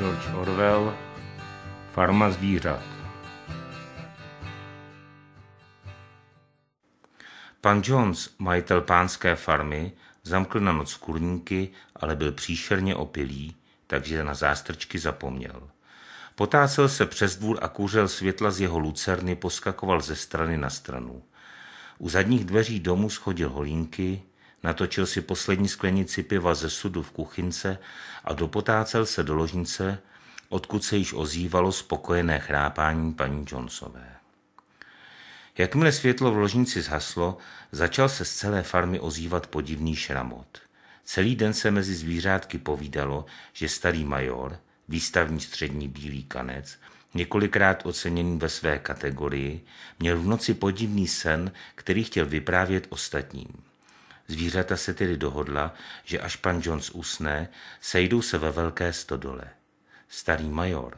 George Orwell Farma zvířat Pan Jones, majitel pánské farmy, zamkl na noc kurníky, ale byl příšerně opilý, takže na zástrčky zapomněl. Potácel se přes dvůr a kůřel světla z jeho lucerny poskakoval ze strany na stranu. U zadních dveří domu schodil holínky, Natočil si poslední sklenici piva ze sudu v kuchynce a dopotácel se do ložnice, odkud se již ozývalo spokojené chrápání paní Johnsové. Jakmile světlo v ložnici zhaslo, začal se z celé farmy ozývat podivný šramot. Celý den se mezi zvířátky povídalo, že starý major, výstavní střední bílý kanec, několikrát oceněný ve své kategorii, měl v noci podivný sen, který chtěl vyprávět ostatním. Zvířata se tedy dohodla, že až pan Jones usne, sejdou se ve velké stodole. Starý major,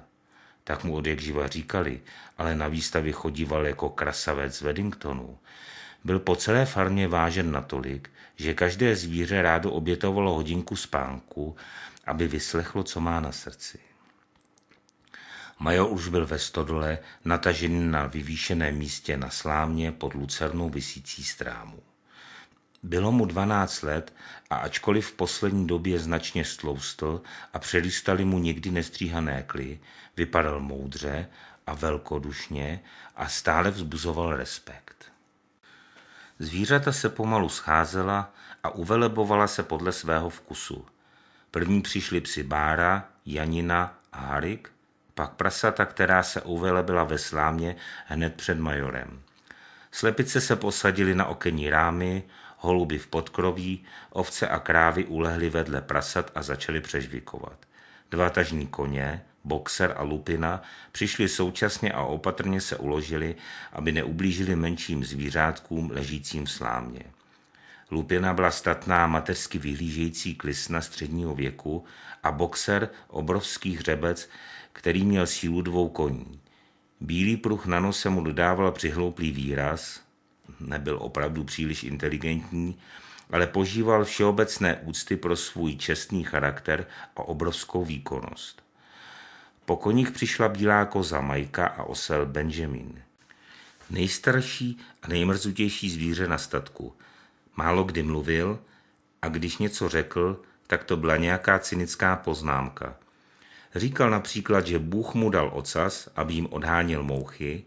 tak mu od jak živa říkali, ale na výstavě chodíval jako krasavec z Weddingtonu, byl po celé farmě vážen natolik, že každé zvíře rádo obětovalo hodinku spánku, aby vyslechlo, co má na srdci. Major už byl ve stodole, natažený na vyvýšeném místě na slámě pod lucernou vysící strámu. Bylo mu 12 let a ačkoliv v poslední době značně stloustl a přelistali mu nikdy nestříhané kly, vypadal moudře a velkodušně a stále vzbuzoval respekt. Zvířata se pomalu scházela a uvelebovala se podle svého vkusu. První přišli psi Bára, Janina a Harik, pak prasata, která se uvelebila ve slámě hned před majorem. Slepice se posadily na okenní rámy, Holuby v podkroví, ovce a krávy ulehly vedle prasat a začaly přežvikovat. Dva tažní koně, boxer a lupina, přišli současně a opatrně se uložili, aby neublížili menším zvířátkům ležícím v slámě. Lupina byla statná mateřsky vyhlížející klisna středního věku a boxer obrovský hřebec, který měl sílu dvou koní. Bílý pruh na nose mu dodával přihlouplý výraz, nebyl opravdu příliš inteligentní, ale požíval všeobecné úcty pro svůj čestný charakter a obrovskou výkonnost. Po koních přišla bílá koza Majka a osel Benjamin. Nejstarší a nejmrzutější zvíře na statku. Málo kdy mluvil a když něco řekl, tak to byla nějaká cynická poznámka. Říkal například, že Bůh mu dal ocas, aby jim odháněl mouchy,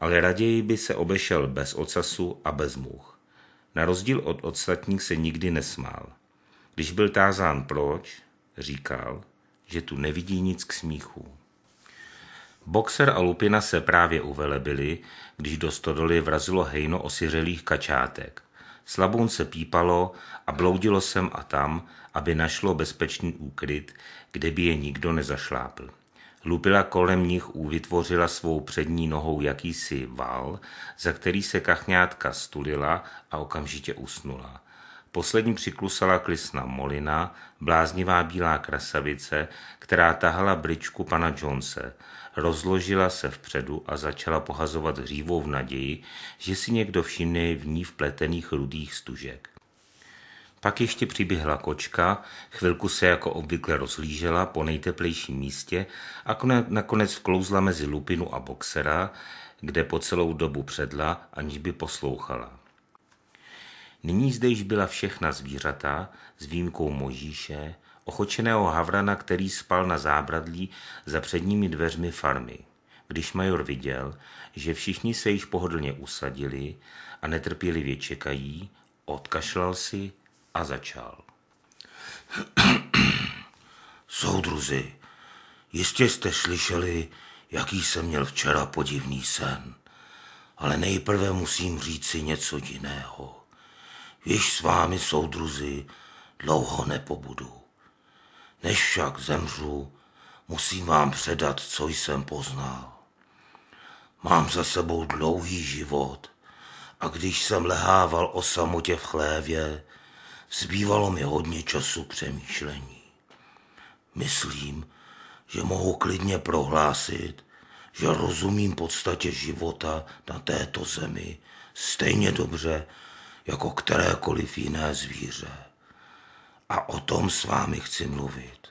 ale raději by se obešel bez ocasu a bez můh. Na rozdíl od ostatních se nikdy nesmál. Když byl tázán proč, říkal, že tu nevidí nic k smíchu. Boxer a Lupina se právě uvelebili, když do stodoly vrazilo hejno osiřelých kačátek. Slaboun se pípalo a bloudilo sem a tam, aby našlo bezpečný úkryt, kde by je nikdo nezašlápl. Lupila kolem nich u vytvořila svou přední nohou jakýsi val, za který se kachňátka stulila a okamžitě usnula. Poslední přiklusala klisna Molina, bláznivá bílá krasavice, která tahala bričku pana Jonese. Rozložila se vpředu a začala pohazovat hřívou v naději, že si někdo všimne v ní vpletených rudých stužek. Pak ještě přiběhla kočka, chvilku se jako obvykle rozlížela po nejteplejším místě a nakonec vklouzla mezi lupinu a boxera, kde po celou dobu předla, aniž by poslouchala. Nyní zde již byla všechna zvířata, s výjimkou Možíše, ochočeného havrana, který spal na zábradlí za předními dveřmi farmy. Když major viděl, že všichni se již pohodlně usadili a netrpělivě čekají, odkašlal si a začal. Soudruzi, jistě jste slyšeli, jaký jsem měl včera podivný sen. Ale nejprve musím říci něco jiného. Víš, s vámi, soudruzi, dlouho nepobudu. Než však zemřu, musím vám předat, co jsem poznal. Mám za sebou dlouhý život a když jsem lehával o samotě v chlévě, Zbývalo mi hodně času přemýšlení. Myslím, že mohu klidně prohlásit, že rozumím podstatě života na této zemi stejně dobře jako kterékoliv jiné zvíře. A o tom s vámi chci mluvit.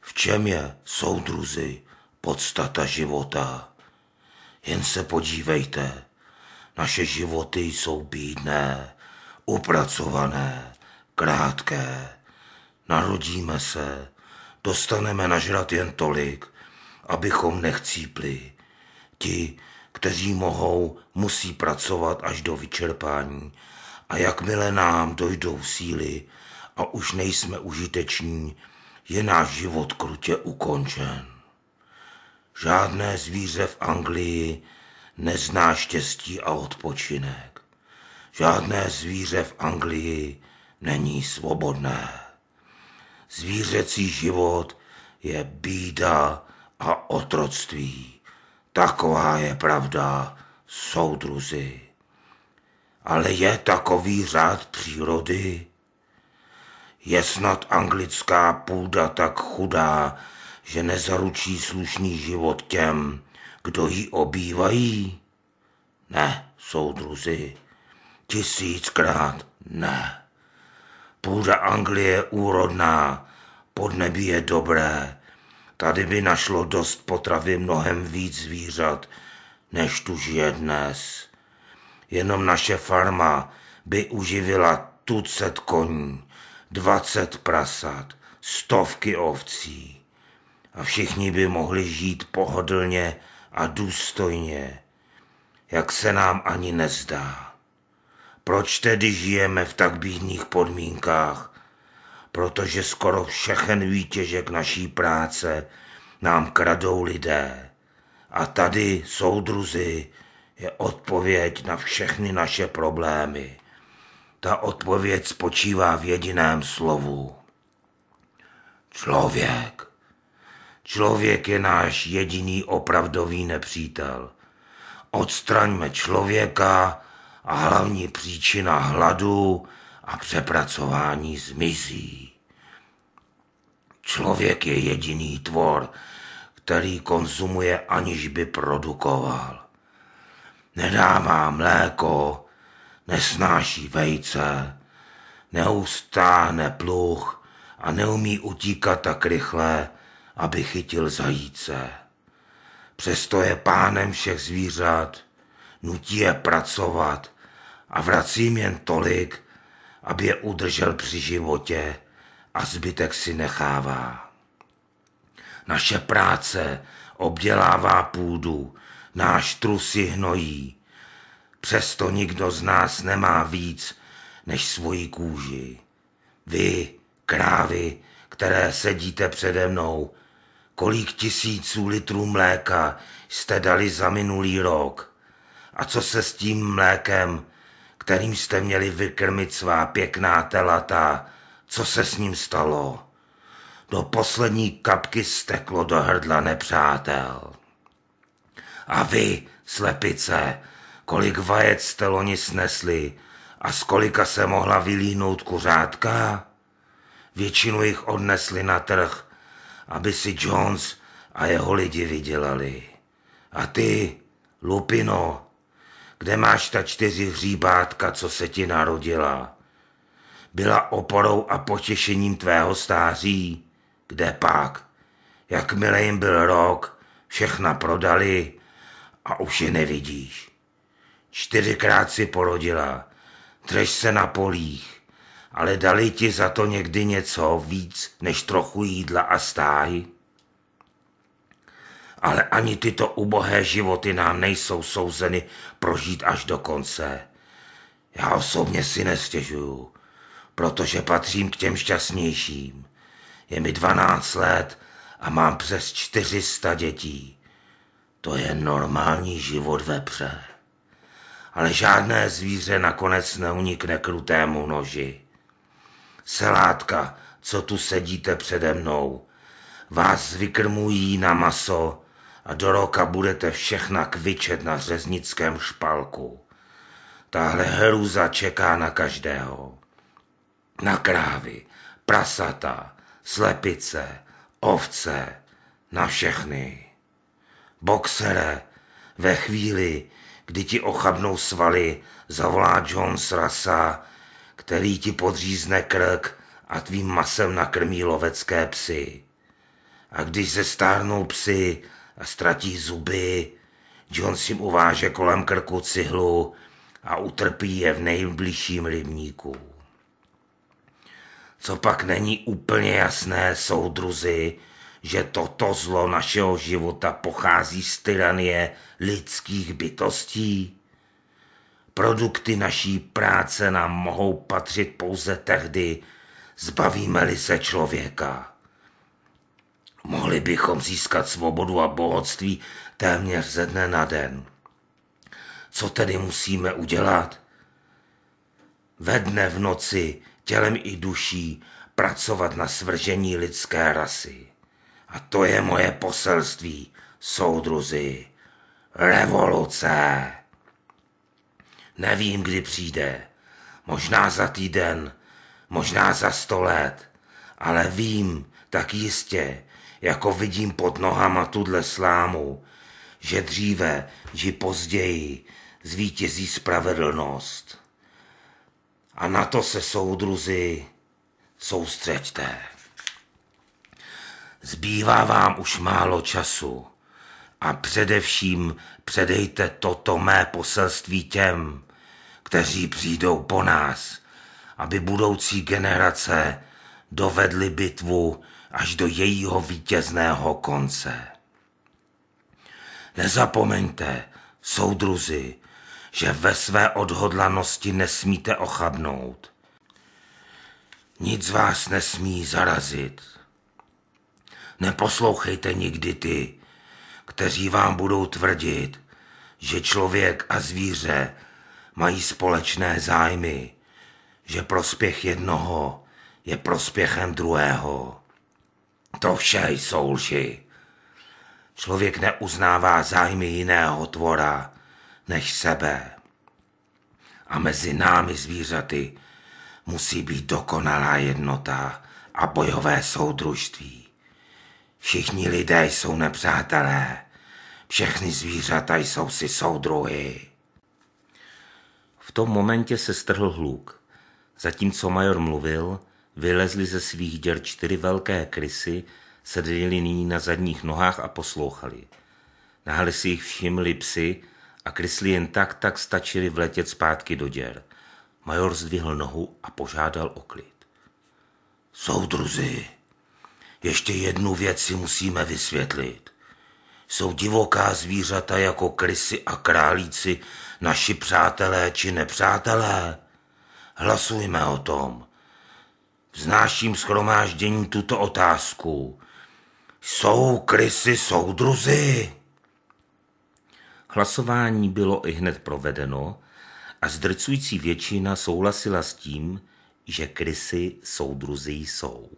V čem je, soudruzi, podstata života? Jen se podívejte, naše životy jsou bídné, upracované, krátké. Narodíme se, dostaneme nažrat jen tolik, abychom nechcípli. Ti, kteří mohou, musí pracovat až do vyčerpání. A jakmile nám dojdou síly a už nejsme užiteční, je náš život krutě ukončen. Žádné zvíře v Anglii nezná štěstí a odpočinek. Žádné zvíře v Anglii není svobodné. Zvířecí život je bída a otroctví. Taková je pravda, soudruzi. Ale je takový řád přírody? Je snad anglická půda tak chudá, že nezaručí slušný život těm, kdo ji obývají? Ne, soudruzi, Tisíckrát ne. Půda Anglie je úrodná, podnebí je dobré. Tady by našlo dost potravy mnohem víc zvířat, než tu žije dnes. Jenom naše farma by uživila tucet koní, dvacet prasat, stovky ovcí. A všichni by mohli žít pohodlně a důstojně, jak se nám ani nezdá. Proč tedy žijeme v tak bídných podmínkách? Protože skoro všechen výtěžek naší práce nám kradou lidé. A tady, soudruzi, je odpověď na všechny naše problémy. Ta odpověď spočívá v jediném slovu. Člověk. Člověk je náš jediný opravdový nepřítel. Odstraňme člověka a hlavní příčina hladu a přepracování zmizí. Člověk je jediný tvor, který konzumuje, aniž by produkoval. Nedává mléko, nesnáší vejce, neustáhne pluch a neumí utíkat tak rychle, aby chytil zajíce. Přesto je pánem všech zvířat, nutí je pracovat a vracím jen tolik, aby je udržel při životě a zbytek si nechává. Naše práce obdělává půdu, náš trusy hnojí, přesto nikdo z nás nemá víc než svoji kůži. Vy, krávy, které sedíte přede mnou, kolik tisíců litrů mléka jste dali za minulý rok a co se s tím mlékem kterým jste měli vykrmit svá pěkná telata, co se s ním stalo? Do poslední kapky steklo do hrdla nepřátel. A vy, slepice, kolik vajec jste loni snesli a z kolika se mohla vylínout kuřátka? Většinu jich odnesli na trh, aby si Jones a jeho lidi vydělali. A ty, Lupino, kde máš ta čtyři hříbátka, co se ti narodila? Byla oporou a potěšením tvého stáří? Kde pak? Jakmile jim byl rok, všechna prodali a už je nevidíš. Čtyřikrát si porodila, třeš se na polích, ale dali ti za to někdy něco víc než trochu jídla a stáj? ale ani tyto ubohé životy nám nejsou souzeny prožít až do konce. Já osobně si nestěžuju, protože patřím k těm šťastnějším. Je mi 12 let a mám přes 400 dětí. To je normální život vepře. Ale žádné zvíře nakonec neunikne krutému noži. Selátka, co tu sedíte přede mnou, vás vykrmují na maso a do roka budete všechna kvičet na řeznickém špalku. Tahle hruza čeká na každého. Na krávy, prasata, slepice, ovce, na všechny. Boxere, ve chvíli, kdy ti ochabnou svaly, zavolá John Srasa, který ti podřízne krk a tvým masem nakrmí lovecké psy. A když se stárnou psy, a ztratí zuby. John si uváže kolem krku cihlu a utrpí je v nejbližším rybníku. Co pak není úplně jasné, soudruzi, že toto zlo našeho života pochází z tyranie lidských bytostí? Produkty naší práce nám mohou patřit pouze tehdy, zbavíme-li se člověka. Mohli bychom získat svobodu a bohatství téměř ze dne na den. Co tedy musíme udělat? Ve dne v noci, tělem i duší, pracovat na svržení lidské rasy. A to je moje poselství, soudruzi. Revoluce! Nevím, kdy přijde. Možná za týden, možná za sto let. Ale vím tak jistě, jako vidím pod nohama tuhle slámu, že dříve, že později zvítězí spravedlnost. A na to se soudruzi soustřeďte. Zbývá vám už málo času a především předejte toto mé poselství těm, kteří přijdou po nás, aby budoucí generace dovedly bitvu až do jejího vítězného konce. Nezapomeňte, soudruzi, že ve své odhodlanosti nesmíte ochabnout. Nic vás nesmí zarazit. Neposlouchejte nikdy ty, kteří vám budou tvrdit, že člověk a zvíře mají společné zájmy, že prospěch jednoho je prospěchem druhého. To vše jsou lži. Člověk neuznává zájmy jiného tvora než sebe. A mezi námi zvířaty musí být dokonalá jednota a bojové soudružství. Všichni lidé jsou nepřátelé, všechny zvířata jsou si soudruhy. V tom momentě se strhl hluk. Zatímco major mluvil, Vylezly ze svých děr čtyři velké krysy, seděli nyní na zadních nohách a poslouchali. Náhle si jich všimli psy a krysly jen tak tak stačili vletět zpátky do děr. Major zdvihl nohu a požádal o klid. Soudruzi, ještě jednu věc si musíme vysvětlit. Jsou divoká zvířata jako krysy a králíci naši přátelé či nepřátelé? Hlasujme o tom vznáším schromáždění tuto otázku. Jsou krysy soudruzy? Hlasování bylo i hned provedeno a zdrcující většina souhlasila s tím, že krysy soudruzy jsou.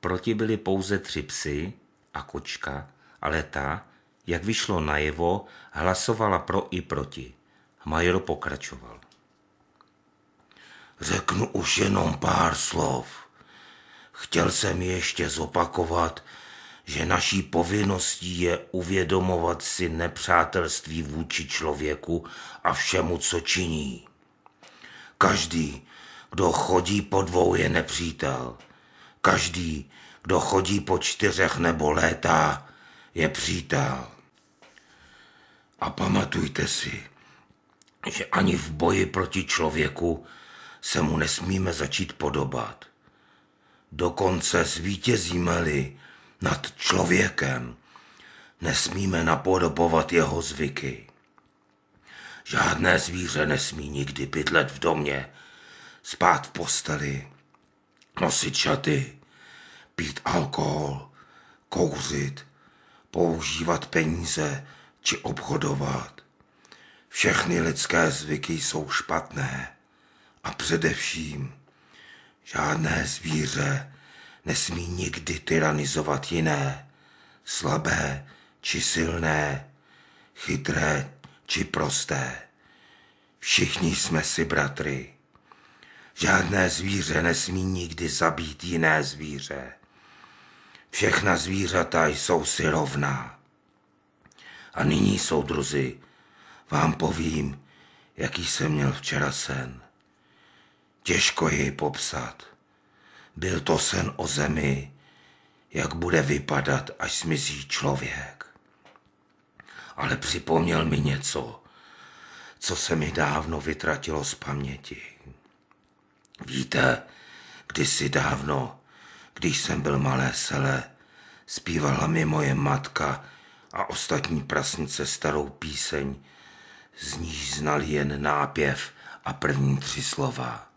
Proti byly pouze tři psy a kočka, ale ta, jak vyšlo najevo, hlasovala pro i proti. Major pokračoval řeknu už jenom pár slov. Chtěl jsem ještě zopakovat, že naší povinností je uvědomovat si nepřátelství vůči člověku a všemu, co činí. Každý, kdo chodí po dvou, je nepřítel. Každý, kdo chodí po čtyřech nebo létá, je přítel. A pamatujte si, že ani v boji proti člověku se mu nesmíme začít podobat. Dokonce zvítězíme-li nad člověkem, nesmíme napodobovat jeho zvyky. Žádné zvíře nesmí nikdy bydlet v domě, spát v posteli, nosit šaty, pít alkohol, kouřit, používat peníze či obchodovat. Všechny lidské zvyky jsou špatné a především, žádné zvíře nesmí nikdy tyranizovat jiné, slabé či silné, chytré či prosté. Všichni jsme si bratry. Žádné zvíře nesmí nikdy zabít jiné zvíře. Všechna zvířata jsou si rovná. A nyní, soudruzi, vám povím, jaký jsem měl včera sen. Těžko jej popsat. Byl to sen o zemi, jak bude vypadat, až smizí člověk. Ale připomněl mi něco, co se mi dávno vytratilo z paměti. Víte, kdysi dávno, když jsem byl malé sele, zpívala mi moje matka a ostatní prasnice starou píseň, z níž znali jen nápěv a první tři slova.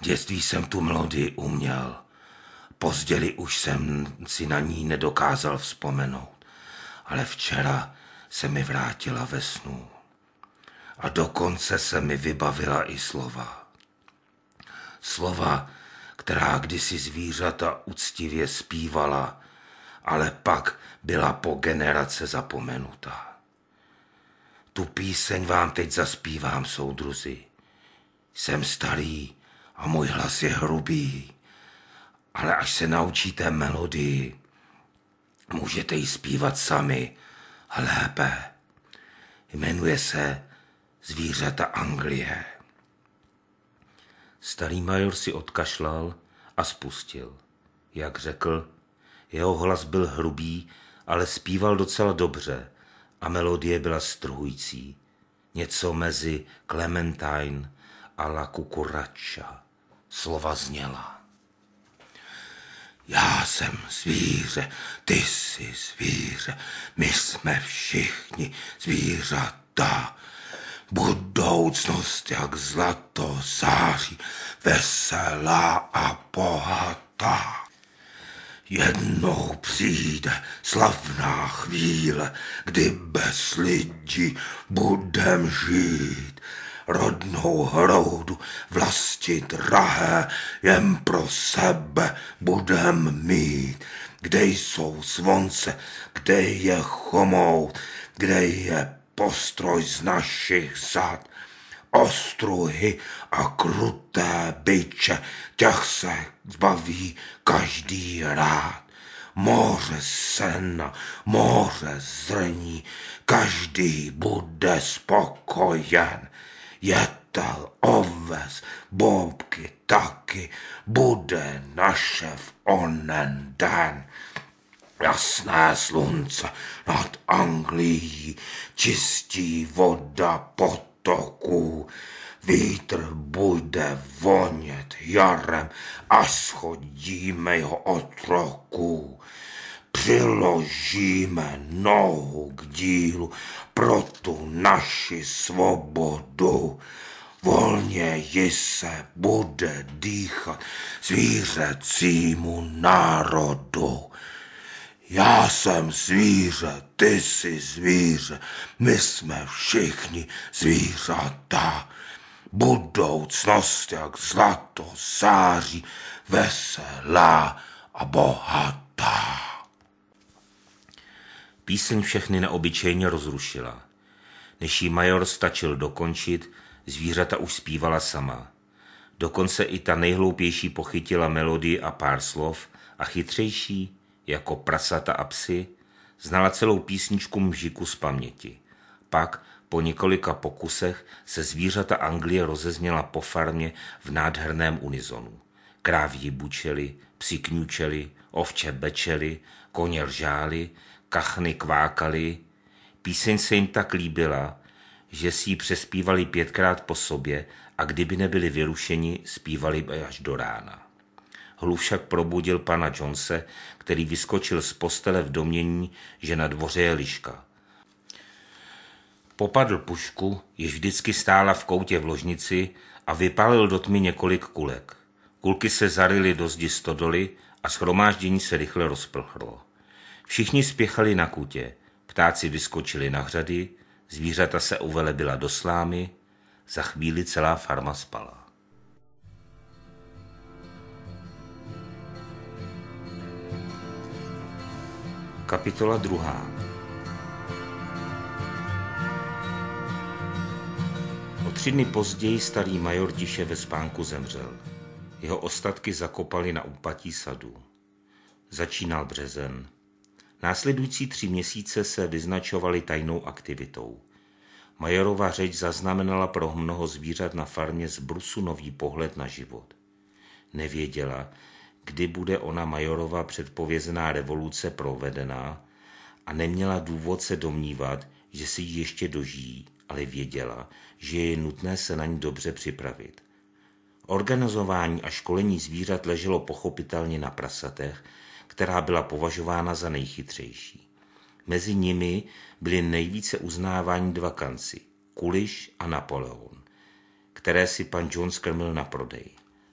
Dětství jsem tu mlody uměl. Pozděli už jsem si na ní nedokázal vzpomenout. Ale včera se mi vrátila ve snu. A dokonce se mi vybavila i slova. Slova, která kdysi zvířata úctivě zpívala, ale pak byla po generace zapomenuta. Tu píseň vám teď zaspívám, soudruzi. Jsem starý, a můj hlas je hrubý. Ale až se naučíte melodii, můžete ji zpívat sami a lépe. Jmenuje se Zvířata Anglie. Starý major si odkašlal a spustil. Jak řekl, jeho hlas byl hrubý, ale zpíval docela dobře a melodie byla strhující. Něco mezi Clementine a La Cucuracha slova zněla. Já jsem zvíře, ty jsi zvíře, my jsme všichni zvířata. Budoucnost jak zlato září, veselá a bohatá. Jednou přijde slavná chvíle, kdy bez lidí budem žít rodnou hroudu, vlasti drahé, jen pro sebe budem mít. Kde jsou svonce, kde je chomou, kde je postroj z našich zad, ostruhy a kruté byče, těch se zbaví každý rád. Moře sena, moře zrní, každý bude spokojen jetel, oves, bobky taky, bude naše v onen den. Jasné slunce nad Anglií, čistí voda potoků, Vítr bude vonět jarem, a schodíme jeho otroků přiložíme nohu k dílu pro tu naši svobodu. Volně ji se bude dýchat zvířecímu národu. Já jsem zvíře, ty jsi zvíře, my jsme všichni zvířata. Budoucnost jak zlato září, veselá a bohatá. Píseň všechny neobyčejně rozrušila. Než jí major stačil dokončit, zvířata už zpívala sama. Dokonce i ta nejhloupější pochytila melodii a pár slov a chytřejší, jako prasata a psy, znala celou písničku mžiku z paměti. Pak, po několika pokusech, se zvířata Anglie rozezněla po farmě v nádherném unizonu. Krávi bučeli, psi kňučeli, ovče bečeli, koně ržáli, kachny kvákaly, píseň se jim tak líbila, že si ji přespívali pětkrát po sobě a kdyby nebyli vyrušeni, zpívali až do rána. Hlu však probudil pana Jonese, který vyskočil z postele v domění, že na dvoře je liška. Popadl pušku, jež vždycky stála v koutě v ložnici a vypálil do tmy několik kulek. Kulky se zaryly do zdi stodoly a schromáždění se rychle rozplchlo. Všichni spěchali na kutě, ptáci vyskočili na hřady, zvířata se uvelebila do slámy, za chvíli celá farma spala. Kapitola druhá. O tři dny později starý major tiše ve spánku zemřel. Jeho ostatky zakopali na úpatí sadu. Začínal březen. Následující tři měsíce se vyznačovaly tajnou aktivitou. Majorova řeč zaznamenala pro mnoho zvířat na farmě z brusu nový pohled na život. Nevěděla, kdy bude ona Majorova předpovězená revoluce provedená a neměla důvod se domnívat, že si ji ještě dožijí, ale věděla, že je nutné se na ní dobře připravit. Organizování a školení zvířat leželo pochopitelně na prasatech, která byla považována za nejchytřejší. Mezi nimi byly nejvíce uznávání dva kanci, Kuliš a Napoleon, které si pan John skrmil na prodej.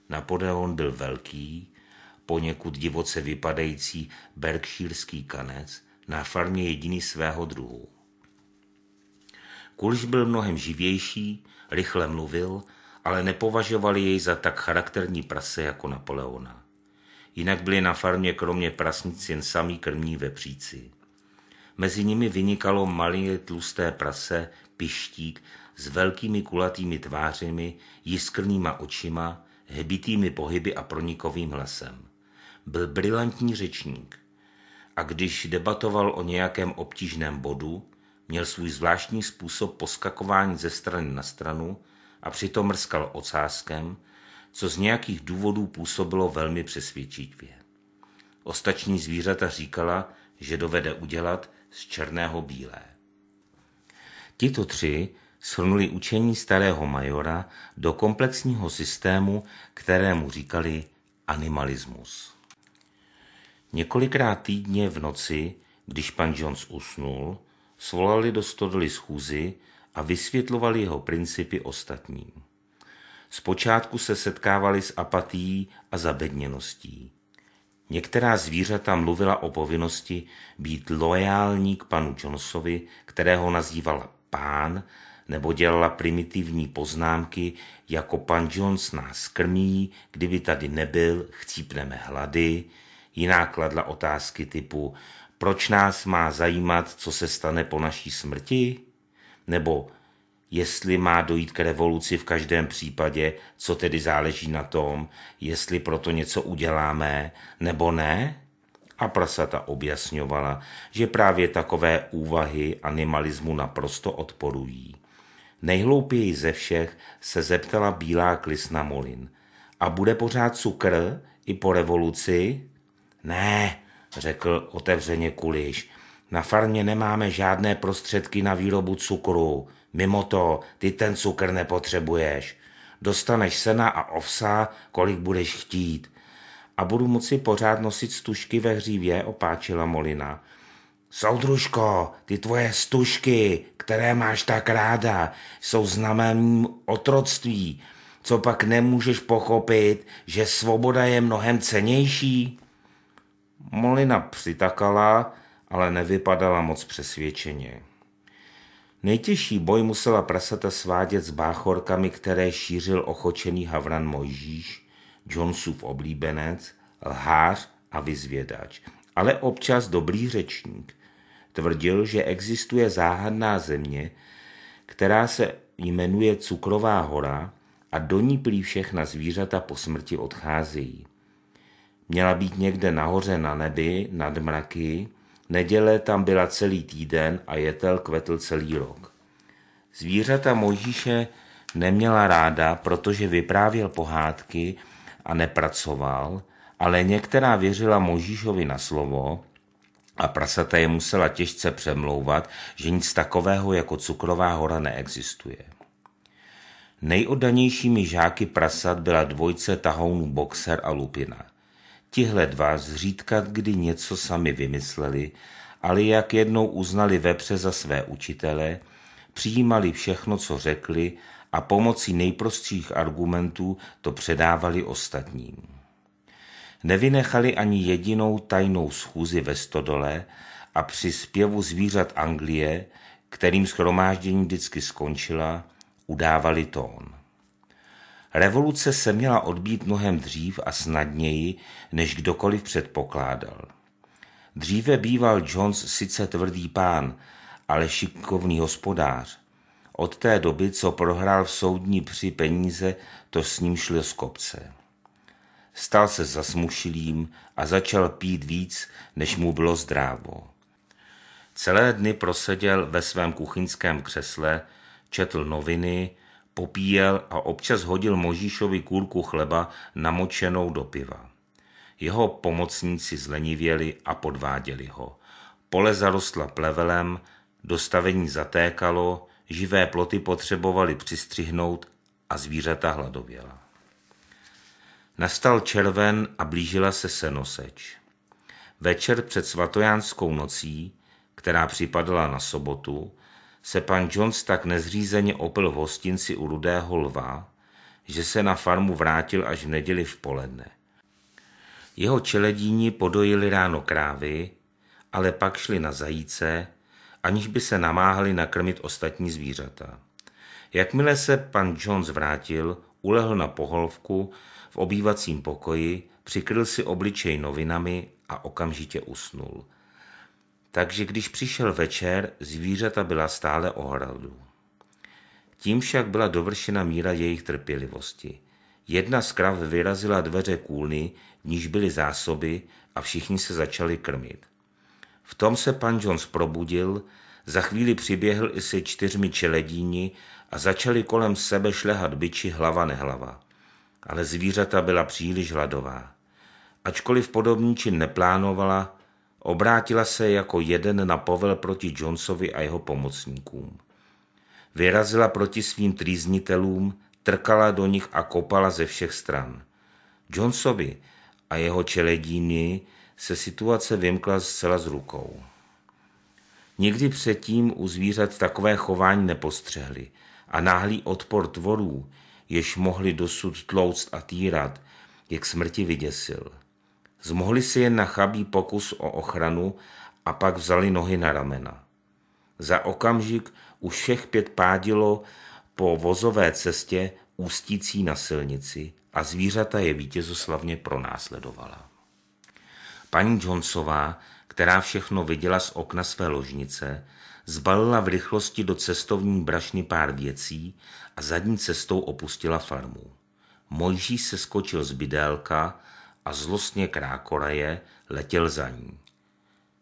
Napoleon byl velký, poněkud divoce vypadající berkšírský kanec, na farmě jediný svého druhu. Kuliš byl mnohem živější, rychle mluvil, ale nepovažovali jej za tak charakterní prase jako Napoleona jinak byli na farmě kromě prasnic jen samý krmní vepříci. Mezi nimi vynikalo malé tlusté prase, pištík s velkými kulatými tvářemi, jiskrnýma očima, hebitými pohyby a pronikovým hlasem. Byl brilantní řečník a když debatoval o nějakém obtížném bodu, měl svůj zvláštní způsob poskakování ze strany na stranu a přitom mrskal ocáskem, co z nějakých důvodů působilo velmi přesvědčivě. Ostatní zvířata říkala, že dovede udělat z černého bílé. Tito tři shrnuli učení starého majora do komplexního systému, kterému říkali animalismus. Několikrát týdně v noci, když pan Jones usnul, svolali do stodoly schůzy a vysvětlovali jeho principy ostatním. Zpočátku se setkávali s apatií a zabedněností. Některá zvířata mluvila o povinnosti být loajální k panu Johnsovi, kterého nazývala pán, nebo dělala primitivní poznámky, jako pan Jones nás krmí, kdyby tady nebyl, chcípneme hlady. Jiná kladla otázky typu, proč nás má zajímat, co se stane po naší smrti? Nebo Jestli má dojít k revoluci v každém případě, co tedy záleží na tom, jestli proto něco uděláme nebo ne? A prasata objasňovala, že právě takové úvahy animalismu naprosto odporují. Nejhloupěji ze všech se zeptala bílá klisna Molin. A bude pořád cukr i po revoluci? Ne, řekl otevřeně Kuliš. Na farmě nemáme žádné prostředky na výrobu cukru. Mimo to, ty ten cukr nepotřebuješ. Dostaneš sena a ovsa, kolik budeš chtít. A budu moci pořád nosit stužky ve hřívě, opáčila Molina. Soudružko, ty tvoje stužky, které máš tak ráda, jsou znamením otroctví. Co pak nemůžeš pochopit, že svoboda je mnohem cenější? Molina přitakala, ale nevypadala moc přesvědčeně. Nejtěžší boj musela prasata svádět s báchorkami, které šířil ochočený Havran Mojžíš, Johnsův oblíbenec, lhář a vyzvědač, ale občas dobrý řečník. Tvrdil, že existuje záhadná země, která se jmenuje Cukrová hora a do ní plí všechna zvířata po smrti odcházejí. Měla být někde nahoře na nebi, nad mraky, Neděle tam byla celý týden a jetel kvetl celý rok. Zvířata Mojžíše neměla ráda, protože vyprávěl pohádky a nepracoval, ale některá věřila Mojžíšovi na slovo a prasata je musela těžce přemlouvat, že nic takového jako cukrová hora neexistuje. Nejoddanějšími žáky prasat byla dvojce tahounů Boxer a Lupina – Tihle dva zřídka kdy něco sami vymysleli, ale jak jednou uznali vepře za své učitele, přijímali všechno, co řekli a pomocí nejprostších argumentů to předávali ostatním. Nevynechali ani jedinou tajnou schůzi ve stodole a při zpěvu zvířat Anglie, kterým schromáždění vždycky skončila, udávali tón. Revoluce se měla odbít mnohem dřív a snadněji, než kdokoliv předpokládal. Dříve býval Jones sice tvrdý pán, ale šikovný hospodář. Od té doby, co prohrál v soudní při peníze, to s ním šlo z kopce. Stal se zasmušilým a začal pít víc, než mu bylo zdrávo. Celé dny proseděl ve svém kuchyňském křesle, četl noviny, popíjel a občas hodil Možíšovi kůrku chleba namočenou do piva. Jeho pomocníci zlenivěli a podváděli ho. Pole zarostla plevelem, dostavení zatékalo, živé ploty potřebovali přistřihnout a zvířata hladověla. Nastal červen a blížila se senoseč. Večer před svatojánskou nocí, která připadala na sobotu, se pan Jones tak nezřízeně opil v hostinci u Rudého lva, že se na farmu vrátil až v neděli v poledne. Jeho čeledíni podojili ráno krávy, ale pak šli na zajíce, aniž by se namáhali nakrmit ostatní zvířata. Jakmile se pan Jones vrátil, ulehl na poholvku v obývacím pokoji, přikryl si obličej novinami a okamžitě usnul – takže když přišel večer, zvířata byla stále ohradu. Tím však byla dovršena míra jejich trpělivosti. Jedna z krav vyrazila dveře kůlny, v níž byly zásoby a všichni se začali krmit. V tom se pan Jones probudil, za chvíli přiběhl i se čtyřmi čeledíni a začali kolem sebe šlehat byči hlava nehlava. Ale zvířata byla příliš hladová. Ačkoliv podobný čin neplánovala, Obrátila se jako jeden na povel proti Jonesovi a jeho pomocníkům. Vyrazila proti svým trýznitelům, trkala do nich a kopala ze všech stran. Jonesovi a jeho čeledíny se situace vymkla zcela z rukou. Nikdy předtím u zvířat takové chování nepostřehli a náhlý odpor tvorů, jež mohli dosud tlouct a týrat, jak smrti vyděsil – Zmohli si jen na chabý pokus o ochranu a pak vzali nohy na ramena. Za okamžik už všech pět pádilo po vozové cestě ústící na silnici a zvířata je vítězoslavně pronásledovala. Paní Johnsová, která všechno viděla z okna své ložnice, zbalila v rychlosti do cestovní brašny pár věcí a zadní cestou opustila farmu. Mojží se skočil z bydélka a zlostně krákoraje letěl za ní.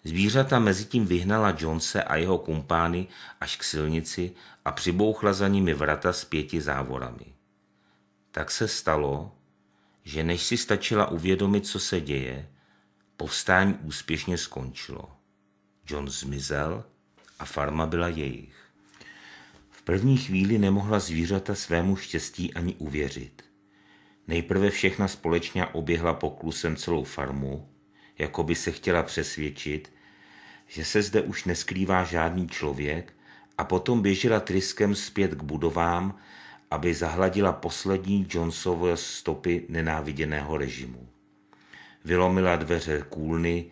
Zvířata mezitím vyhnala Jonese a jeho kumpány až k silnici a přibouchla za nimi vrata s pěti závorami. Tak se stalo, že než si stačila uvědomit, co se děje, povstání úspěšně skončilo. John zmizel a farma byla jejich. V první chvíli nemohla zvířata svému štěstí ani uvěřit. Nejprve všechna společně oběhla poklusem celou farmu, jako by se chtěla přesvědčit, že se zde už neskrývá žádný člověk a potom běžela tryskem zpět k budovám, aby zahladila poslední Johnsonové stopy nenáviděného režimu. Vylomila dveře kůlny,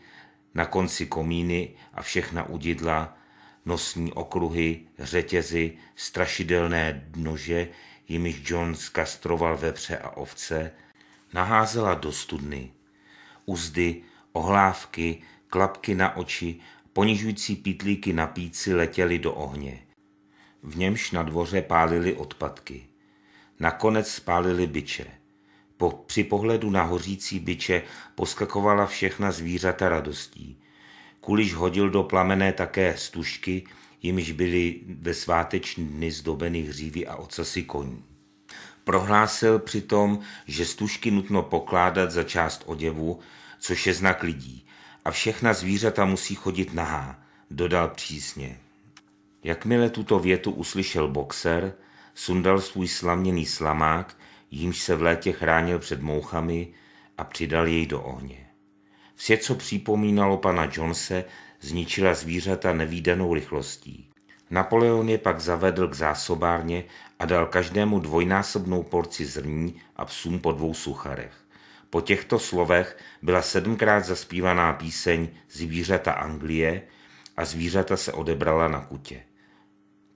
na konci komíny a všechna udidla, nosní okruhy, řetězy, strašidelné nože, jimiž John skastroval vepře a ovce, naházela do studny. Uzdy, ohlávky, klapky na oči, ponižující pitlíky na píci letěly do ohně. V němž na dvoře pálili odpadky. Nakonec spálili byče. Po, při pohledu na hořící byče poskakovala všechna zvířata radostí. Kuliš hodil do plamené také stužky, jimž byly ve sváteční dny zdobeny hřívy a ocasy koní. Prohlásil přitom, že stužky nutno pokládat za část oděvu, což je znak lidí, a všechna zvířata musí chodit nahá, dodal přísně. Jakmile tuto větu uslyšel boxer, sundal svůj slaměný slamák, jímž se v létě chránil před mouchami a přidal jej do ohně. Vše, co připomínalo pana Jonese, zničila zvířata nevýdanou rychlostí. Napoleon je pak zavedl k zásobárně a dal každému dvojnásobnou porci zrní a psům po dvou sucharech. Po těchto slovech byla sedmkrát zaspívaná píseň Zvířata Anglie a zvířata se odebrala na kutě.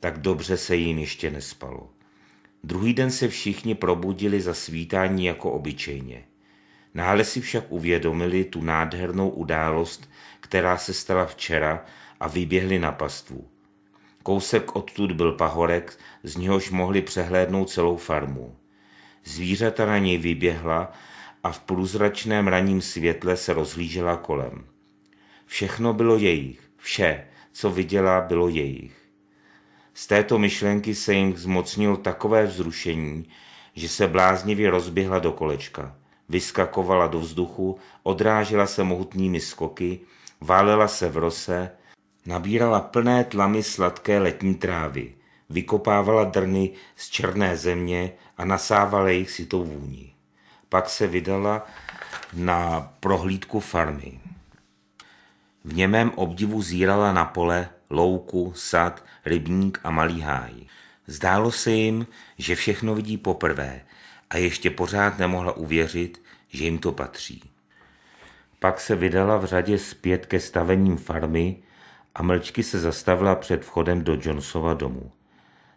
Tak dobře se jim ještě nespalo. Druhý den se všichni probudili za svítání jako obyčejně. Náhle si však uvědomili tu nádhernou událost, která se stala včera, a vyběhli na pastvu. Kousek odtud byl pahorek, z něhož mohli přehlédnout celou farmu. Zvířata na něj vyběhla a v průzračném raním světle se rozhlížela kolem. Všechno bylo jejich, vše, co viděla, bylo jejich. Z této myšlenky se jim zmocnil takové vzrušení, že se bláznivě rozběhla do kolečka. Vyskakovala do vzduchu, odrážela se mohutnými skoky, válela se v rose, nabírala plné tlamy sladké letní trávy, vykopávala drny z černé země a nasávala jich si tou Pak se vydala na prohlídku farmy. V němém obdivu zírala na pole, louku, sad, rybník a malý háj. Zdálo se jim, že všechno vidí poprvé a ještě pořád nemohla uvěřit, že jim to patří. Pak se vydala v řadě zpět ke stavením farmy a mlčky se zastavila před vchodem do Johnsova domu.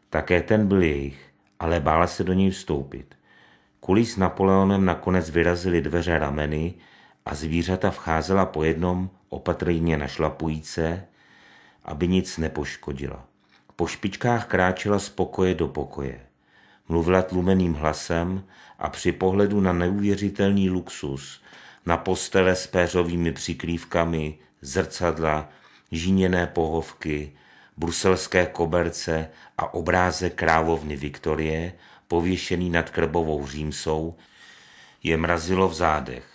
Také ten byl jejich, ale bála se do něj vstoupit. Kulí s Napoleonem nakonec vyrazili dveře rameny a zvířata vcházela po jednom opatrně našlapujíce, aby nic nepoškodila. Po špičkách kráčela z pokoje do pokoje. Mluvila tlumeným hlasem a při pohledu na neuvěřitelný luxus, na postele s péřovými přikrývkami, zrcadla, žíněné pohovky, bruselské koberce a obráze královny Viktorie, pověšený nad krbovou římsou, je mrazilo v zádech.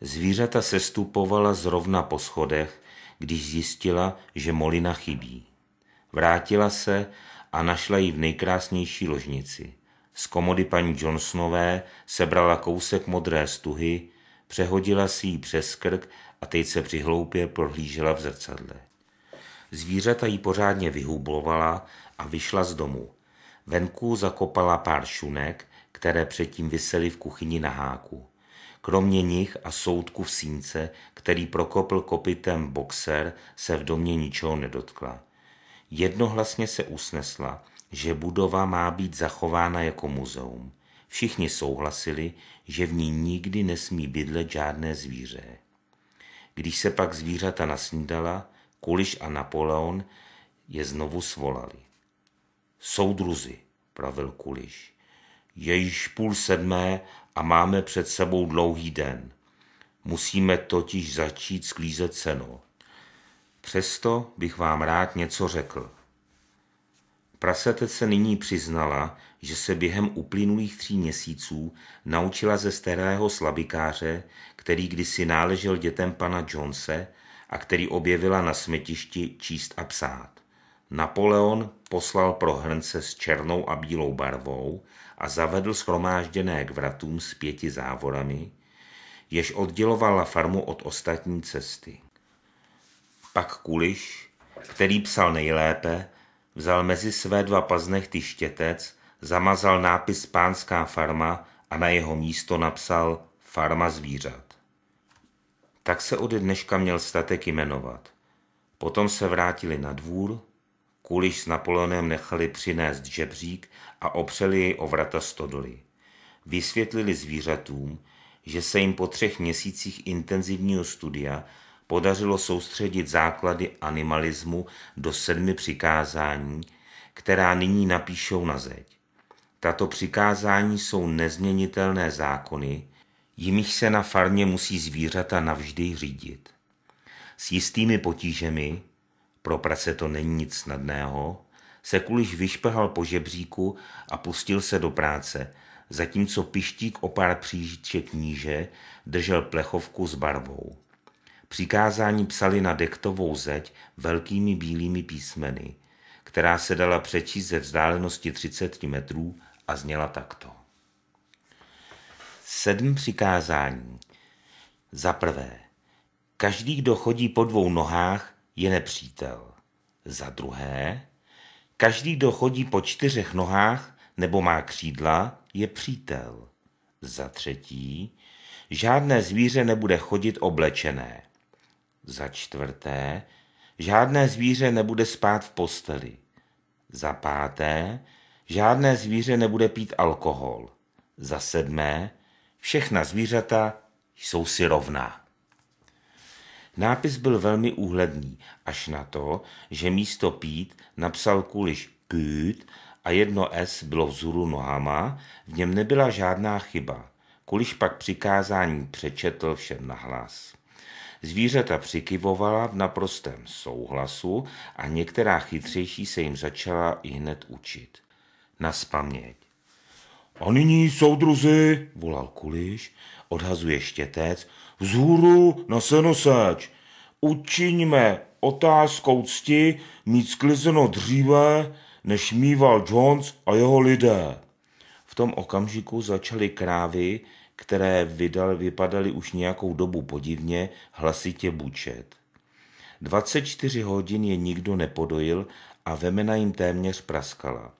Zvířata se stupovala zrovna po schodech, když zjistila, že molina chybí. Vrátila se a našla ji v nejkrásnější ložnici. Z komody paní Johnsonové sebrala kousek modré stuhy, přehodila si ji přes krk a teď se přihloupě prohlížela v zrcadle. Zvířata ji pořádně vyhublovala a vyšla z domu. Venku zakopala pár šunek, které předtím visely v kuchyni na háku. Kromě nich a soudku v sínce, který prokopl kopitem boxer, se v domě ničeho nedotkla. Jednohlasně se usnesla, že budova má být zachována jako muzeum. Všichni souhlasili, že v ní nikdy nesmí bydlet žádné zvíře. Když se pak zvířata nasnídala, Kuliš a Napoleon je znovu svolali. Soudruzi, pravil Kuliš, je již půl sedmé a máme před sebou dlouhý den. Musíme totiž začít sklízet seno. Přesto bych vám rád něco řekl se nyní přiznala, že se během uplynulých tří měsíců naučila ze starého slabikáře, který kdysi náležel dětem pana Jonese a který objevila na smetišti číst a psát. Napoleon poslal pro hrnce s černou a bílou barvou a zavedl schromážděné k vratům s pěti závorami, jež oddělovala farmu od ostatní cesty. Pak Kuliš, který psal nejlépe, Vzal mezi své dva paznechty štětec, zamazal nápis Pánská farma a na jeho místo napsal Farma zvířat. Tak se ode dneška měl statek jmenovat. Potom se vrátili na dvůr, Kuliš s Napoleonem nechali přinést žebřík a opřeli jej o vrata stodoly. Vysvětlili zvířatům, že se jim po třech měsících intenzivního studia podařilo soustředit základy animalismu do sedmi přikázání, která nyní napíšou na zeď. Tato přikázání jsou nezměnitelné zákony, jimiž se na farmě musí zvířata navždy řídit. S jistými potížemi, pro prace to není nic snadného, se kuliš vyšpehal po žebříku a pustil se do práce, zatímco pištík o pár příček níže držel plechovku s barvou. Přikázání psali na dektovou zeď velkými bílými písmeny, která se dala přečíst ze vzdálenosti 30 metrů a zněla takto. Sedm přikázání. Za prvé, každý, kdo chodí po dvou nohách, je nepřítel. Za druhé, každý, kdo chodí po čtyřech nohách nebo má křídla, je přítel. Za třetí, žádné zvíře nebude chodit oblečené. Za čtvrté, žádné zvíře nebude spát v posteli. Za páté, žádné zvíře nebude pít alkohol. Za sedmé, všechna zvířata jsou si rovná. Nápis byl velmi úhledný, až na to, že místo pít napsal kuliš pít a jedno S bylo vzhůru nohama, v něm nebyla žádná chyba. Kuliš pak přikázání přečetl všem nahlas. Zvířata přikyvovala v naprostém souhlasu a některá chytřejší se jim začala i hned učit. Na spaměť. A nyní, soudruzi, volal Kuliš, odhazuje štětec, vzhůru na senosáč. Učiňme otázkou cti mít sklizeno dříve, než mýval Jones a jeho lidé. V tom okamžiku začaly krávy které vydal, vypadaly už nějakou dobu podivně, hlasitě bučet. 24 hodin je nikdo nepodojil a vemena jim téměř praskala.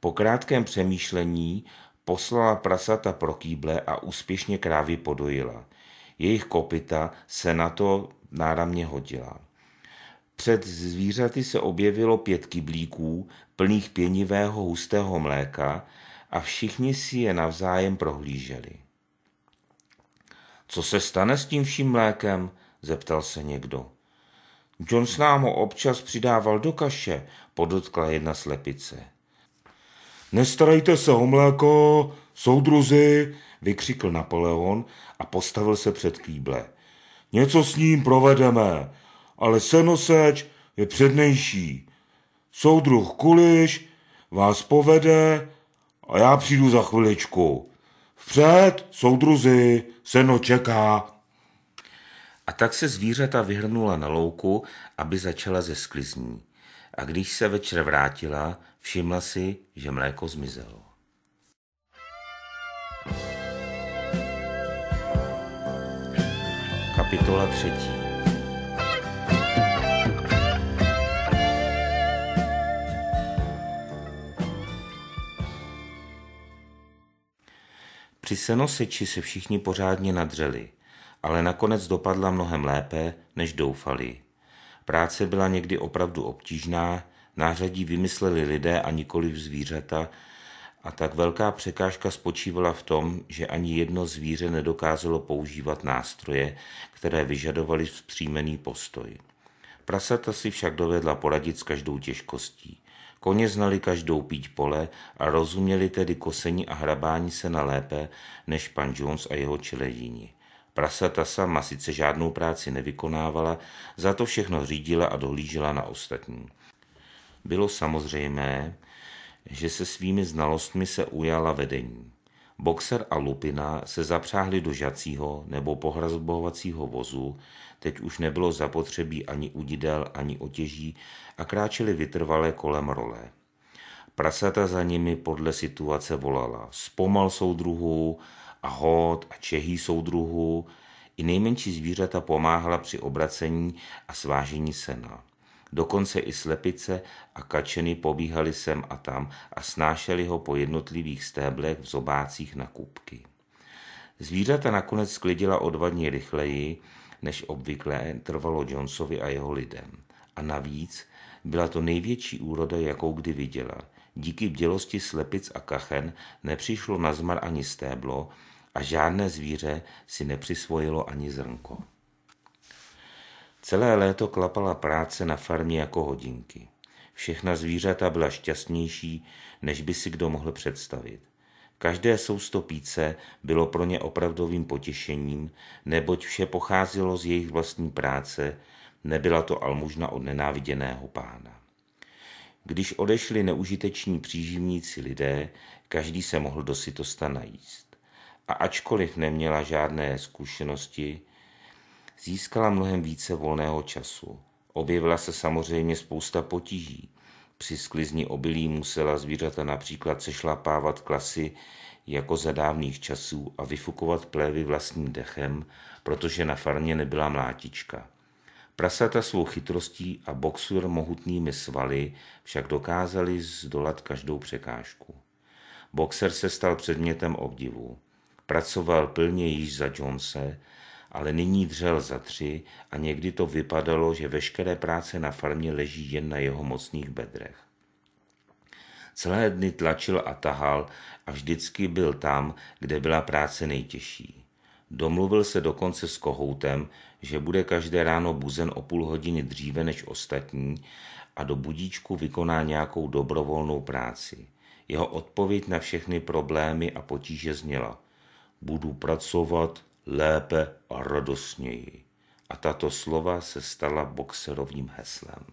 Po krátkém přemýšlení poslala prasata pro kýble a úspěšně krávy podojila. Jejich kopita se na to náramně hodila. Před zvířaty se objevilo pět kyblíků, plných pěnivého hustého mléka a všichni si je navzájem prohlíželi. Co se stane s tím vším mlékem? zeptal se někdo. John s námo občas přidával do kaše, podotkla jedna slepice. Nestarajte se o mléko, soudruzi, vykřikl Napoleon a postavil se před kýble. Něco s ním provedeme, ale senoseč je přednější. Soudruh Kuliš vás povede a já přijdu za chviličku. Vpřed, soudruzi, seno čeká. A tak se zvířata vyhrnula na louku, aby začala ze sklizní. A když se večer vrátila, všimla si, že mléko zmizelo. Kapitola třetí. Při senoseči se všichni pořádně nadřeli, ale nakonec dopadla mnohem lépe, než doufali. Práce byla někdy opravdu obtížná, nářadí vymysleli lidé a nikoli zvířata, a tak velká překážka spočívala v tom, že ani jedno zvíře nedokázalo používat nástroje, které vyžadovaly vzpřímený postoj. Prasata si však dovedla poradit s každou těžkostí. Koně znali každou píť pole a rozuměli tedy kosení a hrabání se na lépe než pan Jones a jeho čeledíni. Prasata sama sice žádnou práci nevykonávala, za to všechno řídila a dohlížela na ostatní. Bylo samozřejmé, že se svými znalostmi se ujala vedení. Boxer a Lupina se zapřáhli do žacího nebo pohrazbovacího vozu, teď už nebylo zapotřebí ani udidel, ani otěží, a kráčeli vytrvalé kolem role. Prasata za nimi podle situace volala. Zpomal soudruhu a hod a čehý soudruhu. I nejmenší zvířata pomáhala při obracení a svážení sena. Dokonce i slepice a kačeny pobíhaly sem a tam a snášeli ho po jednotlivých stéblech v zobácích na kubky. Zvířata nakonec sklidila o dva rychleji, než obvykle trvalo Jonesovi a jeho lidem. A navíc byla to největší úroda, jakou kdy viděla. Díky bdělosti slepic a kachen nepřišlo na zmar ani stéblo a žádné zvíře si nepřisvojilo ani zrnko. Celé léto klapala práce na farmě jako hodinky. Všechna zvířata byla šťastnější, než by si kdo mohl představit. Každé soustopíce bylo pro ně opravdovým potěšením, neboť vše pocházelo z jejich vlastní práce Nebyla to almužna od nenáviděného pána. Když odešli neužiteční příživníci lidé, každý se mohl do sytosta najíst. A ačkoliv neměla žádné zkušenosti, získala mnohem více volného času. Objevila se samozřejmě spousta potíží. Při sklizni obilí musela zvířata například sešlapávat klasy jako za dávných časů a vyfukovat plévy vlastním dechem, protože na farmě nebyla mlátička. Prasata svou chytrostí a boxer mohutnými svaly však dokázali zdolat každou překážku. Boxer se stal předmětem obdivu. Pracoval plně již za Jonese, ale nyní dřel za tři a někdy to vypadalo, že veškeré práce na farmě leží jen na jeho mocných bedrech. Celé dny tlačil a tahal a vždycky byl tam, kde byla práce nejtěžší. Domluvil se dokonce s Kohoutem, že bude každé ráno buzen o půl hodiny dříve než ostatní a do budíčku vykoná nějakou dobrovolnou práci. Jeho odpověď na všechny problémy a potíže zněla budu pracovat lépe a radostněji. A tato slova se stala boxerovým heslem.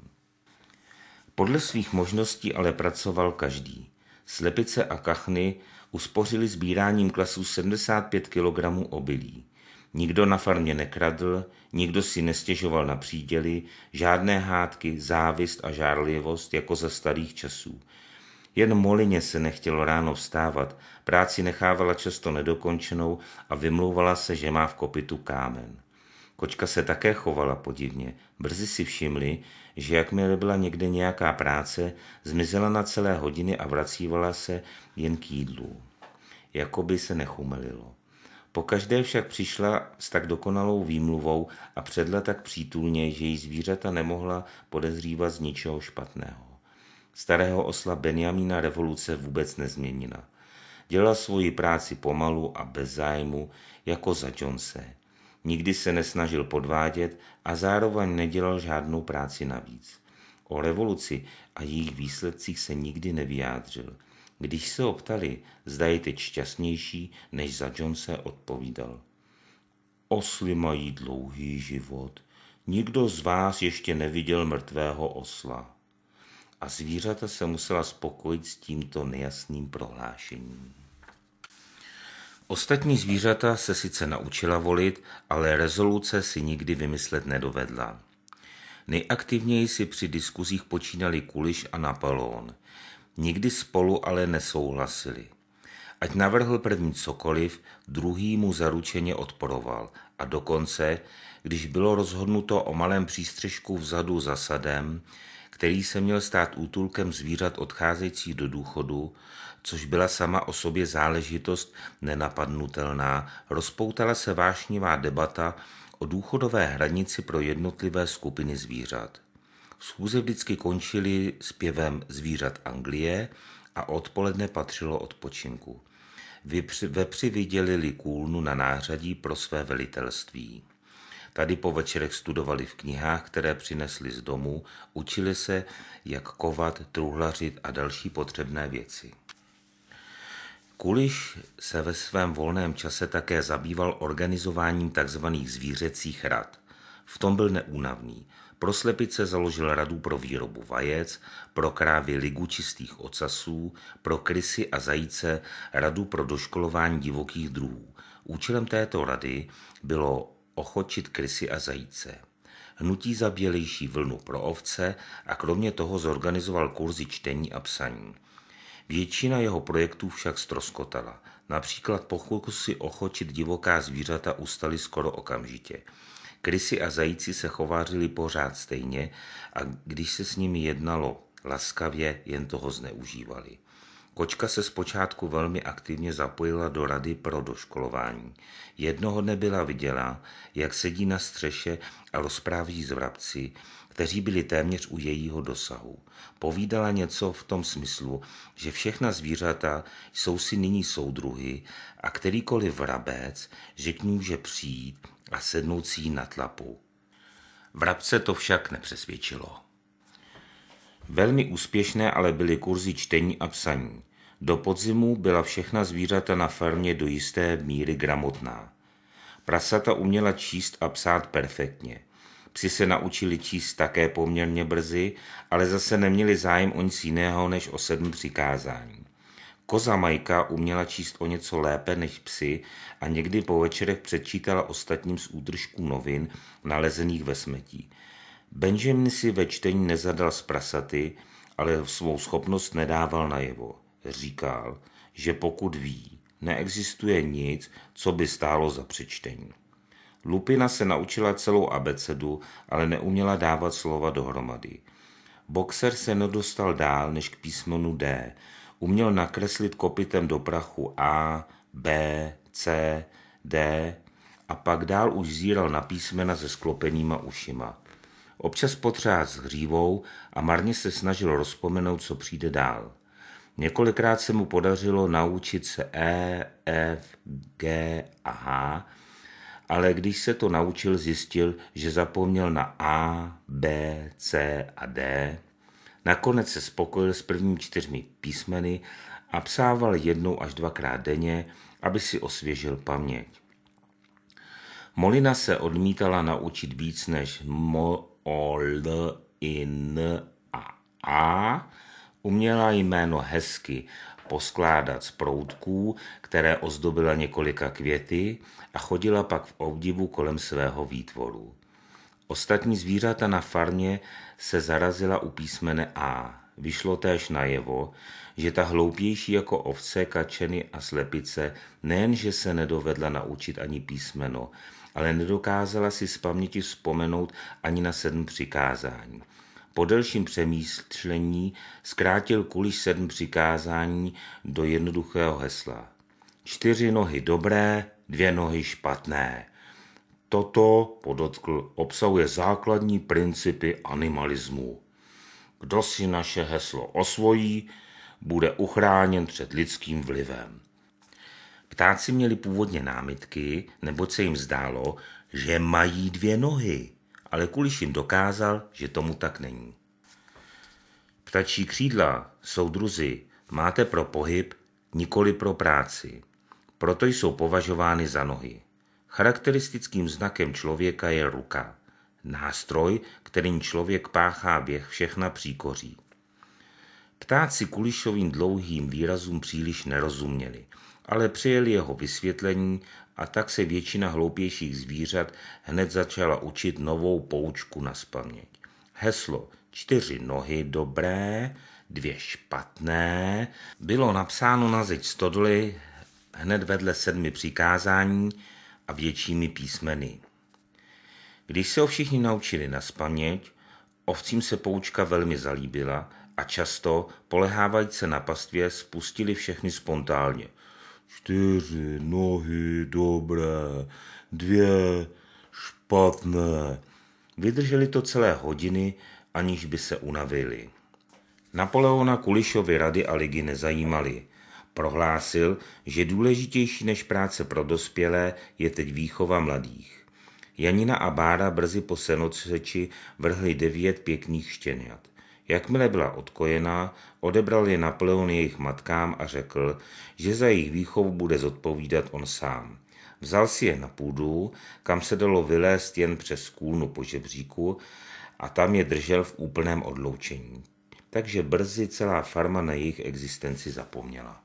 Podle svých možností ale pracoval každý. Slepice a kachny uspořili sbíráním klasů 75 kg obilí. Nikdo na farmě nekradl, nikdo si nestěžoval na příděli, žádné hádky, závist a žárlivost jako za starých časů. Jen Molině se nechtělo ráno vstávat, práci nechávala často nedokončenou a vymlouvala se, že má v kopitu kámen. Kočka se také chovala podivně. Brzy si všimli, že jakmile byla někde nějaká práce, zmizela na celé hodiny a vracívala se jen k jídlu. Jakoby se nechumelilo. Po každé však přišla s tak dokonalou výmluvou a předla tak přítulně, že jí zvířata nemohla podezřívat z ničeho špatného. Starého osla Benjamína revoluce vůbec nezměnila. Dělala svoji práci pomalu a bez zájmu, jako za Jonese. Nikdy se nesnažil podvádět a zároveň nedělal žádnou práci navíc. O revoluci a jejich výsledcích se nikdy nevyjádřil – když se ho ptali, zda je teď šťastnější, než za se odpovídal. Osly mají dlouhý život. Nikdo z vás ještě neviděl mrtvého osla. A zvířata se musela spokojit s tímto nejasným prohlášením. Ostatní zvířata se sice naučila volit, ale rezoluce si nikdy vymyslet nedovedla. Nejaktivněji si při diskuzích počínali Kuliš a Napoleon. Nikdy spolu ale nesouhlasili. Ať navrhl první cokoliv, druhý mu zaručeně odporoval a dokonce, když bylo rozhodnuto o malém přístřežku vzadu za sadem, který se měl stát útulkem zvířat odcházejících do důchodu, což byla sama o sobě záležitost nenapadnutelná, rozpoutala se vášnivá debata o důchodové hranici pro jednotlivé skupiny zvířat. Schůze vždycky končily zpěvem Zvířat Anglie a odpoledne patřilo odpočinku. Vepři vydělili kůlnu na nářadí pro své velitelství. Tady po večerech studovali v knihách, které přinesli z domu, učili se, jak kovat, truhlařit a další potřebné věci. Kuliš se ve svém volném čase také zabýval organizováním tzv. zvířecích rad. V tom byl neúnavný. Pro slepice založil radu pro výrobu vajec, pro krávy ligu čistých ocasů, pro krysy a zajíce radu pro doškolování divokých druhů. Účelem této rady bylo ochočit krysy a zajíce. Hnutí bělejší vlnu pro ovce a kromě toho zorganizoval kurzy čtení a psaní. Většina jeho projektů však stroskotala. Například pokusy ochočit divoká zvířata ustaly skoro okamžitě. Krysy a zajíci se chovářili pořád stejně a když se s nimi jednalo laskavě, jen toho zneužívali. Kočka se zpočátku velmi aktivně zapojila do rady pro doškolování. Jednoho dne byla viděla, jak sedí na střeše a rozpráví s vrabci, kteří byli téměř u jejího dosahu. Povídala něco v tom smyslu, že všechna zvířata jsou si nyní soudruhy a kterýkoliv vrabec, že k ní může přijít a sednoucí na tlapu. Vrabce to však nepřesvědčilo. Velmi úspěšné ale byly kurzy čtení a psaní. Do podzimu byla všechna zvířata na farmě do jisté míry gramotná. Prasata uměla číst a psát perfektně. Psi se naučili číst také poměrně brzy, ale zase neměli zájem o nic jiného než o sedm přikázání. Koza Majka uměla číst o něco lépe než psy a někdy po večerech předčítala ostatním z údržků novin nalezených ve smetí. Benjamin si ve čtení nezadal z prasaty, ale svou schopnost nedával najevo. Říkal, že pokud ví, neexistuje nic, co by stálo za přečtení. Lupina se naučila celou abecedu, ale neuměla dávat slova dohromady. Boxer se nedostal dál než k písmenu D, uměl nakreslit kopitem do prachu A, B, C, D a pak dál už zíral na písmena se sklopenýma ušima. Občas potřás hřívou a marně se snažil rozpomenout, co přijde dál. Několikrát se mu podařilo naučit se E, F, G a H, ale když se to naučil, zjistil, že zapomněl na A, B, C a D Nakonec se spokojil s prvními čtyřmi písmeny a psával jednou až dvakrát denně, aby si osvěžil paměť. Molina se odmítala naučit víc než mo, o, l, i, n a a. Uměla jméno hezky poskládat z proutků, které ozdobila několika květy a chodila pak v obdivu kolem svého výtvoru. Ostatní zvířata na farmě se zarazila u písmene A. Vyšlo též najevo, že ta hloupější jako ovce, kačeny a slepice nejenže se nedovedla naučit ani písmeno, ale nedokázala si z paměti vzpomenout ani na sedm přikázání. Po delším přemýšlení zkrátil kuliš sedm přikázání do jednoduchého hesla. Čtyři nohy dobré, dvě nohy špatné. Toto, podotkl, obsahuje základní principy animalismu. Kdo si naše heslo osvojí, bude uchráněn před lidským vlivem. Ptáci měli původně námitky, neboť se jim zdálo, že mají dvě nohy, ale Kuliš jim dokázal, že tomu tak není. Ptačí křídla, soudruzi, máte pro pohyb, nikoli pro práci. Proto jsou považovány za nohy. Charakteristickým znakem člověka je ruka, nástroj, kterým člověk páchá běh všechna příkoří. Ptáci Kulišovým dlouhým výrazům příliš nerozuměli, ale přijeli jeho vysvětlení a tak se většina hloupějších zvířat hned začala učit novou poučku na spaměť. Heslo čtyři nohy dobré, dvě špatné bylo napsáno na zeď stodoly hned vedle sedmi přikázání, a většími písmeny. Když se ho všichni naučili na spaměť, ovcím se poučka velmi zalíbila a často, polehávajíc se na pastvě, spustili všechny spontánně. Čtyři nohy dobré, dvě špatné. Vydrželi to celé hodiny, aniž by se unavili. Napoleona Kulišovi rady a ligy nezajímali – Prohlásil, že důležitější než práce pro dospělé je teď výchova mladých. Janina a Bára brzy po senoceči vrhli devět pěkných štěňat. Jakmile byla odkojená, odebral je Napoleon jejich matkám a řekl, že za jejich výchovu bude zodpovídat on sám. Vzal si je na půdu, kam se dalo vylézt jen přes kůlnu po žebříku a tam je držel v úplném odloučení. Takže brzy celá farma na jejich existenci zapomněla.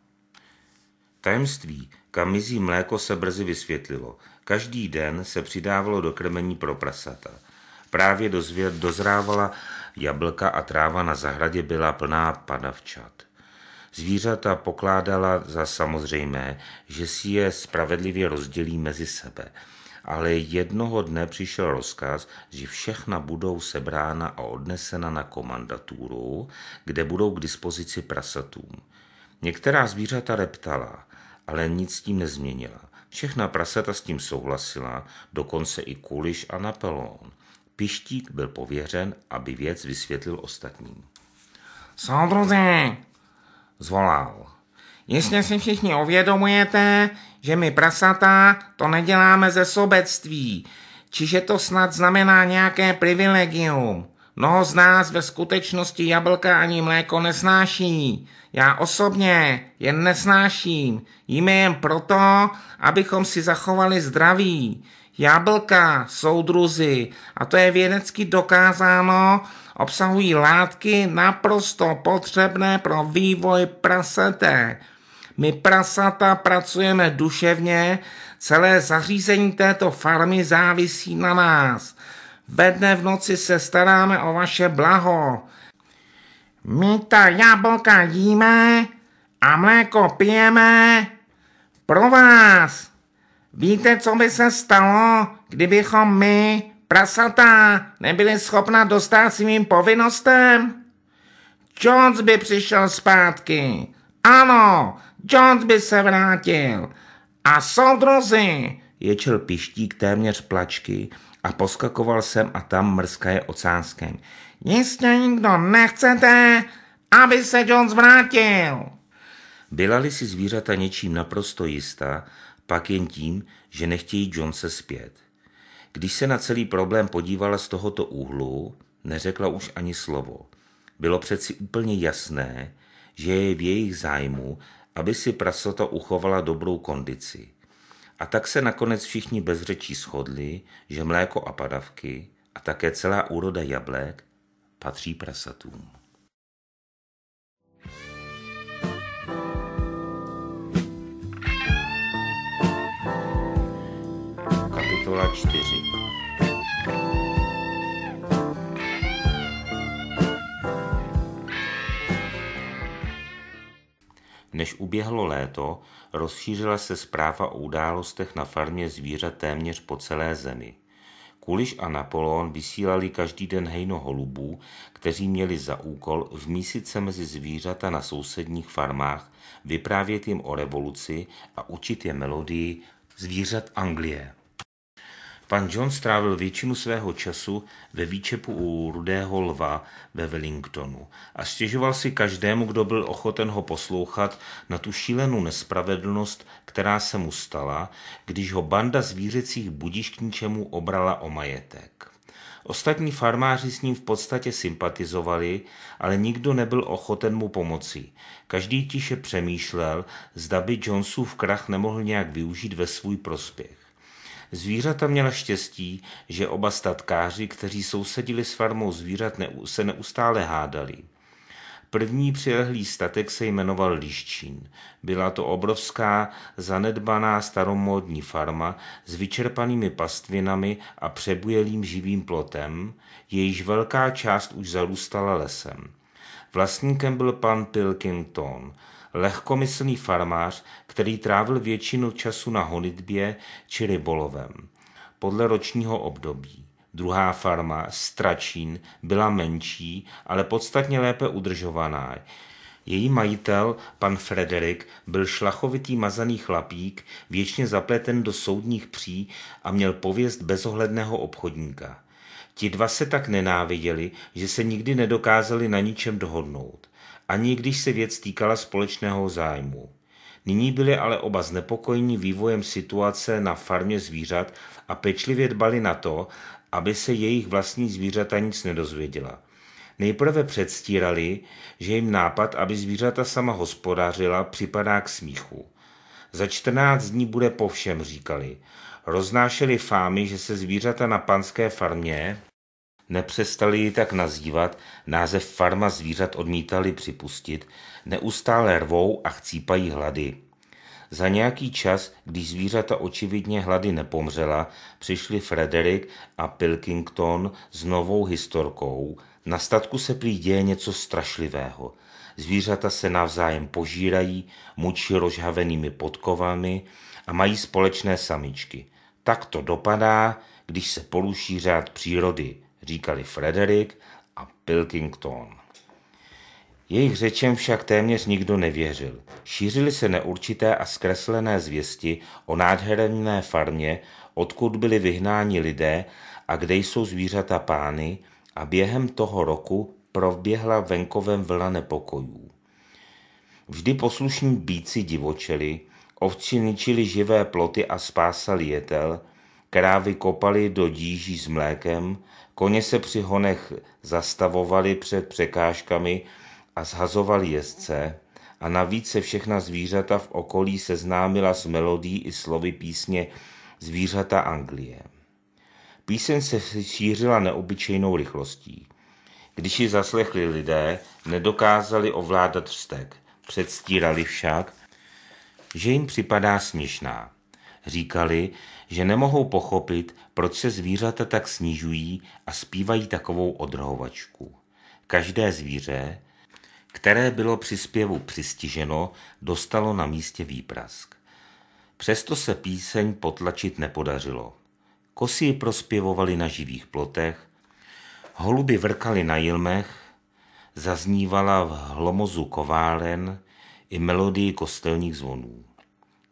Tajemství, kam mizí mléko, se brzy vysvětlilo. Každý den se přidávalo do krmení pro prasata. Právě do zvěr dozrávala jablka a tráva na zahradě byla plná panavčat. Zvířata pokládala za samozřejmé, že si je spravedlivě rozdělí mezi sebe. Ale jednoho dne přišel rozkaz, že všechna budou sebrána a odnesena na komandaturu, kde budou k dispozici prasatům. Některá zvířata reptala, ale nic s tím nezměnila. Všechna prasata s tím souhlasila, dokonce i Kuliš a Napoleon. Pištík byl pověřen, aby věc vysvětlil ostatním. Soudruzi, zvolal. Jestli si všichni uvědomujete, že my prasata to neděláme ze sobectví, čiže to snad znamená nějaké privilegium. Mnoho z nás ve skutečnosti jablka ani mléko nesnáší. Já osobně jen nesnáším. Jíme jen proto, abychom si zachovali zdraví. Jablka, druzy a to je vědecky dokázáno, obsahují látky naprosto potřebné pro vývoj prasete. My prasata pracujeme duševně, celé zařízení této farmy závisí na nás. Ve dne v noci se staráme o vaše blaho. My ta jablka jíme a mléko pijeme pro vás. Víte, co by se stalo, kdybychom my, prasata, nebyli schopna dostat svým povinnostem? Jones by přišel zpátky. Ano, Jones by se vrátil. A soudruzi, ječel pištík téměř plačky, a poskakoval jsem a tam je ocáskem. Jistě nikdo nechcete, aby se John zvrátil. Byla-li si zvířata něčím naprosto jistá, pak jen tím, že nechtějí John se zpět. Když se na celý problém podívala z tohoto úhlu, neřekla už ani slovo. Bylo přeci úplně jasné, že je v jejich zájmu, aby si prasota uchovala dobrou kondici. A tak se nakonec všichni bez řečí shodli, že mléko a padavky a také celá úroda jablek patří prasatům. Kapitola 4 Než uběhlo léto, Rozšířila se zpráva o událostech na farmě zvířat téměř po celé zemi. Kuliš a Napoleon vysílali každý den hejno holubů, kteří měli za úkol v se mezi zvířata na sousedních farmách, vyprávět jim o revoluci a učit je melodii zvířat Anglie. Pan John strávil většinu svého času ve výčepu u Rudého lva ve Wellingtonu a stěžoval si každému, kdo byl ochoten ho poslouchat na tu šílenou nespravedlnost, která se mu stala, když ho banda zvířecích budiš k ničemu obrala o majetek. Ostatní farmáři s ním v podstatě sympatizovali, ale nikdo nebyl ochoten mu pomoci. Každý tiše přemýšlel, zda by Jonesův krach nemohl nějak využít ve svůj prospěch. Zvířata měla štěstí, že oba statkáři, kteří sousedili s farmou zvířat, se neustále hádali. První přilehlý statek se jmenoval Liščín. Byla to obrovská, zanedbaná staromódní farma s vyčerpanými pastvinami a přebujelým živým plotem, jejíž velká část už zarůstala lesem. Vlastníkem byl pan Pilkington, lehkomyslný farmář, který trávil většinu času na honitbě či rybolovem. Podle ročního období. Druhá farma, Stračín, byla menší, ale podstatně lépe udržovaná. Její majitel, pan Frederik, byl šlachovitý mazaný chlapík, věčně zapleten do soudních pří a měl pověst bezohledného obchodníka. Ti dva se tak nenáviděli, že se nikdy nedokázali na ničem dohodnout ani když se věc týkala společného zájmu. Nyní byli ale oba znepokojeni vývojem situace na farmě zvířat a pečlivě dbali na to, aby se jejich vlastní zvířata nic nedozvěděla. Nejprve předstírali, že jim nápad, aby zvířata sama hospodářila, připadá k smíchu. Za 14 dní bude po všem, říkali. Roznášeli fámy, že se zvířata na panské farmě nepřestali ji tak nazývat, název farma zvířat odmítali připustit, neustále rvou a chcípají hlady. Za nějaký čas, když zvířata očividně hlady nepomřela, přišli Frederick a Pilkington s novou historkou. Na statku se prý děje něco strašlivého. Zvířata se navzájem požírají, mučí rozhavenými podkovami a mají společné samičky. Tak to dopadá, když se poluší řád přírody, říkali Frederick a Pilkington. Jejich řečem však téměř nikdo nevěřil. Šířily se neurčité a zkreslené zvěsti o nádherné farmě, odkud byli vyhnáni lidé a kde jsou zvířata pány a během toho roku proběhla venkovem vlna nepokojů. Vždy poslušní bíci divočeli, ovci ničili živé ploty a spásali jetel, krávy kopali do díží s mlékem Koně se při honech zastavovali před překážkami a zhazovali jezdce a navíc se všechna zvířata v okolí seznámila s melodí i slovy písně Zvířata Anglie. Píseň se šířila neobyčejnou rychlostí. Když ji zaslechli lidé, nedokázali ovládat vztek. Předstírali však, že jim připadá směšná. Říkali, že nemohou pochopit, proč se zvířata tak snižují a zpívají takovou odrhovačku. Každé zvíře, které bylo při zpěvu přistiženo, dostalo na místě výprask. Přesto se píseň potlačit nepodařilo. Kosy prospěvovaly prospěvovali na živých plotech, holuby vrkaly na jilmech, zaznívala v hlomozu koválen i melodii kostelních zvonů.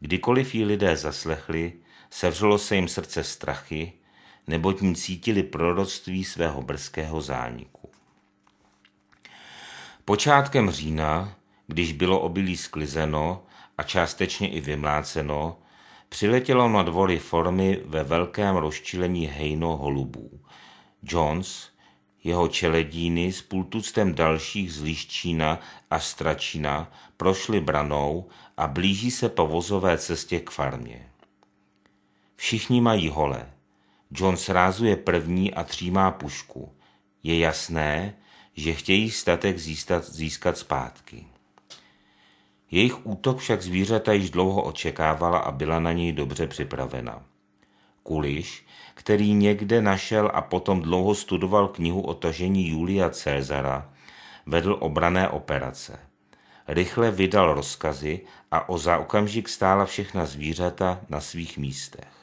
Kdykoliv ji lidé zaslechli, Sevřelo se jim srdce strachy, neboť ní cítili proroctví svého brzkého zániku. Počátkem října, když bylo obilí sklizeno a částečně i vymláceno, přiletělo na dvory formy ve velkém rozčilení hejno holubů. Jones, jeho čeledíny s pultuctem dalších z Liščína a Stračína prošly branou a blíží se po vozové cestě k farmě. Všichni mají hole. John srázuje první a třímá pušku. Je jasné, že chtějí statek získat, získat zpátky. Jejich útok však zvířata již dlouho očekávala a byla na něj dobře připravena. Kuliš, který někde našel a potom dlouho studoval knihu o tažení Julia Cezara, vedl obrané operace. Rychle vydal rozkazy a o za okamžik stála všechna zvířata na svých místech.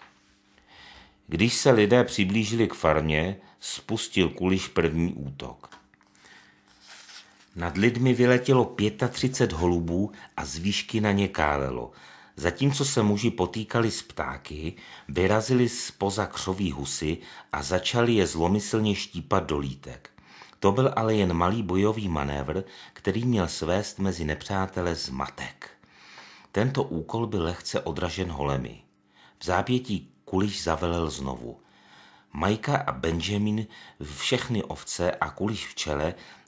Když se lidé přiblížili k farmě, spustil Kuliš první útok. Nad lidmi vyletělo 35 holubů a z výšky na ně kálelo. Zatímco se muži potýkali s ptáky, vyrazili spoza křoví husy a začali je zlomyslně štípat do lítek. To byl ale jen malý bojový manévr, který měl svést mezi nepřátele zmatek. Tento úkol byl lehce odražen holemi. V zápětí Kuliš zavelel znovu. Majka a Benjamin všechny ovce a Kuliš v čele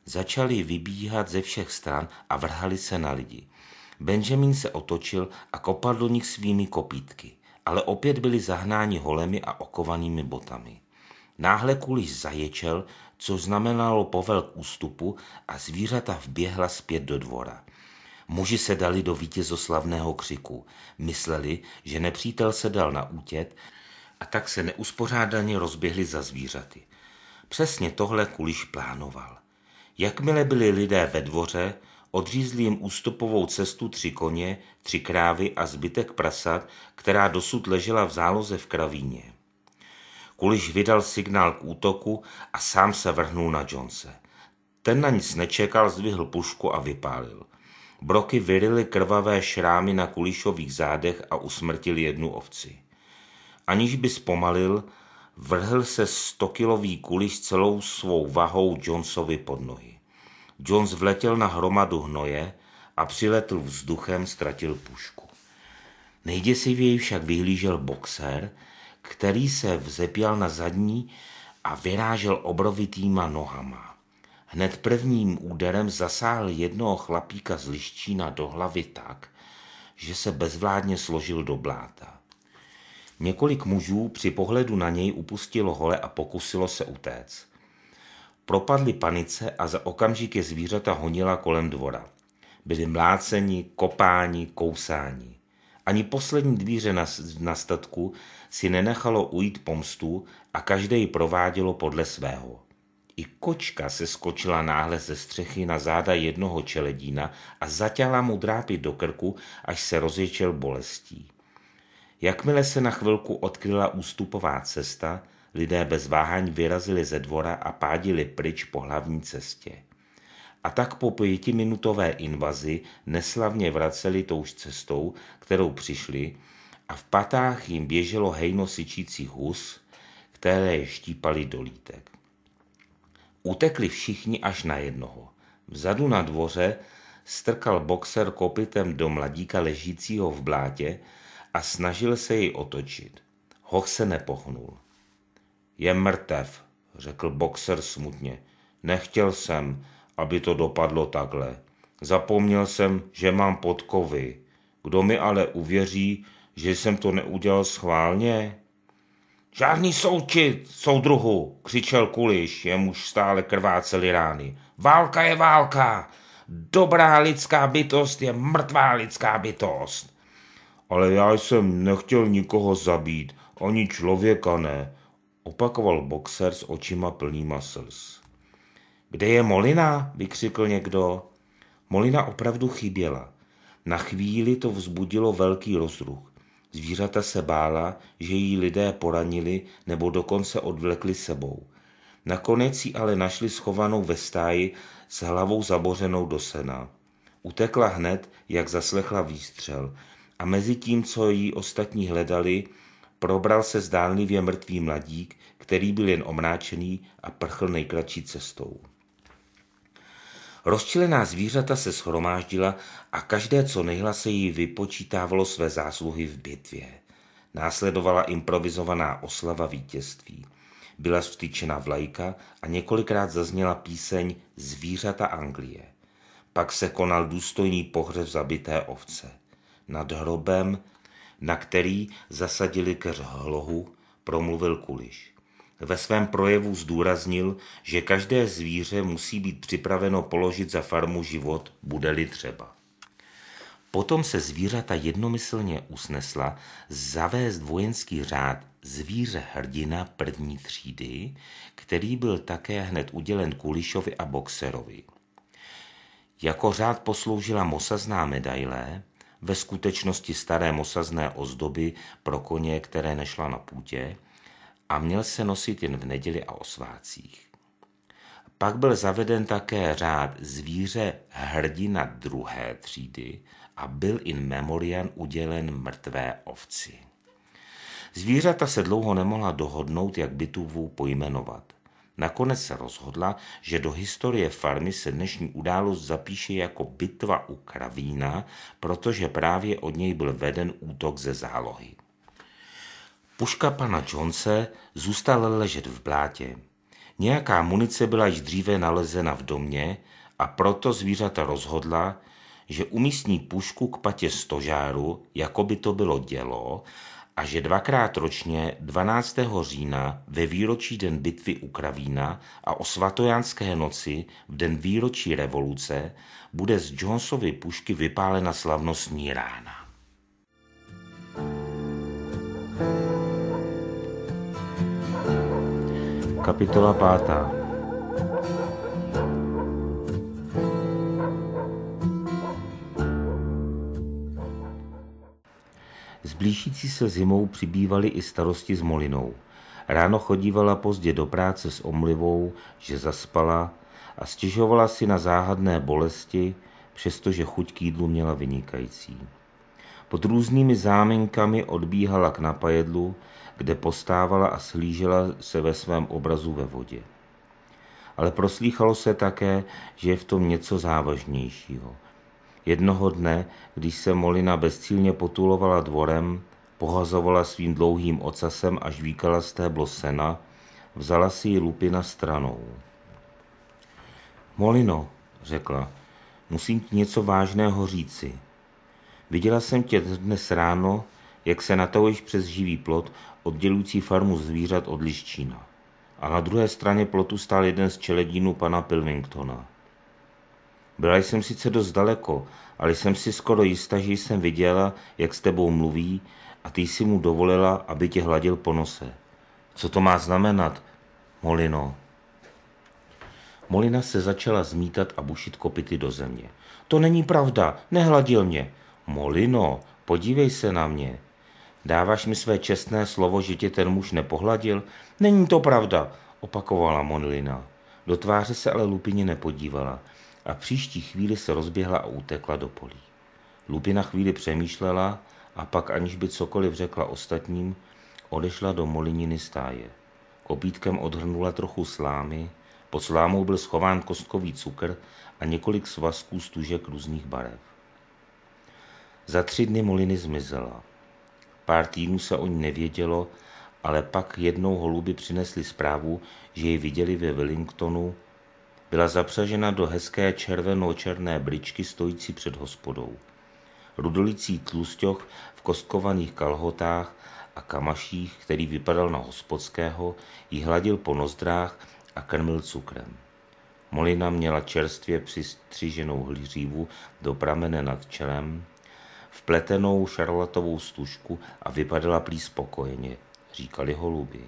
začali vybíhat ze všech stran a vrhali se na lidi. Benjamin se otočil a kopal do nich svými kopítky, ale opět byli zahnáni holemi a okovanými botami. Náhle kuliš zaječel, což znamenalo povel k ústupu a zvířata vběhla zpět do dvora. Muži se dali do vítězoslavného křiku. Mysleli, že nepřítel se dal na útěk a tak se neuspořádaně rozběhli za zvířaty. Přesně tohle Kuliš plánoval. Jakmile byli lidé ve dvoře, odřízli jim ústupovou cestu tři koně, tři krávy a zbytek prasat, která dosud ležela v záloze v kravíně. Kuliš vydal signál k útoku a sám se vrhnul na Jonese. Ten na nic nečekal, zdvihl pušku a vypálil. Broky vyryly krvavé šrámy na Kulišových zádech a usmrtili jednu ovci. Aniž by zpomalil, vrhl se stokilový kuliš celou svou vahou Jonesovi pod nohy. Jones vletěl na hromadu hnoje a přiletl vzduchem, ztratil pušku. Nejděsivěji však vyhlížel boxer, který se vzepěl na zadní a vyrážel obrovitýma nohama. Hned prvním úderem zasáhl jednoho chlapíka z liščína do hlavy tak, že se bezvládně složil do bláta. Několik mužů při pohledu na něj upustilo hole a pokusilo se utéct. Propadly panice a za okamžik je zvířata honila kolem dvora. Byli mláceni, kopáni, kousáni. Ani poslední dvíře na, na statku si nenechalo ujít pomstu a každé ji provádělo podle svého. I kočka se skočila náhle ze střechy na záda jednoho čeledína a zaťala mu drápy do krku, až se rozječel bolestí. Jakmile se na chvilku odkryla ústupová cesta, lidé bez váhání vyrazili ze dvora a pádili pryč po hlavní cestě. A tak po pětiminutové invazi neslavně vraceli touž cestou, kterou přišli, a v patách jim běželo hejno syčících hus, které je štípali do lítek. Utekli všichni až na jednoho. Vzadu na dvoře strkal boxer kopitem do mladíka ležícího v blátě, a snažil se ji otočit. Hoch se nepohnul. Je mrtev, řekl boxer smutně. Nechtěl jsem, aby to dopadlo takhle. Zapomněl jsem, že mám podkovy. Kdo mi ale uvěří, že jsem to neudělal schválně? Žádný součit, soudruhu, křičel Kuliš, jemuž stále krváceli rány. Válka je válka! Dobrá lidská bytost je mrtvá lidská bytost ale já jsem nechtěl nikoho zabít, ani člověka ne, opakoval boxer s očima plnýma slz. Kde je Molina? vykřikl někdo. Molina opravdu chyběla. Na chvíli to vzbudilo velký rozruch. Zvířata se bála, že jí lidé poranili nebo dokonce odvlekli sebou. Nakonec ji ale našli schovanou ve stáji s hlavou zabořenou do sena. Utekla hned, jak zaslechla výstřel a mezi tím, co ji ostatní hledali, probral se zdánlivě mrtvý mladík, který byl jen omráčený a prchl nejkratší cestou. Rozčilená zvířata se schromáždila a každé co nejhlaseji vypočítávalo své zásluhy v bitvě. Následovala improvizovaná oslava vítězství. Byla vstyčena vlajka a několikrát zazněla píseň Zvířata Anglie. Pak se konal důstojný pohřeb zabité ovce – nad hrobem, na který zasadili keř hlohu, promluvil Kuliš. Ve svém projevu zdůraznil, že každé zvíře musí být připraveno položit za farmu život, bude-li třeba. Potom se zvířata jednomyslně usnesla zavést vojenský řád zvíře hrdina první třídy, který byl také hned udělen Kulišovi a Boxerovi. Jako řád posloužila mosazná medaile, ve skutečnosti staré mosazné ozdoby pro koně, které nešla na půtě, a měl se nosit jen v neděli a osvácích. Pak byl zaveden také řád zvíře hrdina druhé třídy a byl in memoriam udělen mrtvé ovci. Zvířata se dlouho nemohla dohodnout, jak bitvu pojmenovat. Nakonec se rozhodla, že do historie farmy se dnešní událost zapíše jako bitva u Kravína, protože právě od něj byl veden útok ze zálohy. Puška pana Johnse zůstala ležet v blátě. Nějaká munice byla již dříve nalezena v domě a proto zvířata rozhodla, že umístní pušku k patě stožáru, jako by to bylo dělo, a že dvakrát ročně 12. října ve výročí den bitvy u Kravína a o svatojánské noci v den výročí revoluce bude z Johnsovy pušky vypálena slavnostní rána. Kapitola pátá. S blížící se zimou přibývaly i starosti s molinou. Ráno chodívala pozdě do práce s omlivou, že zaspala a stěžovala si na záhadné bolesti, přestože chuť k jídlu měla vynikající. Pod různými záminkami odbíhala k napajedlu, kde postávala a slížela se ve svém obrazu ve vodě. Ale proslýchalo se také, že je v tom něco závažnějšího – Jednoho dne, když se Molina bezcílně potulovala dvorem, pohazovala svým dlouhým ocasem a žvíkala stéblo sena, vzala si ji lupina stranou. Molino, řekla, musím ti něco vážného říci. Viděla jsem tě dnes ráno, jak se natahuješ přes živý plot oddělující farmu zvířat od liščína. A na druhé straně plotu stál jeden z čeledínů pana Pilvingtona. Byla jsem sice dost daleko, ale jsem si skoro jistá, že jsem viděla, jak s tebou mluví a ty jsi mu dovolila, aby tě hladil po nose. Co to má znamenat, Molino? Molina se začala zmítat a bušit kopity do země. To není pravda, nehladil mě. Molino, podívej se na mě. Dáváš mi své čestné slovo, že tě ten muž nepohladil? Není to pravda, opakovala Molina. Do tváře se ale Lupině nepodívala a příští chvíli se rozběhla a utekla do polí. Lupina chvíli přemýšlela a pak, aniž by cokoliv řekla ostatním, odešla do molininy stáje. Kopítkem odhrnula trochu slámy, pod slámou byl schován kostkový cukr a několik svazků stužek různých barev. Za tři dny moliny zmizela. Pár týdnů se o ní nevědělo, ale pak jednou holuby přinesli zprávu, že ji viděli ve Wellingtonu byla zapřažena do hezké červeno-černé bričky stojící před hospodou. Rudolicí tlusťoch v kostkovaných kalhotách a kamaších, který vypadal na hospodského, ji hladil po nozdrách a krmil cukrem. Molina měla čerstvě přistřiženou hlířívu do pramene nad čelem, vpletenou šarlatovou stužku a vypadala plý spokojeně, říkali holuby.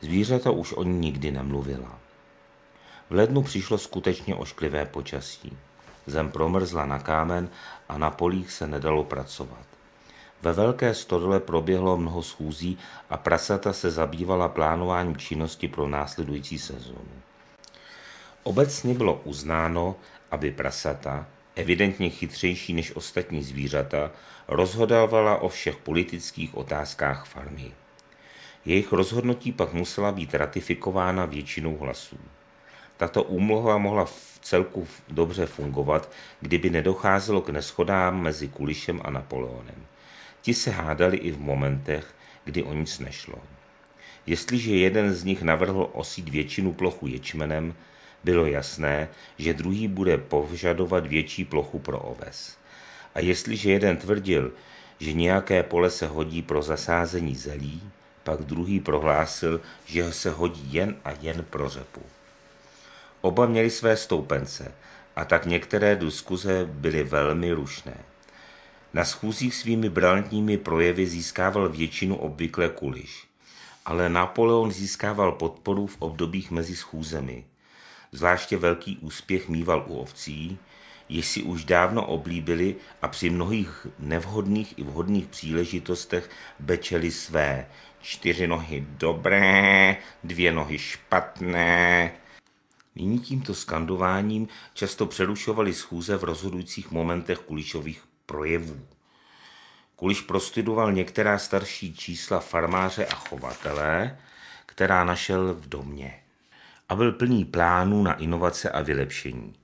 Zvířata už o ní nikdy nemluvila. V lednu přišlo skutečně ošklivé počasí. Zem promrzla na kámen a na polích se nedalo pracovat. Ve velké stodole proběhlo mnoho schůzí a prasata se zabývala plánováním činnosti pro následující sezónu. Obecně bylo uznáno, aby prasata, evidentně chytřejší než ostatní zvířata, rozhodovala o všech politických otázkách farmy. Jejich rozhodnutí pak musela být ratifikována většinou hlasů. Tato úmluva mohla v celku dobře fungovat, kdyby nedocházelo k neschodám mezi Kulišem a Napoleonem. Ti se hádali i v momentech, kdy o nic nešlo. Jestliže jeden z nich navrhl osít většinu plochu ječmenem, bylo jasné, že druhý bude požadovat větší plochu pro oves. A jestliže jeden tvrdil, že nějaké pole se hodí pro zasázení zelí, pak druhý prohlásil, že se hodí jen a jen pro řepu. Oba měli své stoupence a tak některé diskuze byly velmi rušné. Na schůzích svými brilantními projevy získával většinu obvykle kuliš, ale Napoleon získával podporu v obdobích mezi schůzemi. Zvláště velký úspěch mýval u ovcí, jež si už dávno oblíbili a při mnohých nevhodných i vhodných příležitostech bečeli své čtyři nohy dobré, dvě nohy špatné, Nyní tímto skandováním často přerušovali schůze v rozhodujících momentech Kulišových projevů. Kuliš prostudoval některá starší čísla farmáře a chovatele, která našel v domě a byl plný plánů na inovace a vylepšení.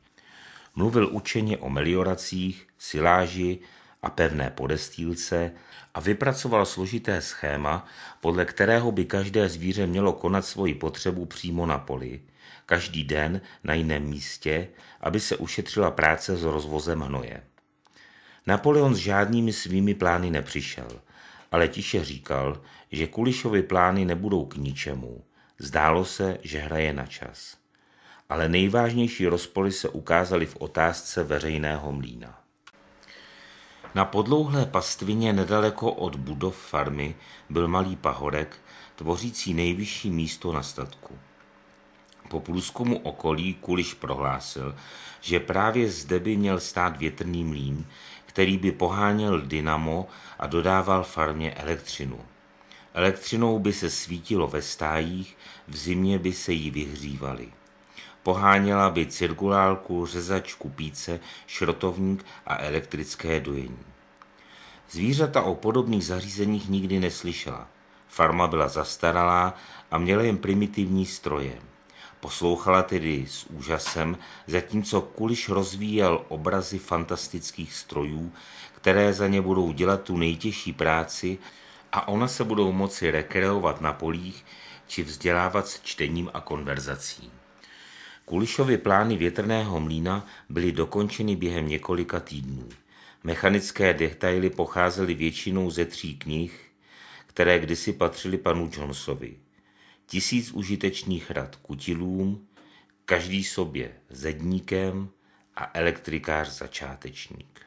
Mluvil učeně o melioracích, siláži a pevné podestýlce a vypracoval složité schéma, podle kterého by každé zvíře mělo konat svoji potřebu přímo na poli – každý den na jiném místě, aby se ušetřila práce s rozvozem hnoje. Napoleon s žádnými svými plány nepřišel, ale tiše říkal, že Kulišovi plány nebudou k ničemu. Zdálo se, že hraje na čas. Ale nejvážnější rozpoly se ukázaly v otázce veřejného mlína. Na podlouhlé pastvině nedaleko od budov farmy byl malý pahorek, tvořící nejvyšší místo na statku. Po průzkumu okolí Kuliš prohlásil, že právě zde by měl stát větrný mlín, který by poháněl dynamo a dodával farmě elektřinu. Elektřinou by se svítilo ve stájích, v zimě by se jí vyhřívali. Poháněla by cirkulálku, řezačku píce, šrotovník a elektrické dojení. Zvířata o podobných zařízeních nikdy neslyšela. Farma byla zastaralá a měla jen primitivní stroje. Poslouchala tedy s úžasem, zatímco Kuliš rozvíjel obrazy fantastických strojů, které za ně budou dělat tu nejtěžší práci a ona se budou moci rekreovat na polích či vzdělávat s čtením a konverzací. Kulišovy plány větrného mlína byly dokončeny během několika týdnů. Mechanické detaily pocházely většinou ze tří knih, které kdysi patřily panu Johnsovi – tisíc užitečných rad kutilům, každý sobě zedníkem a elektrikář začátečník.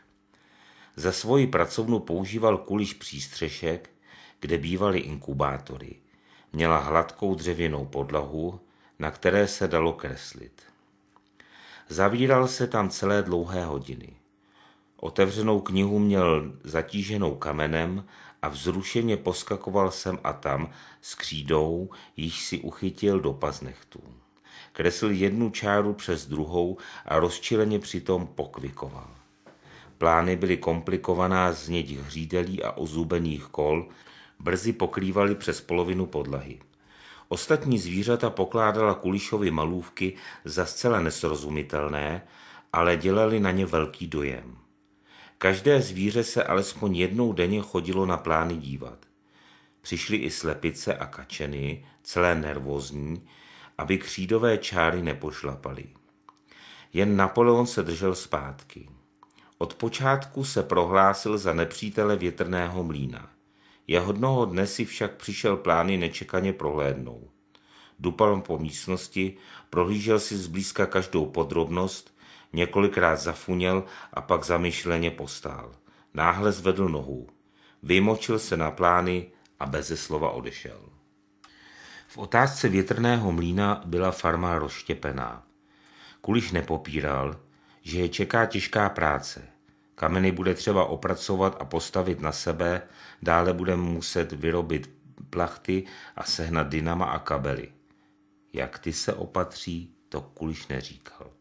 Za svoji pracovnu používal kuliš přístřešek, kde bývaly inkubátory. Měla hladkou dřevěnou podlahu, na které se dalo kreslit. Zavíral se tam celé dlouhé hodiny. Otevřenou knihu měl zatíženou kamenem a vzrušeně poskakoval sem a tam s křídou, již si uchytil do paznechtů. Kresl jednu čáru přes druhou a rozčileně přitom pokvikoval. Plány byly komplikovaná z něď hřídelí a ozubených kol, brzy pokrývaly přes polovinu podlahy. Ostatní zvířata pokládala Kulišovi malůvky za zcela nesrozumitelné, ale dělali na ně velký dojem. Každé zvíře se alespoň jednou denně chodilo na plány dívat. Přišly i slepice a kačeny, celé nervózní, aby křídové čáry nepošlapaly. Jen Napoleon se držel zpátky. Od počátku se prohlásil za nepřítele větrného mlína. Jahodnoho dne si však přišel plány nečekaně prohlédnout. Dupal po místnosti, prohlížel si zblízka každou podrobnost, Několikrát zafuněl a pak zamyšleně postál. Náhle zvedl nohu. Vymočil se na plány a beze slova odešel. V otázce větrného mlína byla farma rozštěpená. Kuliš nepopíral, že je čeká těžká práce. Kameny bude třeba opracovat a postavit na sebe, dále bude muset vyrobit plachty a sehnat dynama a kabely. Jak ty se opatří, to Kuliš neříkal.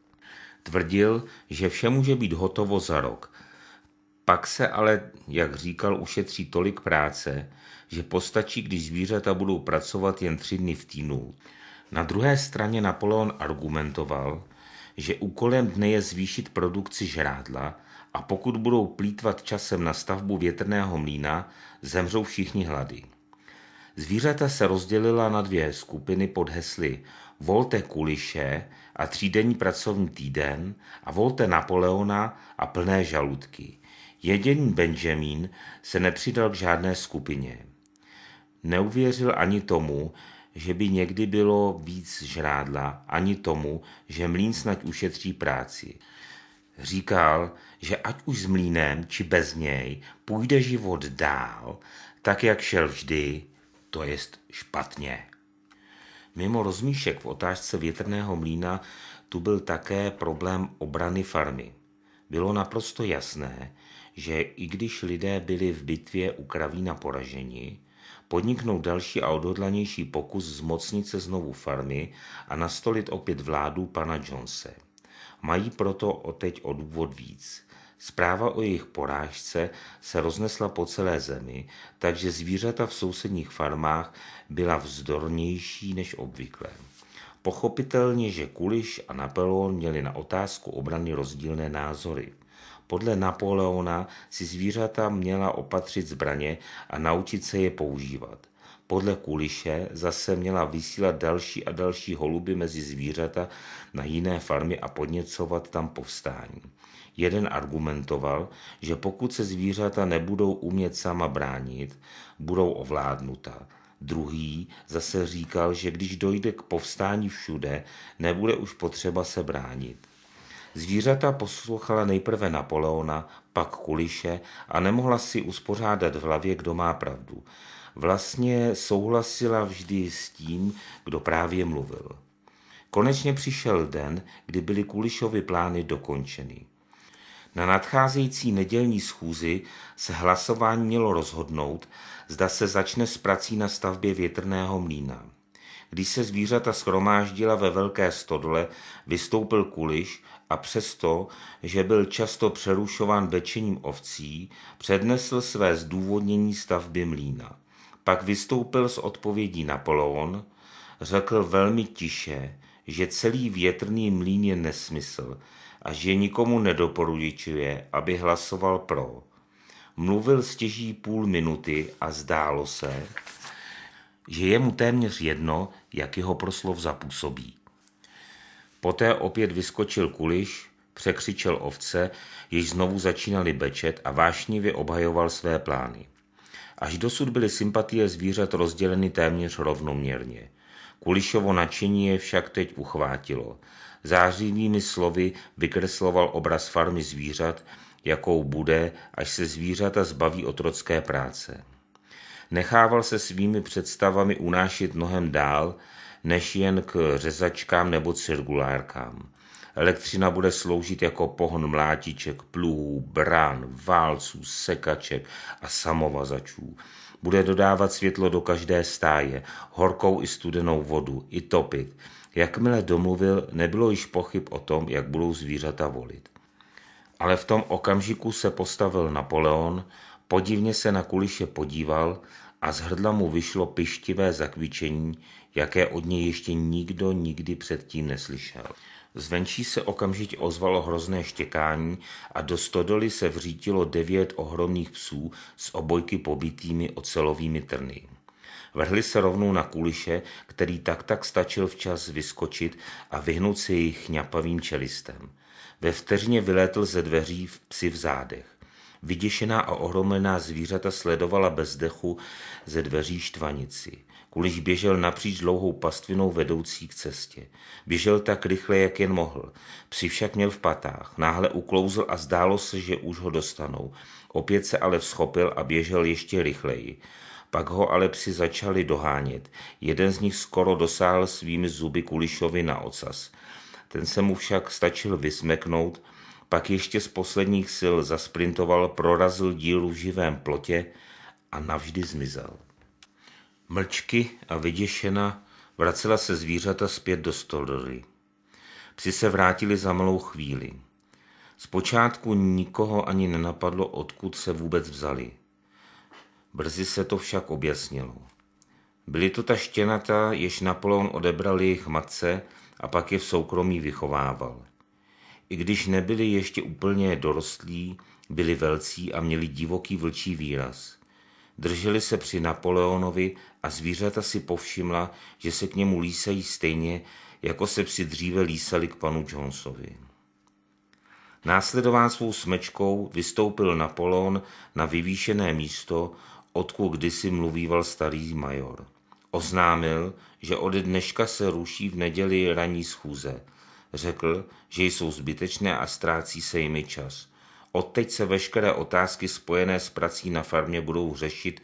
Tvrdil, že vše může být hotovo za rok. Pak se ale, jak říkal, ušetří tolik práce, že postačí, když zvířata budou pracovat jen tři dny v týnu. Na druhé straně Napoleon argumentoval, že úkolem dne je zvýšit produkci žrádla a pokud budou plítvat časem na stavbu větrného mlýna, zemřou všichni hlady. Zvířata se rozdělila na dvě skupiny pod hesly volte kuliše a třídenní pracovní týden a volte Napoleona a plné žaludky. Jediný Benjamin se nepřidal k žádné skupině. Neuvěřil ani tomu, že by někdy bylo víc žrádla, ani tomu, že mlín snad ušetří práci. Říkal, že ať už s mlínem či bez něj půjde život dál, tak jak šel vždy, to jest špatně. Mimo rozmíšek v otázce větrného mlína tu byl také problém obrany farmy. Bylo naprosto jasné, že i když lidé byli v bitvě u Kravína poraženi, podniknou další a odhodlanější pokus zmocnit se znovu farmy a nastolit opět vládu pana Jonese. Mají proto teď o důvod víc. Zpráva o jejich porážce se roznesla po celé zemi, takže zvířata v sousedních farmách byla vzdornější než obvykle. Pochopitelně, že Kuliš a Napoleon měli na otázku obrany rozdílné názory. Podle Napoleona si zvířata měla opatřit zbraně a naučit se je používat. Podle Kuliše zase měla vysílat další a další holuby mezi zvířata na jiné farmy a podněcovat tam povstání. Jeden argumentoval, že pokud se zvířata nebudou umět sama bránit, budou ovládnuta Druhý zase říkal, že když dojde k povstání všude, nebude už potřeba se bránit. Zvířata poslouchala nejprve Napoleona, pak Kuliše a nemohla si uspořádat v hlavě, kdo má pravdu. Vlastně souhlasila vždy s tím, kdo právě mluvil. Konečně přišel den, kdy byly Kulišovy plány dokončeny. Na nadcházející nedělní schůzi se hlasování mělo rozhodnout, zda se začne s prací na stavbě větrného mlýna. Když se zvířata schromáždila ve velké stodole, vystoupil kuliš a přesto, že byl často přerušován bečením ovcí, přednesl své zdůvodnění stavby mlýna. Pak vystoupil s odpovědí Napoleon, řekl velmi tiše, že celý větrný mlín je nesmysl a že nikomu nedoporučuje, aby hlasoval pro. Mluvil stěží půl minuty a zdálo se, že je mu téměř jedno, jak jeho proslov zapůsobí. Poté opět vyskočil kuliš, překřičel ovce, jež znovu začínali bečet a vášnivě obhajoval své plány. Až dosud byly sympatie zvířat rozděleny téměř rovnoměrně. Kulišovo nadšení je však teď uchvátilo. Zářivými slovy vykresloval obraz farmy zvířat, jakou bude, až se zvířata zbaví otrocké práce. Nechával se svými představami unášit mnohem dál, než jen k řezačkám nebo cirkulárkám. Elektřina bude sloužit jako pohon mlátiček, pluhů, brán, válců, sekaček a samovazačů. Bude dodávat světlo do každé stáje, horkou i studenou vodu, i topit. Jakmile domluvil, nebylo již pochyb o tom, jak budou zvířata volit ale v tom okamžiku se postavil Napoleon, podivně se na kuliše podíval a z hrdla mu vyšlo pištivé zakvičení, jaké od něj ještě nikdo nikdy předtím neslyšel. Zvenčí se okamžitě ozvalo hrozné štěkání a do stodoly se vřítilo devět ohromných psů s obojky pobitými ocelovými trny. Vrhli se rovnou na kuliše, který tak tak stačil včas vyskočit a vyhnout se jejich chňapavým čelistem. Ve vteřině vylétl ze dveří v psi v zádech. Vyděšená a ohromená zvířata sledovala bez dechu ze dveří štvanici. Kuliš běžel napříč dlouhou pastvinou vedoucí k cestě. Běžel tak rychle, jak jen mohl. Psi však měl v patách. Náhle uklouzl a zdálo se, že už ho dostanou. Opět se ale vzchopil a běžel ještě rychleji. Pak ho ale psi začali dohánět. Jeden z nich skoro dosáhl svými zuby Kulišovi na ocas ten se mu však stačil vysmeknout, pak ještě z posledních sil zasprintoval, prorazil dílu v živém plotě a navždy zmizel. Mlčky a vyděšena vracela se zvířata zpět do stodoly. Psi se vrátili za malou chvíli. Zpočátku nikoho ani nenapadlo, odkud se vůbec vzali. Brzy se to však objasnilo. Byly to ta štěnata, jež Napoleon odebral jejich matce a pak je v soukromí vychovával. I když nebyli ještě úplně dorostlí, byli velcí a měli divoký vlčí výraz. Drželi se při Napoleonovi a zvířata si povšimla, že se k němu lísají stejně, jako se při dříve lísali k panu Jonesovi. Následován svou smečkou vystoupil Napoleon na vyvýšené místo, odkud kdysi mluvíval starý major. Oznámil, že ode dneška se ruší v neděli ranní schůze. Řekl, že jsou zbytečné a ztrácí se jimi čas. Odteď se veškeré otázky spojené s prací na farmě budou řešit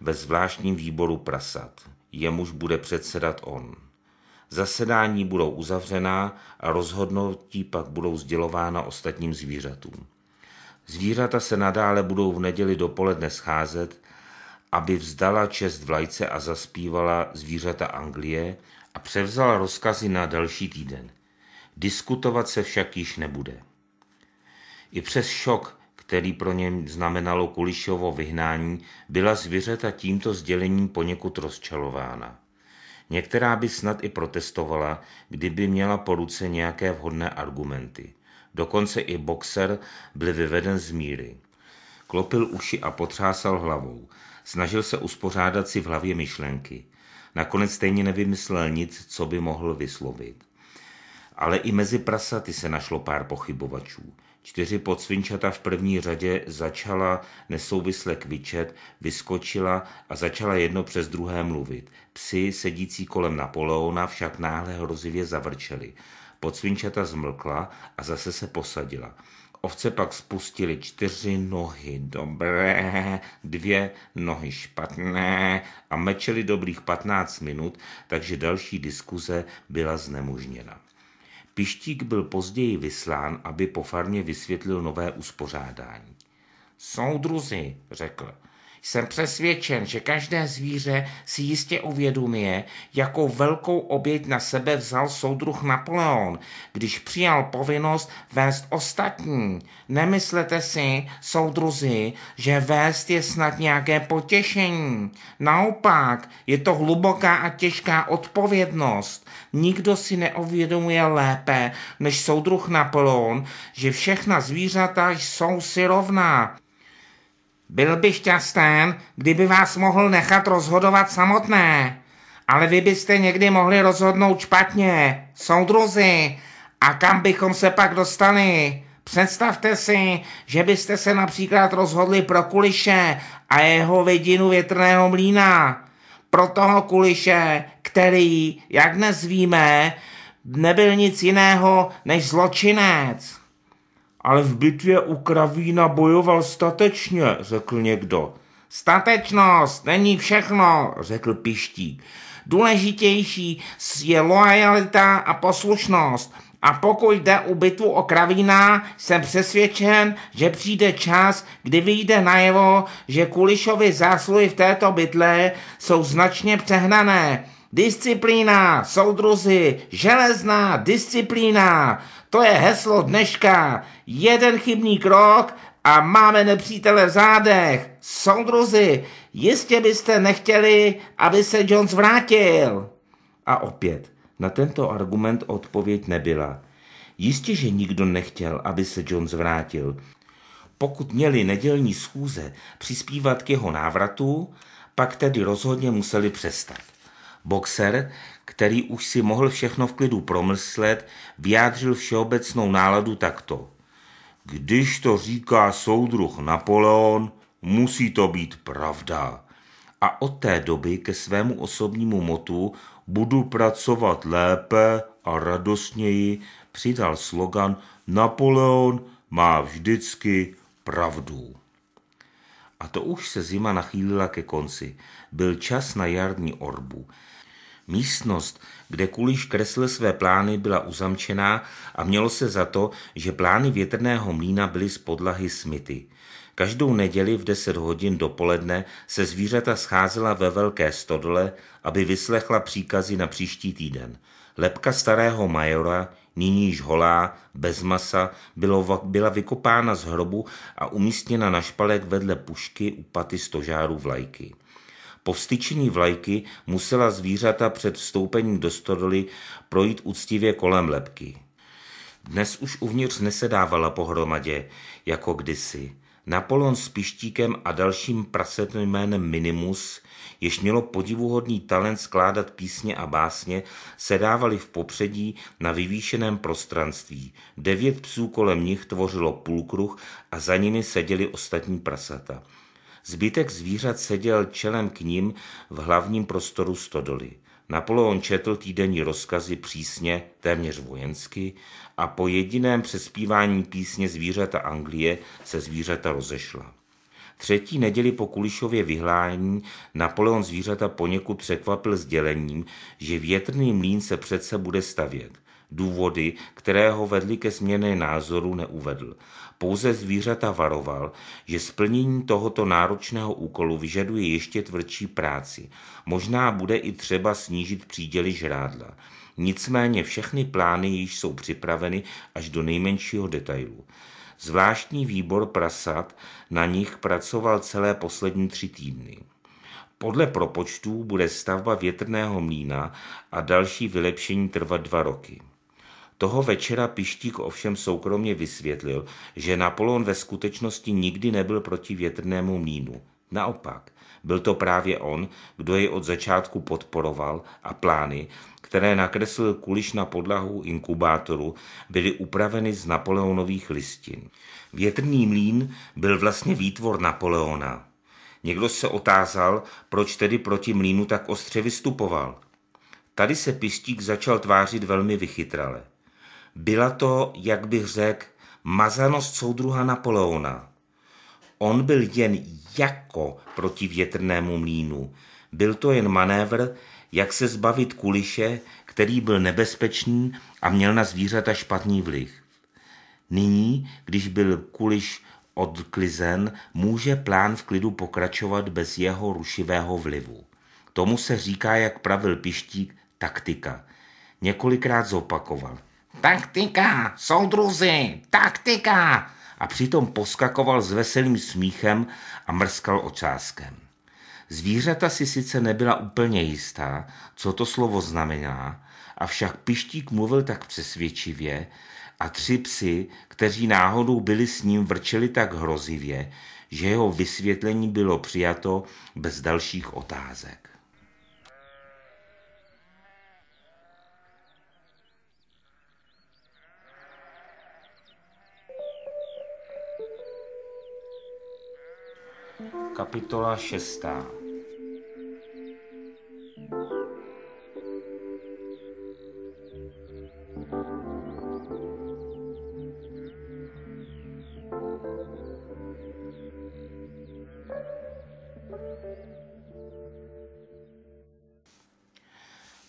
ve zvláštním výboru prasat. Jemuž bude předsedat on. Zasedání budou uzavřená a rozhodnutí pak budou sdělována ostatním zvířatům. Zvířata se nadále budou v neděli dopoledne scházet, aby vzdala čest vlajce a zaspívala zvířata Anglie a převzala rozkazy na další týden. Diskutovat se však již nebude. I přes šok, který pro něm znamenalo Kulišovo vyhnání, byla zvířata tímto sdělením poněkud rozčalována. Některá by snad i protestovala, kdyby měla po ruce nějaké vhodné argumenty. Dokonce i boxer byl vyveden z míry. Klopil uši a potřásal hlavou. Snažil se uspořádat si v hlavě myšlenky. Nakonec stejně nevymyslel nic, co by mohl vyslovit. Ale i mezi prasaty se našlo pár pochybovačů. Čtyři podsvinčata v první řadě začala nesouvisle kvičet, vyskočila a začala jedno přes druhé mluvit. Psi, sedící kolem Napoleona, však náhle hrozivě zavrčeli. Podsvinčata zmlkla a zase se posadila. Ovce pak spustili čtyři nohy dobré, dvě nohy špatné a mečeli dobrých 15 minut, takže další diskuze byla znemožněna. Pištík byl později vyslán, aby po farmě vysvětlil nové uspořádání. Soudruzi, řekl, jsem přesvědčen, že každé zvíře si jistě uvědomuje, jakou velkou oběť na sebe vzal soudruh Napoleon, když přijal povinnost vést ostatní. Nemyslete si, soudruzi, že vést je snad nějaké potěšení. Naopak, je to hluboká a těžká odpovědnost. Nikdo si neuvědomuje lépe než soudruh Napoleon, že všechna zvířata jsou si rovná. Byl bych šťastný, kdyby vás mohl nechat rozhodovat samotné, ale vy byste někdy mohli rozhodnout špatně, soudruzi, a kam bychom se pak dostali? Představte si, že byste se například rozhodli pro kuliše a jeho vidinu větrného mlína. Pro toho kuliše, který, jak dnes víme, nebyl nic jiného než zločinec ale v bitvě u Kravína bojoval statečně, řekl někdo. Statečnost není všechno, řekl Pištík. Důležitější je loajalita a poslušnost. A pokud jde u bitvu o Kravína, jsem přesvědčen, že přijde čas, kdy vyjde najevo, že Kulišovi zásluhy v této bitle jsou značně přehnané Disciplína, soudruzi, železná disciplína, to je heslo dneška. Jeden chybný krok a máme nepřítele v zádech. Soudruzi, jistě byste nechtěli, aby se Jones vrátil. A opět, na tento argument odpověď nebyla. Jistě, že nikdo nechtěl, aby se Jones vrátil. Pokud měli nedělní schůze přispívat k jeho návratu, pak tedy rozhodně museli přestat. Boxer, který už si mohl všechno v klidu promyslet, vyjádřil všeobecnou náladu takto. Když to říká soudruh Napoleon, musí to být pravda. A od té doby ke svému osobnímu motu budu pracovat lépe a radostněji přidal slogan Napoleon má vždycky pravdu. A to už se zima nachýlila ke konci. Byl čas na jarní orbu. Místnost, kde Kuliš kresl své plány, byla uzamčená a mělo se za to, že plány větrného mlína byly z podlahy smity. Každou neděli v 10 hodin dopoledne se zvířata scházela ve velké stodole, aby vyslechla příkazy na příští týden. Lepka starého majora, nyní již holá, bez masa, bylo, byla vykopána z hrobu a umístěna na špalek vedle pušky u paty stožáru vlajky. Po vstyčení vlajky musela zvířata před vstoupením do stodoly projít úctivě kolem lepky. Dnes už uvnitř nesedávala pohromadě, jako kdysi. Napoleon s Pištíkem a dalším prasetným jménem Minimus, jež mělo podivuhodný talent skládat písně a básně, sedávali v popředí na vyvýšeném prostranství. Devět psů kolem nich tvořilo půlkruh a za nimi seděli ostatní prasata. Zbytek zvířat seděl čelem k ním v hlavním prostoru stodoly. Napoleon četl týdenní rozkazy přísně, téměř vojensky, a po jediném přespívání písně Zvířata Anglie se zvířata rozešla. Třetí neděli po Kulišově vyhlání Napoleon zvířata poněkud překvapil sdělením, že větrný mlín se přece bude stavět. Důvody, které ho vedly ke změně názoru, neuvedl. Pouze zvířata varoval, že splnění tohoto náročného úkolu vyžaduje ještě tvrdší práci. Možná bude i třeba snížit příděly žrádla. Nicméně všechny plány již jsou připraveny až do nejmenšího detailu. Zvláštní výbor prasat na nich pracoval celé poslední tři týdny. Podle propočtů bude stavba větrného mlýna a další vylepšení trvat dva roky. Toho večera Pištík ovšem soukromně vysvětlil, že Napoleon ve skutečnosti nikdy nebyl proti větrnému mínu. Naopak, byl to právě on, kdo jej od začátku podporoval a plány, které nakreslil kuliš na podlahu inkubátoru, byly upraveny z Napoleonových listin. Větrný mlín byl vlastně výtvor Napoleona. Někdo se otázal, proč tedy proti mlínu tak ostře vystupoval. Tady se pistík začal tvářit velmi vychytrale. Byla to, jak bych řekl, mazanost soudruha Napoleona. On byl jen jako proti větrnému mlínu. Byl to jen manévr, jak se zbavit kuliše, který byl nebezpečný a měl na zvířata špatný vliv. Nyní, když byl kuliš odklizen, může plán v klidu pokračovat bez jeho rušivého vlivu. Tomu se říká, jak pravil Pištík, taktika. Několikrát zopakoval. Taktika, soudruzi, taktika! A přitom poskakoval s veselým smíchem a mrskal očáskem. Zvířata si sice nebyla úplně jistá, co to slovo znamená, avšak pištík mluvil tak přesvědčivě a tři psy, kteří náhodou byli s ním, vrčeli tak hrozivě, že jeho vysvětlení bylo přijato bez dalších otázek. Kapitola 6.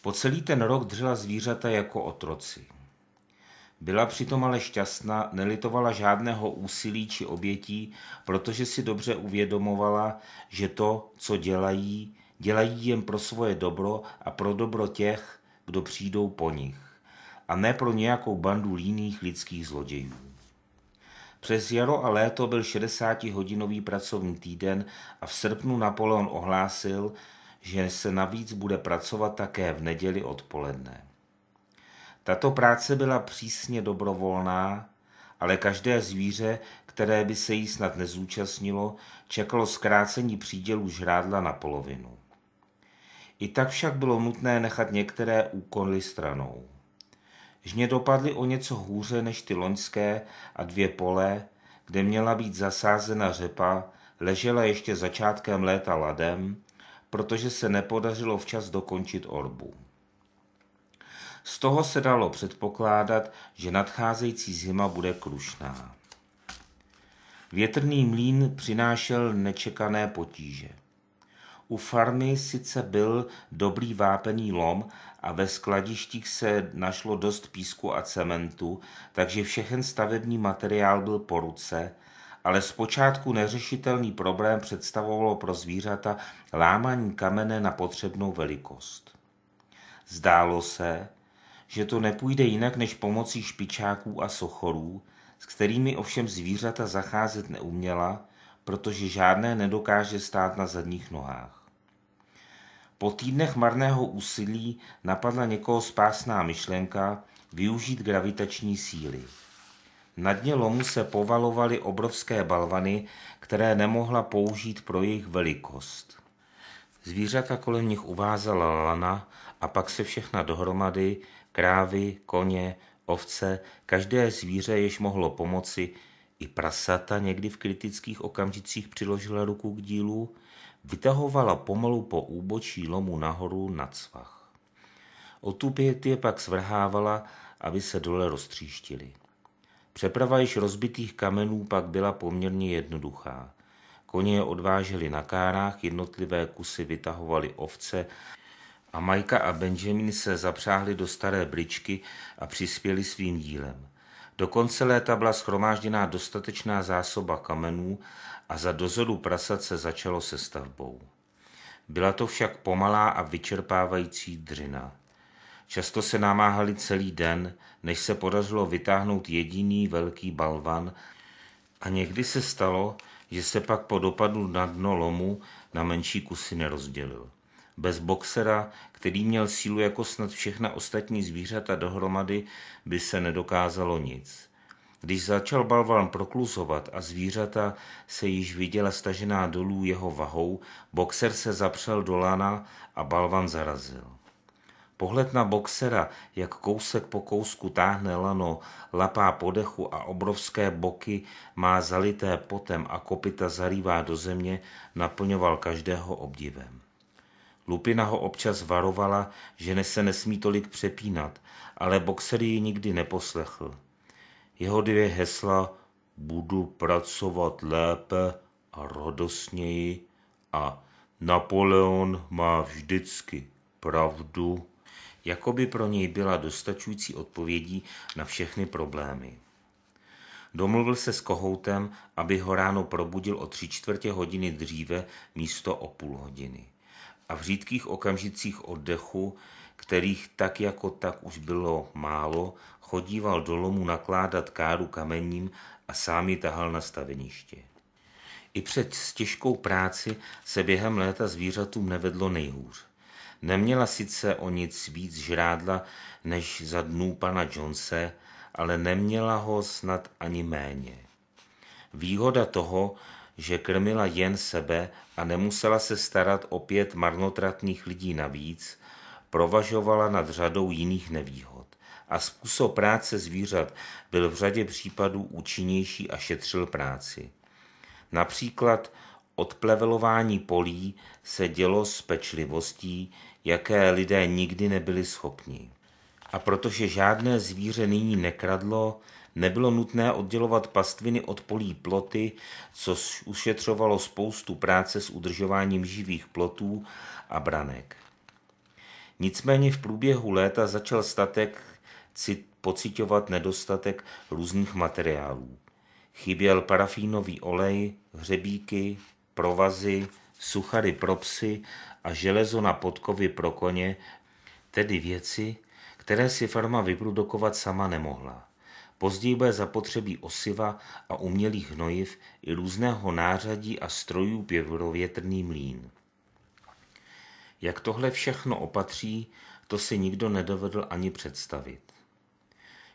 Po celý ten rok dřela zvířata jako otroci. Byla přitom ale šťastná, nelitovala žádného úsilí či obětí, protože si dobře uvědomovala, že to, co dělají, dělají jen pro svoje dobro a pro dobro těch, kdo přijdou po nich, a ne pro nějakou bandu líných lidských zlodějů. Přes jaro a léto byl 60-hodinový pracovní týden a v srpnu Napoleon ohlásil, že se navíc bude pracovat také v neděli odpoledne. Tato práce byla přísně dobrovolná, ale každé zvíře, které by se jí snad nezúčastnilo, čekalo zkrácení přídělu žrádla na polovinu. I tak však bylo nutné nechat některé úkoly stranou. Žně dopadly o něco hůře než ty loňské a dvě pole, kde měla být zasázena řepa, ležela ještě začátkem léta ladem, protože se nepodařilo včas dokončit orbu. Z toho se dalo předpokládat, že nadcházející zima bude krušná. Větrný mlín přinášel nečekané potíže. U farmy sice byl dobrý vápený lom a ve skladištích se našlo dost písku a cementu, takže všechen stavební materiál byl po ruce, ale zpočátku neřešitelný problém představovalo pro zvířata lámání kamene na potřebnou velikost. Zdálo se, že to nepůjde jinak než pomocí špičáků a sochorů, s kterými ovšem zvířata zacházet neuměla, protože žádné nedokáže stát na zadních nohách. Po týdnech marného úsilí napadla někoho spásná myšlenka využít gravitační síly. Na dně lomu se povalovaly obrovské balvany, které nemohla použít pro jejich velikost. Zvířata kolem nich uvázala lana a pak se všechna dohromady krávy, koně, ovce, každé zvíře jež mohlo pomoci, i prasata někdy v kritických okamžicích přiložila ruku k dílu, vytahovala pomalu po úbočí lomu nahoru na cvach. Otupět je pak svrhávala, aby se dole roztříštili. Přeprava již rozbitých kamenů pak byla poměrně jednoduchá. Koně je odváželi na kárách, jednotlivé kusy vytahovali ovce a Majka a Benjamin se zapřáhli do staré bričky a přispěli svým dílem. Do konce léta byla schromážděná dostatečná zásoba kamenů a za dozoru prasat se začalo se stavbou. Byla to však pomalá a vyčerpávající dřina. Často se namáhali celý den, než se podařilo vytáhnout jediný velký balvan a někdy se stalo, že se pak po dopadu na dno lomu na menší kusy nerozdělil. Bez boxera, který měl sílu jako snad všechna ostatní zvířata dohromady, by se nedokázalo nic. Když začal balvan prokluzovat a zvířata se již viděla stažená dolů jeho vahou, boxer se zapřel do lana a balvan zarazil. Pohled na boxera, jak kousek po kousku táhne lano, lapá podechu a obrovské boky má zalité potem a kopita zarývá do země, naplňoval každého obdivem. Lupina ho občas varovala, že se nesmí tolik přepínat, ale boxer ji nikdy neposlechl. Jeho dvě hesla budu pracovat lépe a radostněji a Napoleon má vždycky pravdu, jako by pro něj byla dostačující odpovědí na všechny problémy. Domluvil se s kohoutem, aby ho ráno probudil o tři čtvrtě hodiny dříve místo o půl hodiny a v řídkých okamžicích oddechu, kterých tak jako tak už bylo málo, chodíval do lomu nakládat káru kamením a sám ji tahal na staveniště. I před těžkou práci se během léta zvířatům nevedlo nejhůř. Neměla sice o nic víc žrádla než za dnů pana Jonese, ale neměla ho snad ani méně. Výhoda toho, že krmila jen sebe a nemusela se starat o pět marnotratných lidí navíc, provažovala nad řadou jiných nevýhod a způsob práce zvířat byl v řadě případů účinnější a šetřil práci. Například odplevelování polí se dělo s pečlivostí, jaké lidé nikdy nebyli schopni. A protože žádné zvíře nyní nekradlo, Nebylo nutné oddělovat pastviny od polí ploty, co ušetřovalo spoustu práce s udržováním živých plotů a branek. Nicméně v průběhu léta začal statek pocitovat nedostatek různých materiálů. Chyběl parafínový olej, hřebíky, provazy, suchary pro psy a železo na podkovy pro koně, tedy věci, které si farma vyprodukovat sama nemohla. Později bude zapotřebí osiva a umělých hnojiv i různého nářadí a strojů pěvrovětrný mlín. Jak tohle všechno opatří, to si nikdo nedovedl ani představit.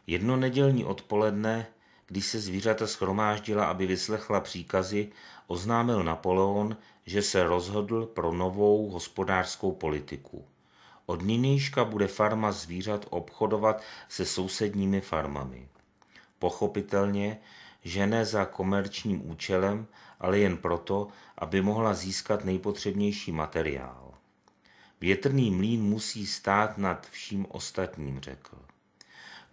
Jedno nedělní odpoledne, když se zvířata schromáždila, aby vyslechla příkazy, oznámil Napoleon, že se rozhodl pro novou hospodářskou politiku. Od nynějška bude farma zvířat obchodovat se sousedními farmami pochopitelně, že ne za komerčním účelem, ale jen proto, aby mohla získat nejpotřebnější materiál. Větrný mlín musí stát nad vším ostatním, řekl.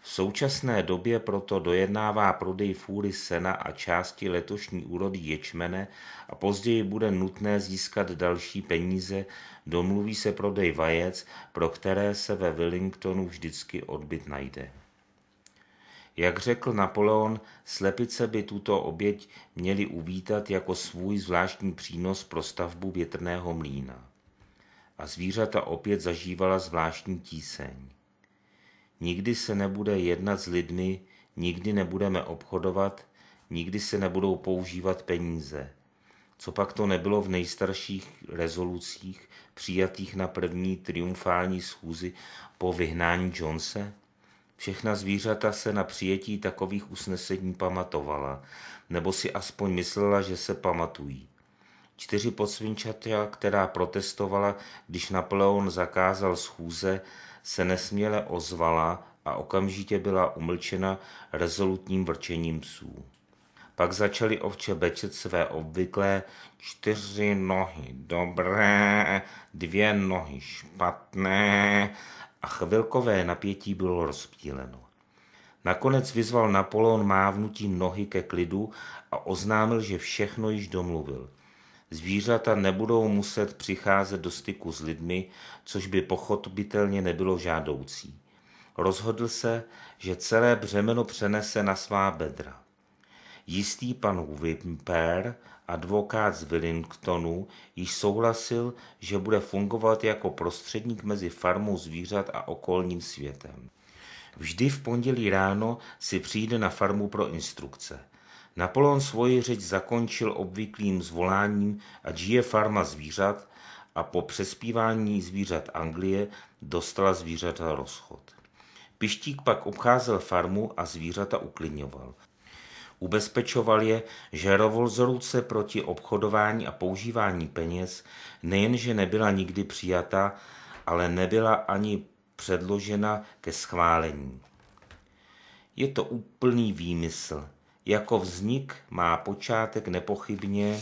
V současné době proto dojednává prodej fůry sena a části letošní úrody ječmene a později bude nutné získat další peníze, domluví se prodej vajec, pro které se ve Wellingtonu vždycky odbyt najde. Jak řekl Napoleon, slepice by tuto oběť měly uvítat jako svůj zvláštní přínos pro stavbu větrného mlýna. A zvířata opět zažívala zvláštní tíseň. Nikdy se nebude jednat s lidmi, nikdy nebudeme obchodovat, nikdy se nebudou používat peníze. Co pak to nebylo v nejstarších rezolucích přijatých na první triumfální schůzi po vyhnání Jonese? Všechna zvířata se na přijetí takových usnesení pamatovala, nebo si aspoň myslela, že se pamatují. Čtyři podsvinčata, která protestovala, když Napoleon zakázal schůze, se nesměle ozvala a okamžitě byla umlčena rezolutním vrčením psů. Pak začaly ovče bečet své obvyklé čtyři nohy dobré, dvě nohy špatné, a chvilkové napětí bylo rozptýleno. Nakonec vyzval Napoleon mávnutí nohy ke klidu a oznámil, že všechno již domluvil. Zvířata nebudou muset přicházet do styku s lidmi, což by pochopitelně nebylo žádoucí. Rozhodl se, že celé břemeno přenese na svá bedra. Jistý pan Wimper advokát z Willingtonu, již souhlasil, že bude fungovat jako prostředník mezi farmou zvířat a okolním světem. Vždy v pondělí ráno si přijde na farmu pro instrukce. Napoleon svoji řeč zakončil obvyklým zvoláním a žije farma zvířat a po přespívání zvířat Anglie dostala zvířata rozchod. Pištík pak obcházel farmu a zvířata uklidňoval. Ubezpečoval je, že revolzruce proti obchodování a používání peněz nejenže nebyla nikdy přijata, ale nebyla ani předložena ke schválení. Je to úplný výmysl. Jako vznik má počátek nepochybně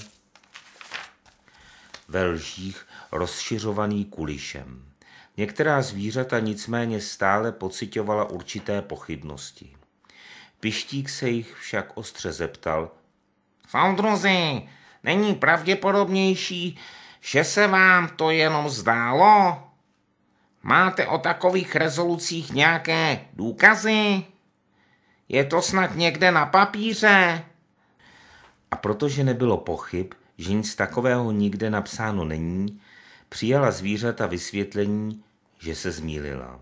ve lžích rozšiřovaný kulišem. Některá zvířata nicméně stále pocitovala určité pochybnosti. Pištík se jich však ostře zeptal. Soudruzi, není pravděpodobnější, že se vám to jenom zdálo? Máte o takových rezolucích nějaké důkazy? Je to snad někde na papíře? A protože nebylo pochyb, že nic takového nikde napsáno není, přijala zvířata vysvětlení, že se zmílila.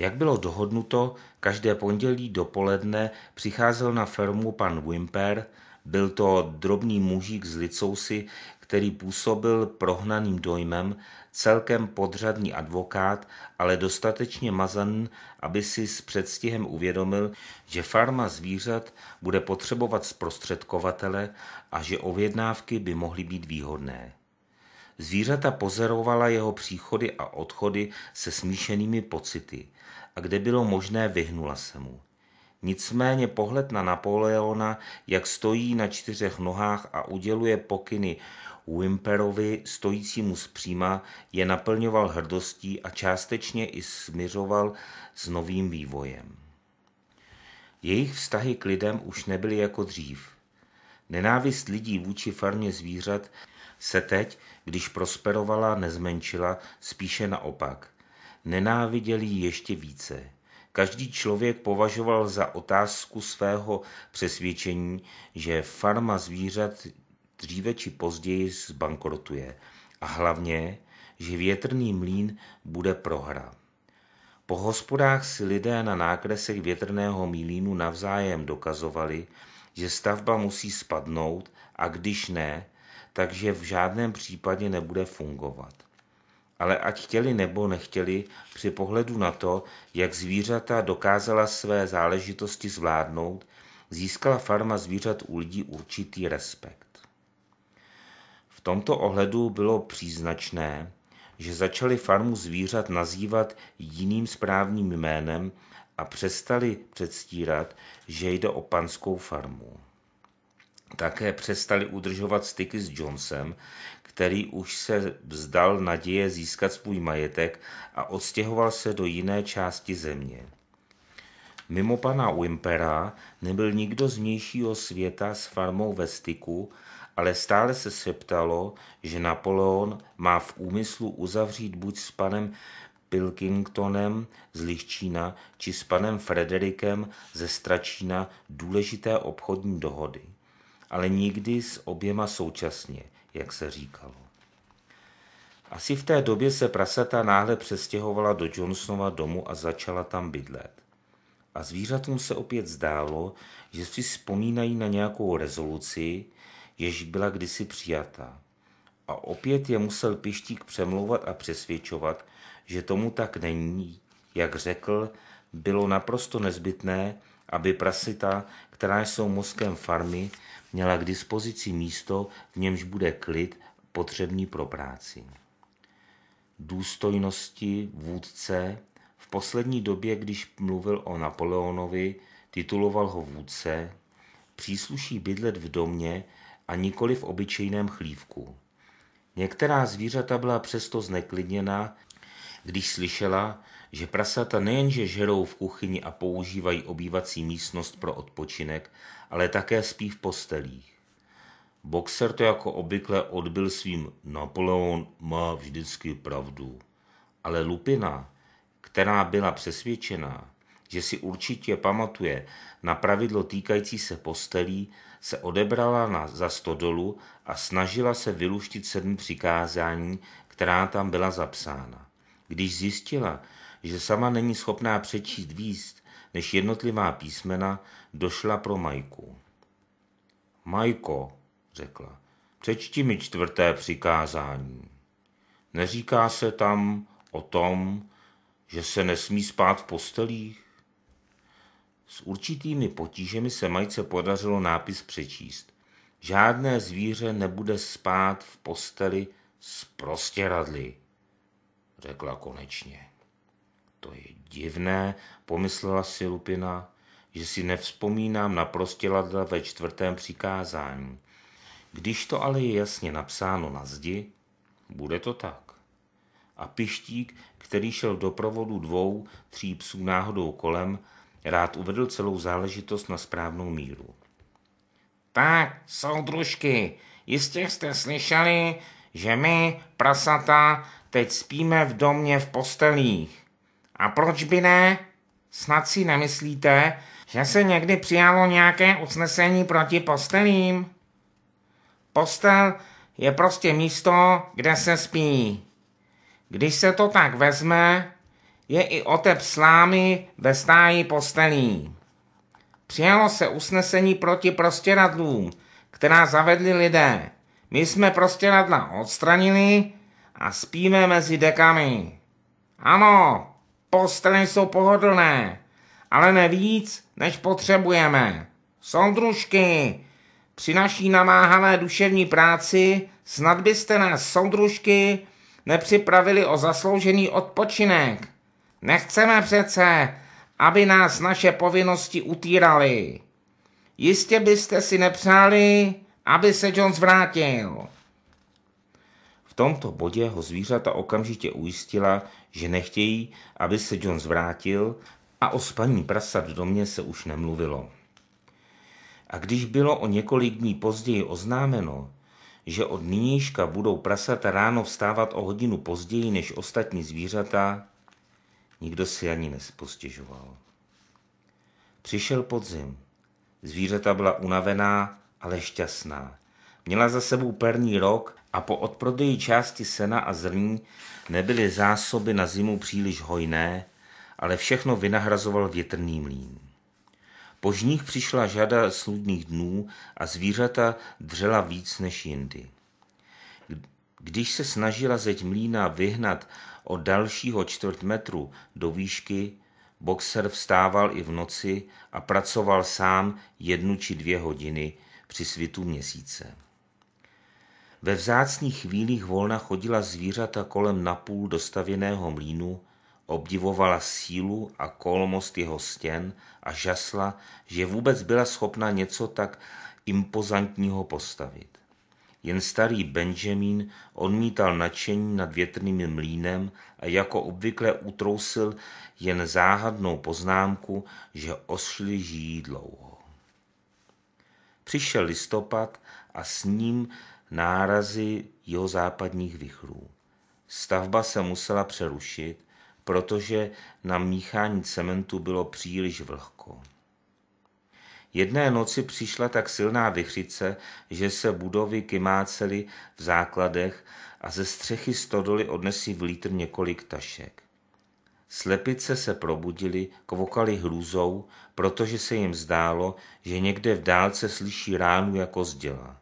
Jak bylo dohodnuto, každé pondělí dopoledne přicházel na firmu pan Wimper, byl to drobný mužík z Licousy, který působil prohnaným dojmem, celkem podřadný advokát, ale dostatečně mazan, aby si s předstihem uvědomil, že farma zvířat bude potřebovat zprostředkovatele a že ovědnávky by mohly být výhodné. Zvířata pozorovala jeho příchody a odchody se smíšenými pocity – a kde bylo možné, vyhnula se mu. Nicméně pohled na Napoleona, jak stojí na čtyřech nohách a uděluje pokyny Wimperovi, stojícímu zpříma, je naplňoval hrdostí a částečně i smiřoval s novým vývojem. Jejich vztahy k lidem už nebyly jako dřív. Nenávist lidí vůči farmě zvířat se teď, když prosperovala, nezmenšila, spíše naopak – nenáviděli ještě více. Každý člověk považoval za otázku svého přesvědčení, že farma zvířat dříve či později zbankrotuje a hlavně, že větrný mlín bude prohra. Po hospodách si lidé na nákresech větrného mlínu navzájem dokazovali, že stavba musí spadnout a když ne, takže v žádném případě nebude fungovat ale ať chtěli nebo nechtěli, při pohledu na to, jak zvířata dokázala své záležitosti zvládnout, získala farma zvířat u lidí určitý respekt. V tomto ohledu bylo příznačné, že začali farmu zvířat nazývat jiným správným jménem a přestali předstírat, že jde o panskou farmu. Také přestali udržovat styky s Johnsonem, který už se vzdal naděje získat svůj majetek a odstěhoval se do jiné části země. Mimo pana Wimpera nebyl nikdo z vnějšího světa s farmou ve styku, ale stále se septalo, že Napoleon má v úmyslu uzavřít buď s panem Pilkingtonem z Liščína či s panem Frederikem ze Stračína důležité obchodní dohody, ale nikdy s oběma současně – jak se říkalo. Asi v té době se prasata náhle přestěhovala do Johnsonova domu a začala tam bydlet. A zvířatům se opět zdálo, že si vzpomínají na nějakou rezoluci, jež byla kdysi přijata. A opět je musel pištík přemlouvat a přesvědčovat, že tomu tak není, jak řekl, bylo naprosto nezbytné, aby prasita, která jsou mozkem farmy, měla k dispozici místo, v němž bude klid potřebný pro práci. Důstojnosti vůdce v poslední době, když mluvil o Napoleonovi, tituloval ho vůdce, přísluší bydlet v domě a nikoli v obyčejném chlívku. Některá zvířata byla přesto zneklidněna, když slyšela, že prasata nejenže žerou v kuchyni a používají obývací místnost pro odpočinek, ale také spí v postelích. Boxer to jako obvykle odbil svým Napoleon má vždycky pravdu. Ale Lupina, která byla přesvědčená, že si určitě pamatuje na pravidlo týkající se postelí, se odebrala na, za stodolu a snažila se vyluštit sedm přikázání, která tam byla zapsána. Když zjistila, že sama není schopná přečíst víc než jednotlivá písmena, došla pro Majku. Majko, řekla, přečti mi čtvrté přikázání. Neříká se tam o tom, že se nesmí spát v postelích? S určitými potížemi se Majce podařilo nápis přečíst. Žádné zvíře nebude spát v posteli s prostěradly, řekla konečně. To je divné, pomyslela si Lupina že si nevzpomínám na prostěladla ve čtvrtém přikázání. Když to ale je jasně napsáno na zdi, bude to tak. A pištík, který šel do provodu dvou, tří psů náhodou kolem, rád uvedl celou záležitost na správnou míru. Tak, soudružky, jistě jste slyšeli, že my, prasata, teď spíme v domě v postelích. A proč by ne? Snad si nemyslíte, že se někdy přijalo nějaké usnesení proti postelím. Postel je prostě místo, kde se spí. Když se to tak vezme, je i otep slámy ve stáji postelí. Přijalo se usnesení proti prostěradlům, která zavedli lidé. My jsme prostěradla odstranili a spíme mezi dekami. Ano, postely jsou pohodlné, ale ne víc než potřebujeme. Soudružky, při naší namáhané duševní práci snad byste nás, soudružky, nepřipravili o zasloužený odpočinek. Nechceme přece, aby nás naše povinnosti utírali. Jistě byste si nepřáli, aby se John zvrátil. V tomto bodě ho zvířata okamžitě ujistila, že nechtějí, aby se John zvrátil a o spaní prasat v domě se už nemluvilo. A když bylo o několik dní později oznámeno, že od nynějška budou prasata ráno vstávat o hodinu později než ostatní zvířata, nikdo si ani nespostěžoval. Přišel podzim. Zvířata byla unavená, ale šťastná. Měla za sebou perní rok a po odprodeji části sena a zrní nebyly zásoby na zimu příliš hojné, ale všechno vynahrazoval větrný mlín. Po žních přišla žada sludných dnů a zvířata dřela víc než jindy. Když se snažila zeď mlína vyhnat o dalšího čtvrt metru do výšky, boxer vstával i v noci a pracoval sám jednu či dvě hodiny při svitu měsíce. Ve vzácných chvílích volna chodila zvířata kolem napůl dostavěného mlínu Obdivovala sílu a kolmost jeho stěn a žasla, že vůbec byla schopna něco tak impozantního postavit. Jen starý Benjamin odmítal nadšení nad větrným mlínem a jako obvykle utrousil jen záhadnou poznámku, že osly žijí dlouho. Přišel listopad a s ním nárazy jeho západních vichrů. Stavba se musela přerušit protože na míchání cementu bylo příliš vlhko. Jedné noci přišla tak silná vychřice, že se budovy kymácely v základech a ze střechy stodoly odnesí v lítr několik tašek. Slepice se probudili, kvokali hrůzou, protože se jim zdálo, že někde v dálce slyší ránu jako zděla.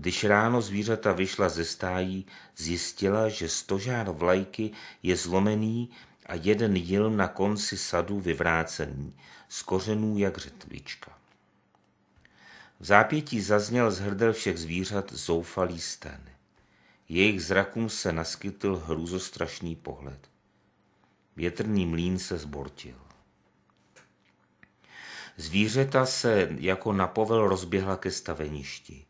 Když ráno zvířata vyšla ze stájí, zjistila, že stožár vlajky je zlomený a jeden jil na konci sadu vyvrácený, z kořenů jak řetvička. V zápětí zazněl z hrdel všech zvířat zoufalý sten. Jejich zrakům se naskytl hrůzostrašný pohled. Větrný mlín se zbortil. Zvířata se jako napovel rozběhla ke staveništi.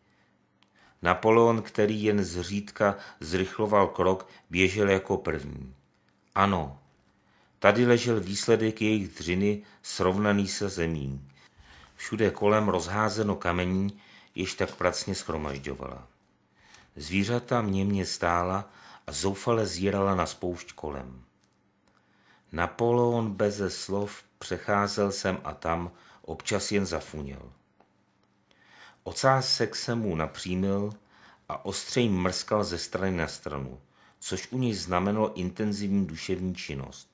Napoleon, který jen zřídka zrychloval krok, běžel jako první. Ano, tady ležel výsledek jejich dřiny srovnaný se zemí. Všude kolem rozházeno kamení, jež tak pracně schromažďovala. Zvířata měmě stála a zoufale zírala na spoušť kolem. Napoleon beze slov přecházel sem a tam, občas jen zafuněl. Ocásek se mu napřímil a ostřej mrskal ze strany na stranu, což u něj znamenalo intenzivní duševní činnost.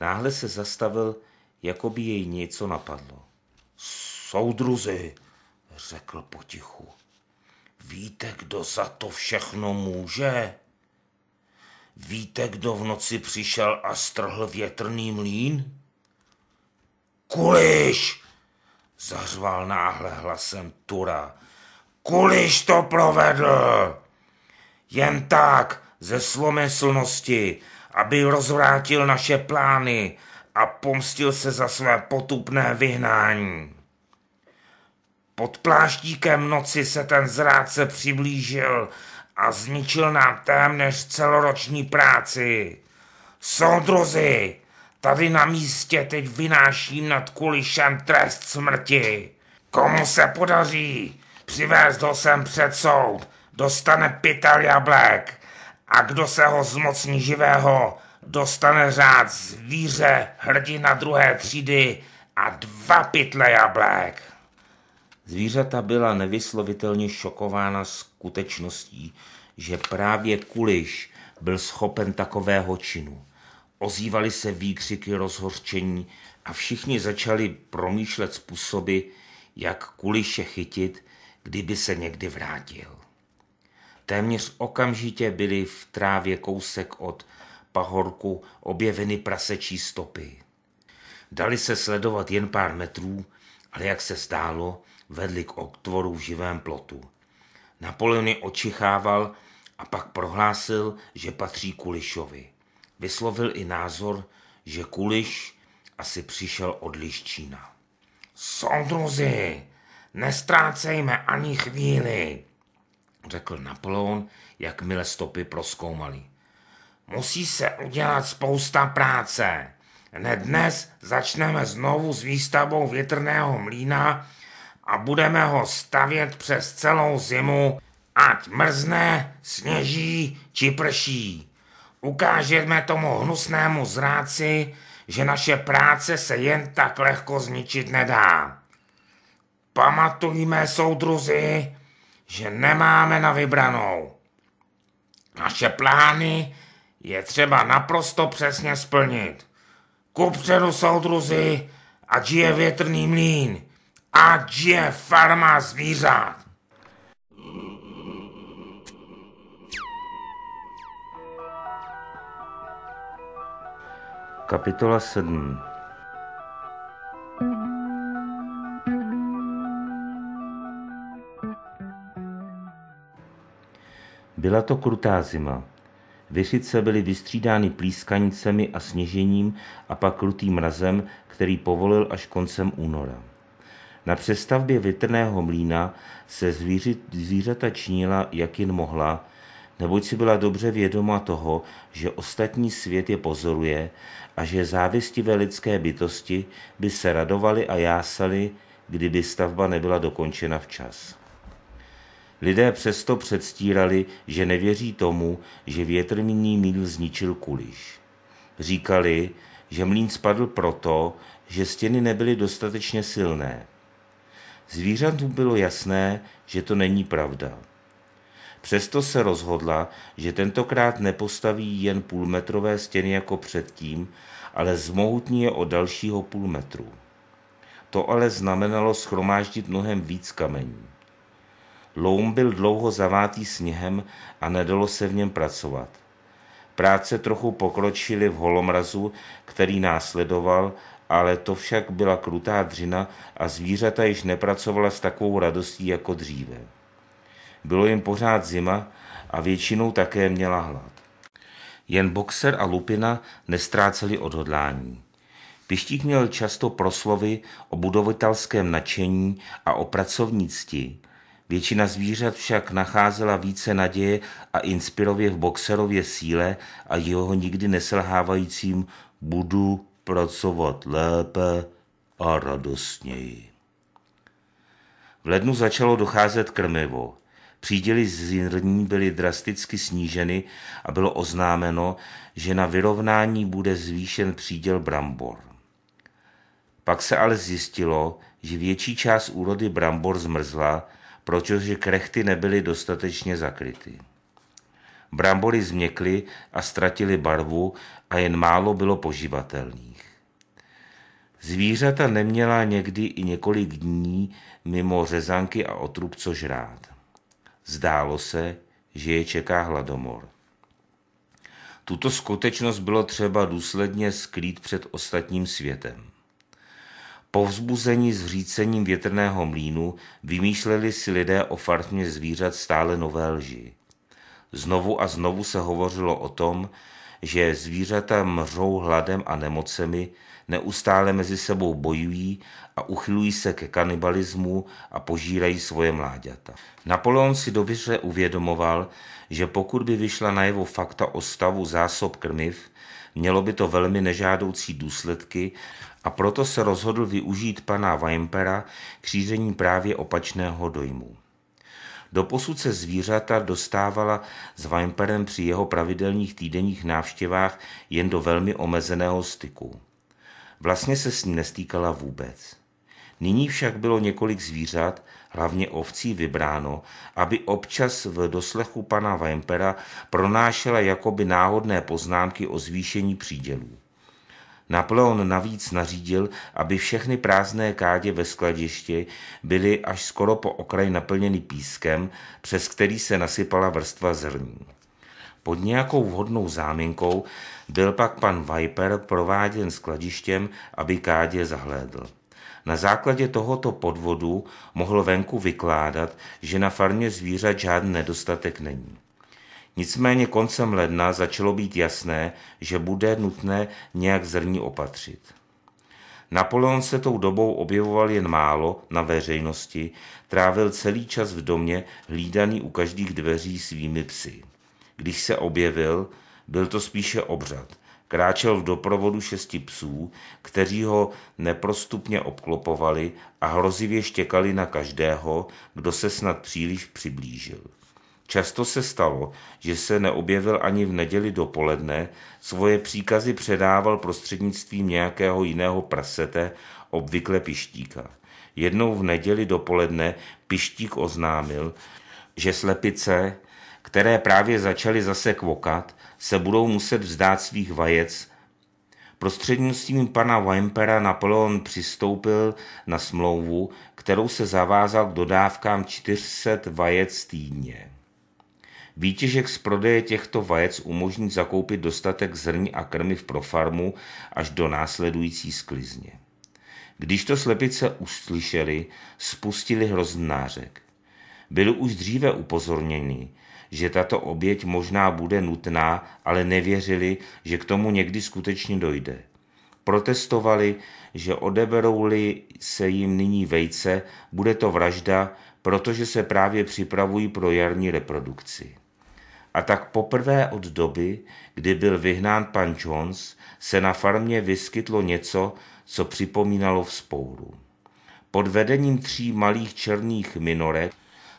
Náhle se zastavil, jako by jej něco napadlo. Soudruzi, řekl potichu, víte, kdo za to všechno může? Víte, kdo v noci přišel a strhl větrný mlín? Kuliš! zařval náhle hlasem Tura. Kuliš to provedl! Jen tak, ze slomyslnosti, aby rozvrátil naše plány a pomstil se za své potupné vyhnání. Pod pláštíkem noci se ten zrádce přiblížil a zničil nám téměř celoroční práci. Soudruzi, Tady na místě teď vynáším nad kulišem trest smrti. Komu se podaří přivést ho sem před soud, dostane pytel jablek. A kdo se ho zmocní živého, dostane řád zvíře hrdina druhé třídy a dva pytle jablek. Zvířata byla nevyslovitelně šokována skutečností, že právě Kuliš byl schopen takového činu. Ozývaly se výkřiky rozhořčení a všichni začali promýšlet způsoby, jak kuliše chytit, kdyby se někdy vrátil. Téměř okamžitě byly v trávě kousek od pahorku objeveny prasečí stopy. Dali se sledovat jen pár metrů, ale jak se zdálo, vedli k oktvoru v živém plotu. Napoleon je očichával a pak prohlásil, že patří Kulišovi. Vyslovil i názor, že Kuliš asi přišel od Liščína. Soudruzi, nestrácejme ani chvíli, řekl Napoleon, jakmile stopy proskoumali. Musí se udělat spousta práce. Hned dnes začneme znovu s výstavbou větrného mlína a budeme ho stavět přes celou zimu, ať mrzne, sněží či prší. Ukážeme tomu hnusnému zráci, že naše práce se jen tak lehko zničit nedá. Pamatujme, soudruzi, že nemáme na vybranou. Naše plány je třeba naprosto přesně splnit. Kupředu, soudruzi, ať je větrný mlín, ať je farma zvířat. Kapitola 7 Byla to krutá zima. Vyšice byly vystřídány plískanicemi a sněžením a pak krutým mrazem, který povolil až koncem února. Na přestavbě větrného mlína se zvíři, zvířata činila, jak jen mohla, neboť si byla dobře vědoma toho, že ostatní svět je pozoruje a že závistivé lidské bytosti by se radovali a jásali, kdyby stavba nebyla dokončena včas. Lidé přesto předstírali, že nevěří tomu, že větrný míl zničil kuliš. Říkali, že mlín spadl proto, že stěny nebyly dostatečně silné. Zvířatům bylo jasné, že to není pravda. Přesto se rozhodla, že tentokrát nepostaví jen půlmetrové stěny jako předtím, ale zmoutní je o dalšího půl metru. To ale znamenalo schromáždit mnohem víc kamení. Loum byl dlouho zavátý sněhem a nedalo se v něm pracovat. Práce trochu pokročily v holomrazu, který následoval, ale to však byla krutá dřina a zvířata již nepracovala s takovou radostí jako dříve. Bylo jim pořád zima a většinou také měla hlad. Jen Boxer a Lupina nestráceli odhodlání. Pištík měl často proslovy o budovitelském nadšení a o pracovní cti. Většina zvířat však nacházela více naděje a inspirově v boxerově síle a jeho nikdy neselhávajícím budu pracovat lépe a radostněji. V lednu začalo docházet krmivo. Příděly zrní byly drasticky sníženy a bylo oznámeno, že na vyrovnání bude zvýšen příděl brambor. Pak se ale zjistilo, že větší část úrody brambor zmrzla, protože krechty nebyly dostatečně zakryty. Brambory změkly a ztratily barvu a jen málo bylo poživatelných. Zvířata neměla někdy i několik dní mimo řezanky a otrub co žrát. Zdálo se, že je čeká hladomor. Tuto skutečnost bylo třeba důsledně skrýt před ostatním světem. Povzbuzení zřícením větrného mlínu vymýšleli si lidé o farmě zvířat stále nové lži. Znovu a znovu se hovořilo o tom, že zvířata mřou hladem a nemocemi, neustále mezi sebou bojují a uchylují se ke kanibalismu a požírají svoje mláďata. Napoleon si dobře uvědomoval, že pokud by vyšla najevo fakta o stavu zásob krmiv, mělo by to velmi nežádoucí důsledky a proto se rozhodl využít pana Weimpera k řízení právě opačného dojmu. posud se zvířata dostávala s Weimperem při jeho pravidelných týdenních návštěvách jen do velmi omezeného styku. Vlastně se s ním nestýkala vůbec. Nyní však bylo několik zvířat, hlavně ovcí, vybráno, aby občas v doslechu pana Vempera pronášela jakoby náhodné poznámky o zvýšení přídělů. Napoleon navíc nařídil, aby všechny prázdné kádě ve skladišti byly až skoro po okraj naplněny pískem, přes který se nasypala vrstva zrní. Pod nějakou vhodnou záminkou byl pak pan Viper prováděn skladištěm, aby kádě zahlédl. Na základě tohoto podvodu mohl venku vykládat, že na farmě zvířat žádný nedostatek není. Nicméně koncem ledna začalo být jasné, že bude nutné nějak zrní opatřit. Napoleon se tou dobou objevoval jen málo na veřejnosti, trávil celý čas v domě hlídaný u každých dveří svými psy. Když se objevil, byl to spíše obřad. Kráčel v doprovodu šesti psů, kteří ho neprostupně obklopovali a hrozivě štěkali na každého, kdo se snad příliš přiblížil. Často se stalo, že se neobjevil ani v neděli dopoledne, svoje příkazy předával prostřednictvím nějakého jiného prasete, obvykle pištíka. Jednou v neděli dopoledne pištík oznámil, že slepice, které právě začaly zase kvokat, se budou muset vzdát svých vajec. Prostřednictvím pana Wempera Napoleon přistoupil na smlouvu, kterou se zavázal k dodávkám 400 vajec týdně. Výtěžek z prodeje těchto vajec umožní zakoupit dostatek zrní a krmiv pro farmu až do následující sklizně. Když to slepice uslyšeli, spustili hroznářek. Byli už dříve upozorněni, že tato oběť možná bude nutná, ale nevěřili, že k tomu někdy skutečně dojde. Protestovali, že odeberou-li se jim nyní vejce, bude to vražda, protože se právě připravují pro jarní reprodukci. A tak poprvé od doby, kdy byl vyhnán pan Jones, se na farmě vyskytlo něco, co připomínalo vzpouru. Pod vedením tří malých černých minorek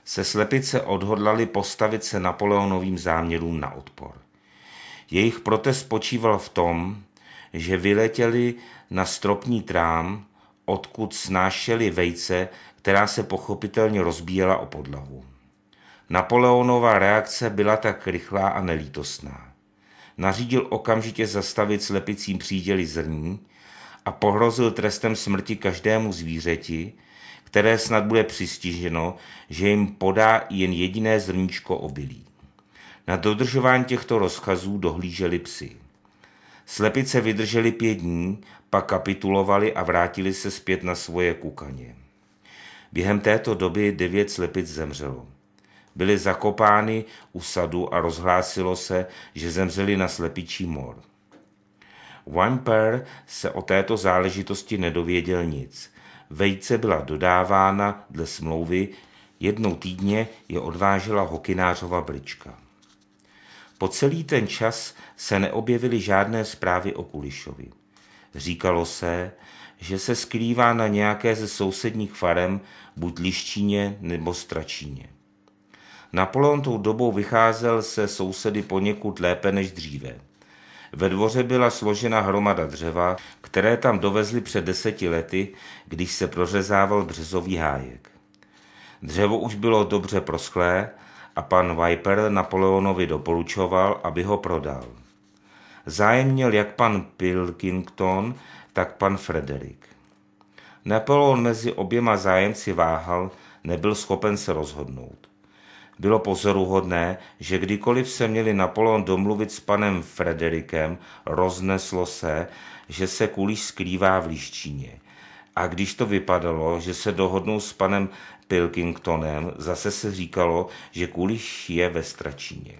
se slepice odhodlali postavit se Napoleonovým záměrům na odpor. Jejich protest spočíval v tom, že vyletěli na stropní trám, odkud snášeli vejce, která se pochopitelně rozbíjela o podlahu. Napoleonova reakce byla tak rychlá a nelítostná. Nařídil okamžitě zastavit slepicím příděli zrní a pohrozil trestem smrti každému zvířeti, které snad bude přistiženo, že jim podá jen jediné zrníčko obilí. Na dodržování těchto rozkazů dohlíželi psi. Slepice vydrželi pět dní, pak kapitulovali a vrátili se zpět na svoje kukaně. Během této doby devět slepic zemřelo. Byly zakopány u sadu a rozhlásilo se, že zemřeli na slepičí mor. Wamper se o této záležitosti nedověděl nic. Vejce byla dodávána dle smlouvy, jednou týdně je odvážela hokinářova blička. Po celý ten čas se neobjevily žádné zprávy o Kulišovi. Říkalo se, že se skrývá na nějaké ze sousedních farem, buď Liščíně nebo Stračíně. Napoleon tou dobou vycházel se sousedy poněkud lépe než dříve – ve dvoře byla složena hromada dřeva, které tam dovezli před deseti lety, když se prořezával březový hájek. Dřevo už bylo dobře prosklé a pan Viper Napoleonovi doporučoval, aby ho prodal. Zájem měl jak pan Pilkington, tak pan Frederick. Napoleon mezi oběma zájemci váhal, nebyl schopen se rozhodnout. Bylo pozoruhodné, že kdykoliv se měli Napoleon domluvit s panem Frederikem, rozneslo se, že se kulíš skrývá v Liščíně. A když to vypadalo, že se dohodnou s panem Pilkingtonem, zase se říkalo, že kuliš je ve Stračíně.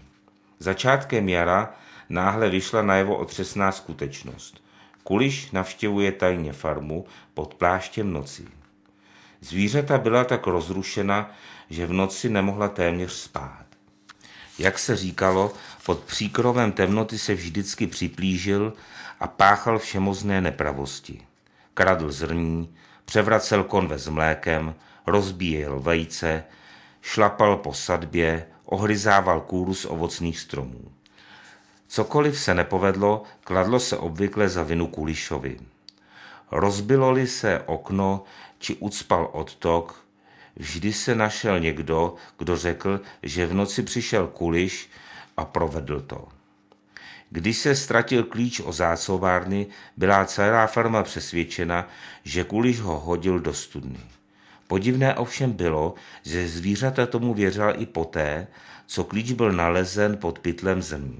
Začátkem jara náhle vyšla najevo otřesná skutečnost. Kuliš navštěvuje tajně farmu pod pláštěm noci. Zvířata byla tak rozrušena, že v noci nemohla téměř spát. Jak se říkalo, pod příkrovem temnoty se vždycky připlížil a páchal všemozné nepravosti. Kradl zrní, převracel konve s mlékem, rozbíjel vejce, šlapal po sadbě, ohryzával kůru z ovocných stromů. Cokoliv se nepovedlo, kladlo se obvykle za vinu Kulišovi. Rozbilo-li se okno či ucpal odtok, vždy se našel někdo, kdo řekl, že v noci přišel kuliš a provedl to. Když se ztratil klíč o zásobárny, byla celá farma přesvědčena, že kuliš ho hodil do studny. Podivné ovšem bylo, že zvířata tomu věřila i poté, co klíč byl nalezen pod pytlem zemí.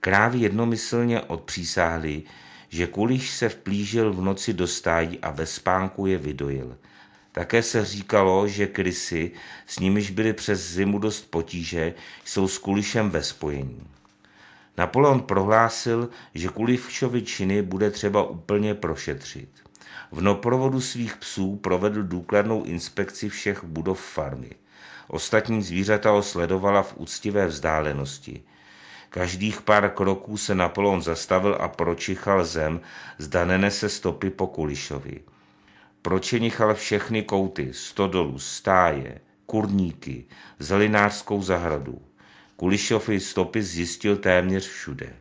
Krávy jednomyslně odpřísáhly, že kuliš se vplížil v noci do stájí a ve spánku je vydojil – také se říkalo, že krysy, s nimiž byly přes zimu dost potíže, jsou s Kulišem ve spojení. Napoleon prohlásil, že Kulišovi činy bude třeba úplně prošetřit. V noprovodu svých psů provedl důkladnou inspekci všech budov farmy. Ostatní zvířata ho sledovala v úctivé vzdálenosti. Každých pár kroků se Napoleon zastavil a pročichal zem, zdanene se stopy po Kulišovi. Pročenichal všechny kouty, stodolu, stáje, kurníky, zelinářskou zahradu. Kulišovy stopy zjistil téměř všude.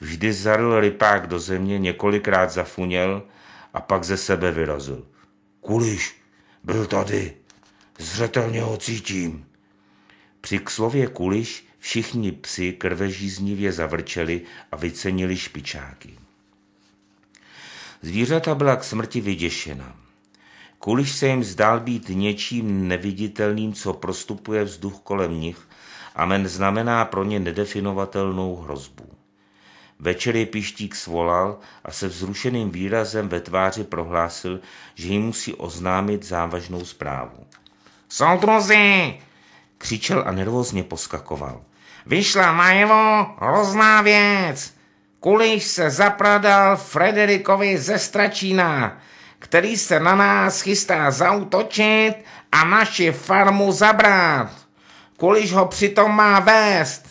Vždy zaril rypák do země, několikrát zafuněl a pak ze sebe vyrazil. Kuliš, byl tady, zřetelně ho cítím. Při k slově kuliš všichni psi krvežíznivě zavrčeli a vycenili špičáky. Zvířata byla k smrti vyděšena. Kuliš se jim zdál být něčím neviditelným, co prostupuje vzduch kolem nich, a men znamená pro ně nedefinovatelnou hrozbu. Večer je pištík svolal a se vzrušeným výrazem ve tváři prohlásil, že jim musí oznámit závažnou zprávu. Soudruzi! křičel a nervózně poskakoval. Vyšla najevo hrozná věc! Kuliš se zapradal Frederikovi ze Stračína, který se na nás chystá zautočit a naši farmu zabrát. Kuliš ho přitom má vést,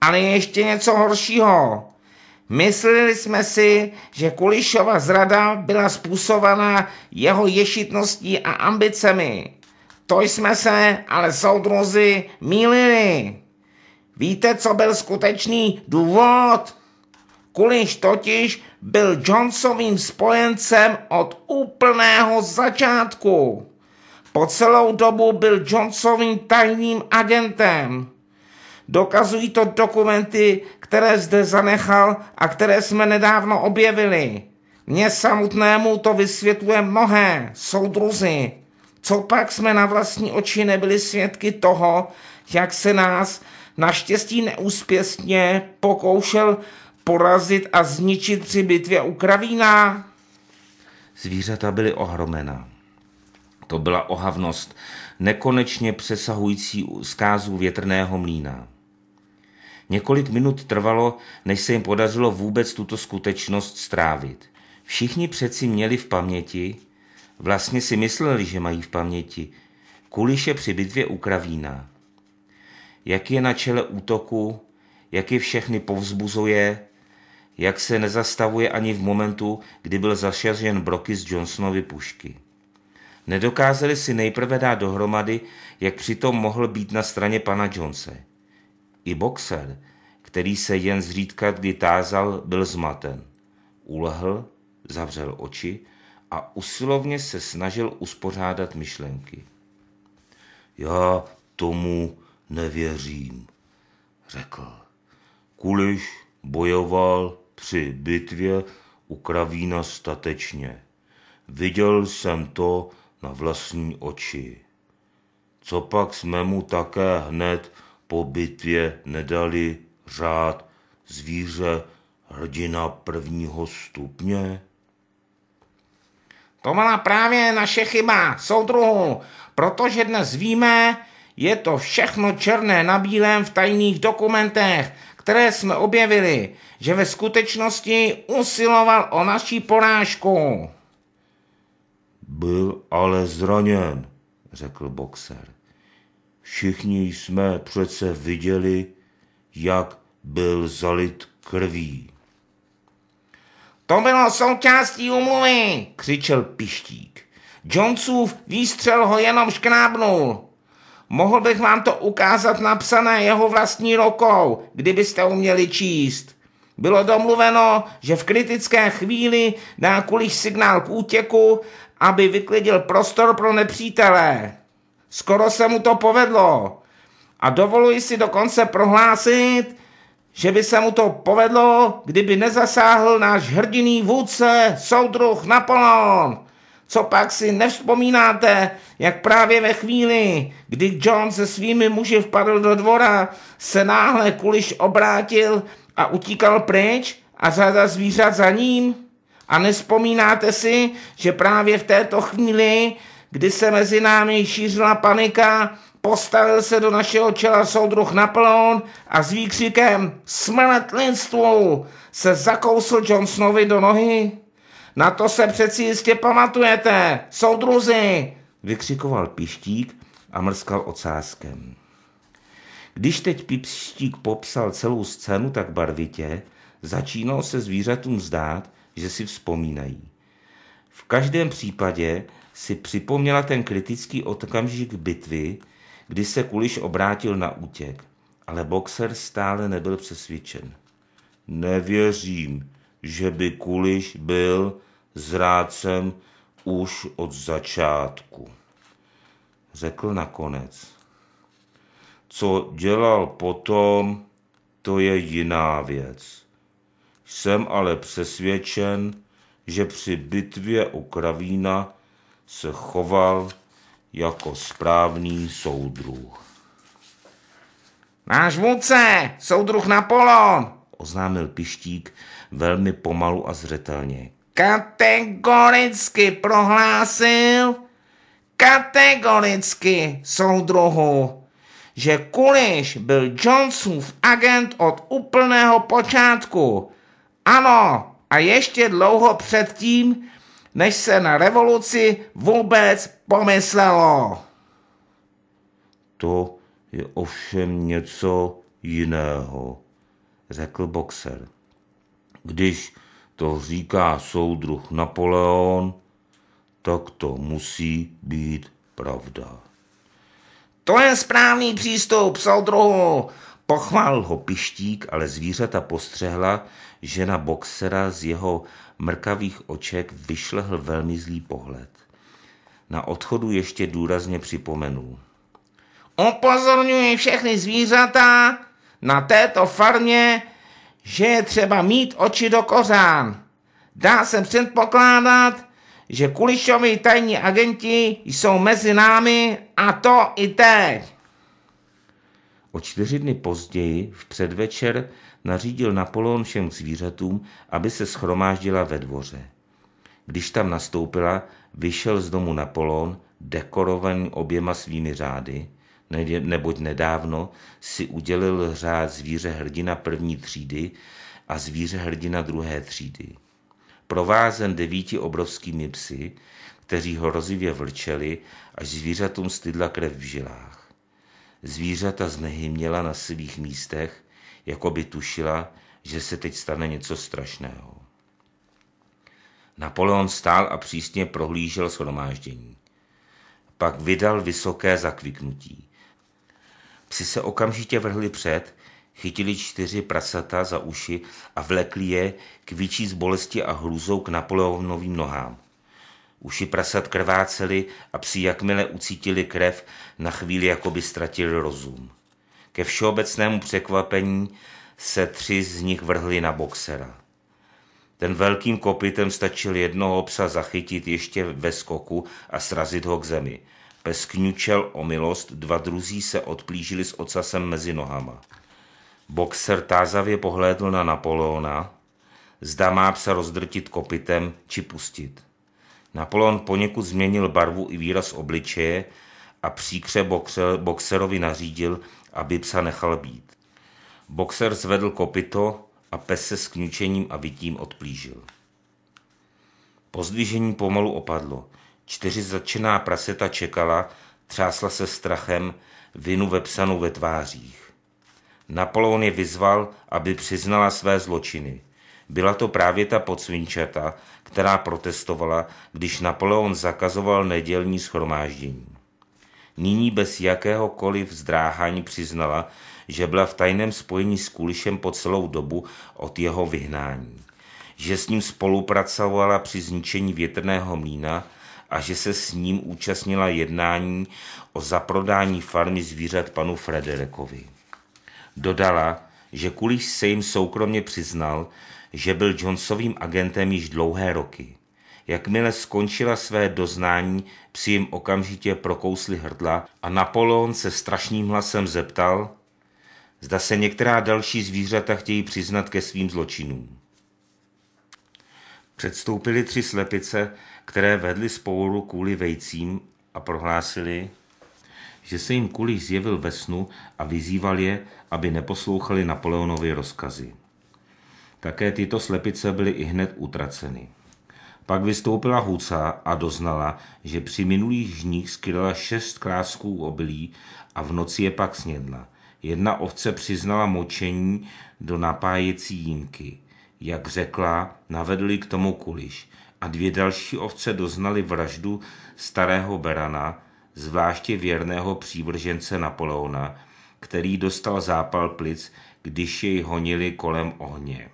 ale ještě něco horšího. Mysleli jsme si, že Kulišova zrada byla způsobena jeho ješitností a ambicemi. To jsme se, ale soudruzi, mýlili. Víte, co byl skutečný důvod? Kulíš totiž byl Johnsonovým spojencem od úplného začátku. Po celou dobu byl Johnsonovým tajným agentem. Dokazují to dokumenty, které zde zanechal a které jsme nedávno objevili. Mně samotnému to vysvětluje mnohé, soudruzi. Co pak jsme na vlastní oči nebyli svědky toho, jak se nás naštěstí neúspěšně pokoušel porazit a zničit při bitvě u Kravína? Zvířata byly ohromena. To byla ohavnost, nekonečně přesahující zkázu větrného mlína. Několik minut trvalo, než se jim podařilo vůbec tuto skutečnost strávit. Všichni přeci měli v paměti, vlastně si mysleli, že mají v paměti, kuliše při bitvě u Kravína. Jak je na čele útoku, jak je všechny povzbuzuje, jak se nezastavuje ani v momentu, kdy byl zašažen broky z Johnsonovy pušky. Nedokázali si nejprve dát dohromady, jak přitom mohl být na straně pana Jonese. I boxer, který se jen zřídka kdy tázal, byl zmaten. Ulehl, zavřel oči a usilovně se snažil uspořádat myšlenky. Já tomu nevěřím, řekl. Kuliš bojoval při bitvě u Kravína statečně. Viděl jsem to na vlastní oči. Co pak jsme mu také hned po bitvě nedali řád zvíře hrdina prvního stupně? To byla právě naše chyba, soudruhu, protože dnes víme, je to všechno černé na bílém v tajných dokumentech, které jsme objevili že ve skutečnosti usiloval o naší porážku. Byl ale zraněn, řekl boxer. Všichni jsme přece viděli, jak byl zalit krví. To bylo součástí umluvy, křičel pištík. Johnsův výstřel ho jenom škrábnul. Mohl bych vám to ukázat napsané jeho vlastní rokou, kdybyste uměli číst. Bylo domluveno, že v kritické chvíli dá kulíš signál k útěku, aby vyklidil prostor pro nepřítele. Skoro se mu to povedlo. A dovoluji si dokonce prohlásit, že by se mu to povedlo, kdyby nezasáhl náš hrdiný vůdce, soudruh Napoleon. Co pak si nevzpomínáte, jak právě ve chvíli, kdy John se svými muži vpadl do dvora, se náhle kuliš obrátil a utíkal pryč a řada zvířat za ním. A nespomínáte si, že právě v této chvíli, kdy se mezi námi šířila panika, postavil se do našeho čela soudruh Napoleon a s výkřikem smrt lidstvu se zakousl Johnsonovi do nohy. Na to se přeci jistě pamatujete, soudruzi, vykřikoval pištík a mrskal ocáskem. Když teď Pipštík popsal celou scénu tak barvitě, začínalo se zvířatům zdát, že si vzpomínají. V každém případě si připomněla ten kritický okamžik bitvy, kdy se Kuliš obrátil na útěk, ale boxer stále nebyl přesvědčen. Nevěřím, že by Kuliš byl zrádcem už od začátku, řekl nakonec. Co dělal potom, to je jiná věc. Jsem ale přesvědčen, že při bitvě u Kravína se choval jako správný soudruh. Náš vůdce, soudruh Napolon, oznámil Pištík velmi pomalu a zřetelně. Kategoricky prohlásil, kategoricky soudruhu, že Kuliš byl Johnsonův agent od úplného počátku. Ano, a ještě dlouho předtím, než se na revoluci vůbec pomyslelo. To je ovšem něco jiného, řekl boxer. Když to říká soudruh Napoleon, tak to musí být pravda. To je správný přístup, soudruhu, Pochvál ho pištík, ale zvířata postřehla, že na boxera z jeho mrkavých oček vyšlehl velmi zlý pohled. Na odchodu ještě důrazně připomenul. Upozorňuji všechny zvířata na této farmě, že je třeba mít oči do kořán. Dá se předpokládat, že Kulišovi tajní agenti jsou mezi námi a to i teď. O čtyři dny později, v předvečer, nařídil Napoleon všem zvířatům, aby se schromáždila ve dvoře. Když tam nastoupila, vyšel z domu Napoleon, dekorovaný oběma svými řády, neboť nedávno si udělil řád zvíře hrdina první třídy a zvíře hrdina druhé třídy provázen devíti obrovskými psy, kteří ho rozivě vlčeli, až zvířatům stydla krev v žilách. Zvířata měla na svých místech, jako by tušila, že se teď stane něco strašného. Napoleon stál a přísně prohlížel shromáždění. Pak vydal vysoké zakviknutí. Psi se okamžitě vrhli před Chytili čtyři prasata za uši a vlekli je, větší z bolesti a hrůzou k Napoleonovým nohám. Uši prasat krváceli a psi jakmile ucítili krev, na chvíli jako by ztratili rozum. Ke všeobecnému překvapení se tři z nich vrhli na boxera. Ten velkým kopytem stačil jednoho psa zachytit ještě ve skoku a srazit ho k zemi. Pes kňučel o milost, dva druzí se odplížili s ocasem mezi nohama. Boxer tázavě pohlédl na Napoleona, zda má psa rozdrtit kopitem či pustit. Napoleon poněkud změnil barvu i výraz obličeje a příkře boxer, boxerovi nařídil, aby psa nechal být. Boxer zvedl kopito a pes se s kňučením a vytím odplížil. Pozdvižení pomalu opadlo. Čtyři začená praseta čekala, třásla se strachem, vinu vepsanou ve tvářích. Napoleon je vyzval, aby přiznala své zločiny. Byla to právě ta podsvinčata, která protestovala, když Napoleon zakazoval nedělní schromáždění. Nyní bez jakéhokoliv zdráhání přiznala, že byla v tajném spojení s Kulišem po celou dobu od jeho vyhnání, že s ním spolupracovala při zničení větrného mlína a že se s ním účastnila jednání o zaprodání farmy zvířat panu Frederikovi. Dodala, že Kulíš se jim soukromně přiznal, že byl Johnsovým agentem již dlouhé roky. Jakmile skončila své doznání, při jim okamžitě prokousli hrdla a Napoleon se strašným hlasem zeptal, zda se některá další zvířata chtějí přiznat ke svým zločinům. Předstoupili tři slepice, které vedly spouru kvůli vejcím a prohlásili, že se jim kulich zjevil ve snu a vyzýval je, aby neposlouchali Napoleonovi rozkazy. Také tyto slepice byly i hned utraceny. Pak vystoupila Huca a doznala, že při minulých žních skydala šest krásků obilí a v noci je pak snědla. Jedna ovce přiznala močení do napájecí jímky. Jak řekla, navedli k tomu kuliš a dvě další ovce doznali vraždu starého berana, zvláště věrného přívržence Napoleona, který dostal zápal plic, když jej honili kolem ohně.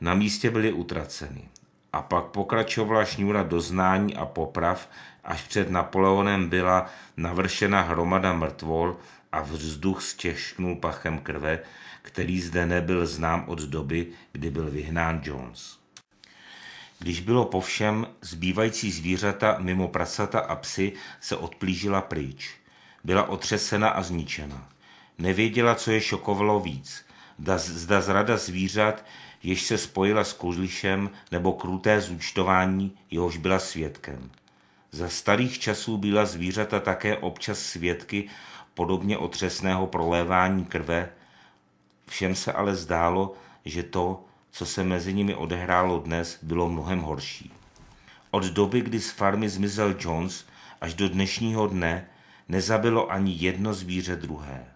Na místě byly utraceny. A pak pokračovala šňůra doznání a poprav, až před Napoleonem byla navršena hromada mrtvol a vzduch stěšnul pachem krve, který zde nebyl znám od doby, kdy byl vyhnán Jones. Když bylo po všem, zbývající zvířata mimo prasata a psy se odplížila pryč. Byla otřesena a zničena. Nevěděla, co je šokovalo víc. Da, zda zrada zvířat, jež se spojila s kuzlišem, nebo kruté zúčtování, jehož byla svědkem. Za starých časů byla zvířata také občas svědky podobně otřesného prolévání krve, všem se ale zdálo, že to co se mezi nimi odehrálo dnes, bylo mnohem horší. Od doby, kdy z farmy zmizel Jones, až do dnešního dne nezabilo ani jedno zvíře druhé.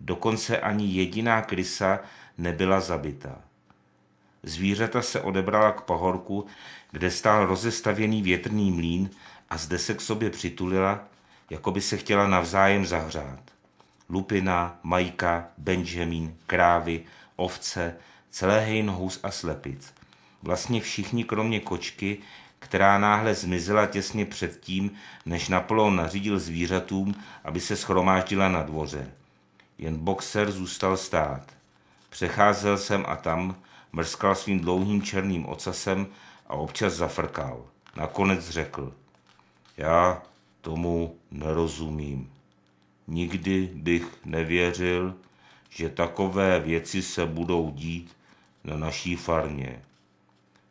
Dokonce ani jediná krysa nebyla zabita. Zvířata se odebrala k pahorku, kde stál rozestavěný větrný mlín a zde se k sobě přitulila, jako by se chtěla navzájem zahřát. Lupina, Majka, Benjamin, krávy, ovce, celé hejno hus a slepic. Vlastně všichni kromě kočky, která náhle zmizela těsně předtím, než Napoleon nařídil zvířatům, aby se schromáždila na dvoře. Jen boxer zůstal stát. Přecházel jsem a tam, mrskal svým dlouhým černým ocasem a občas zafrkal. Nakonec řekl, já tomu nerozumím. Nikdy bych nevěřil, že takové věci se budou dít na naší farmě.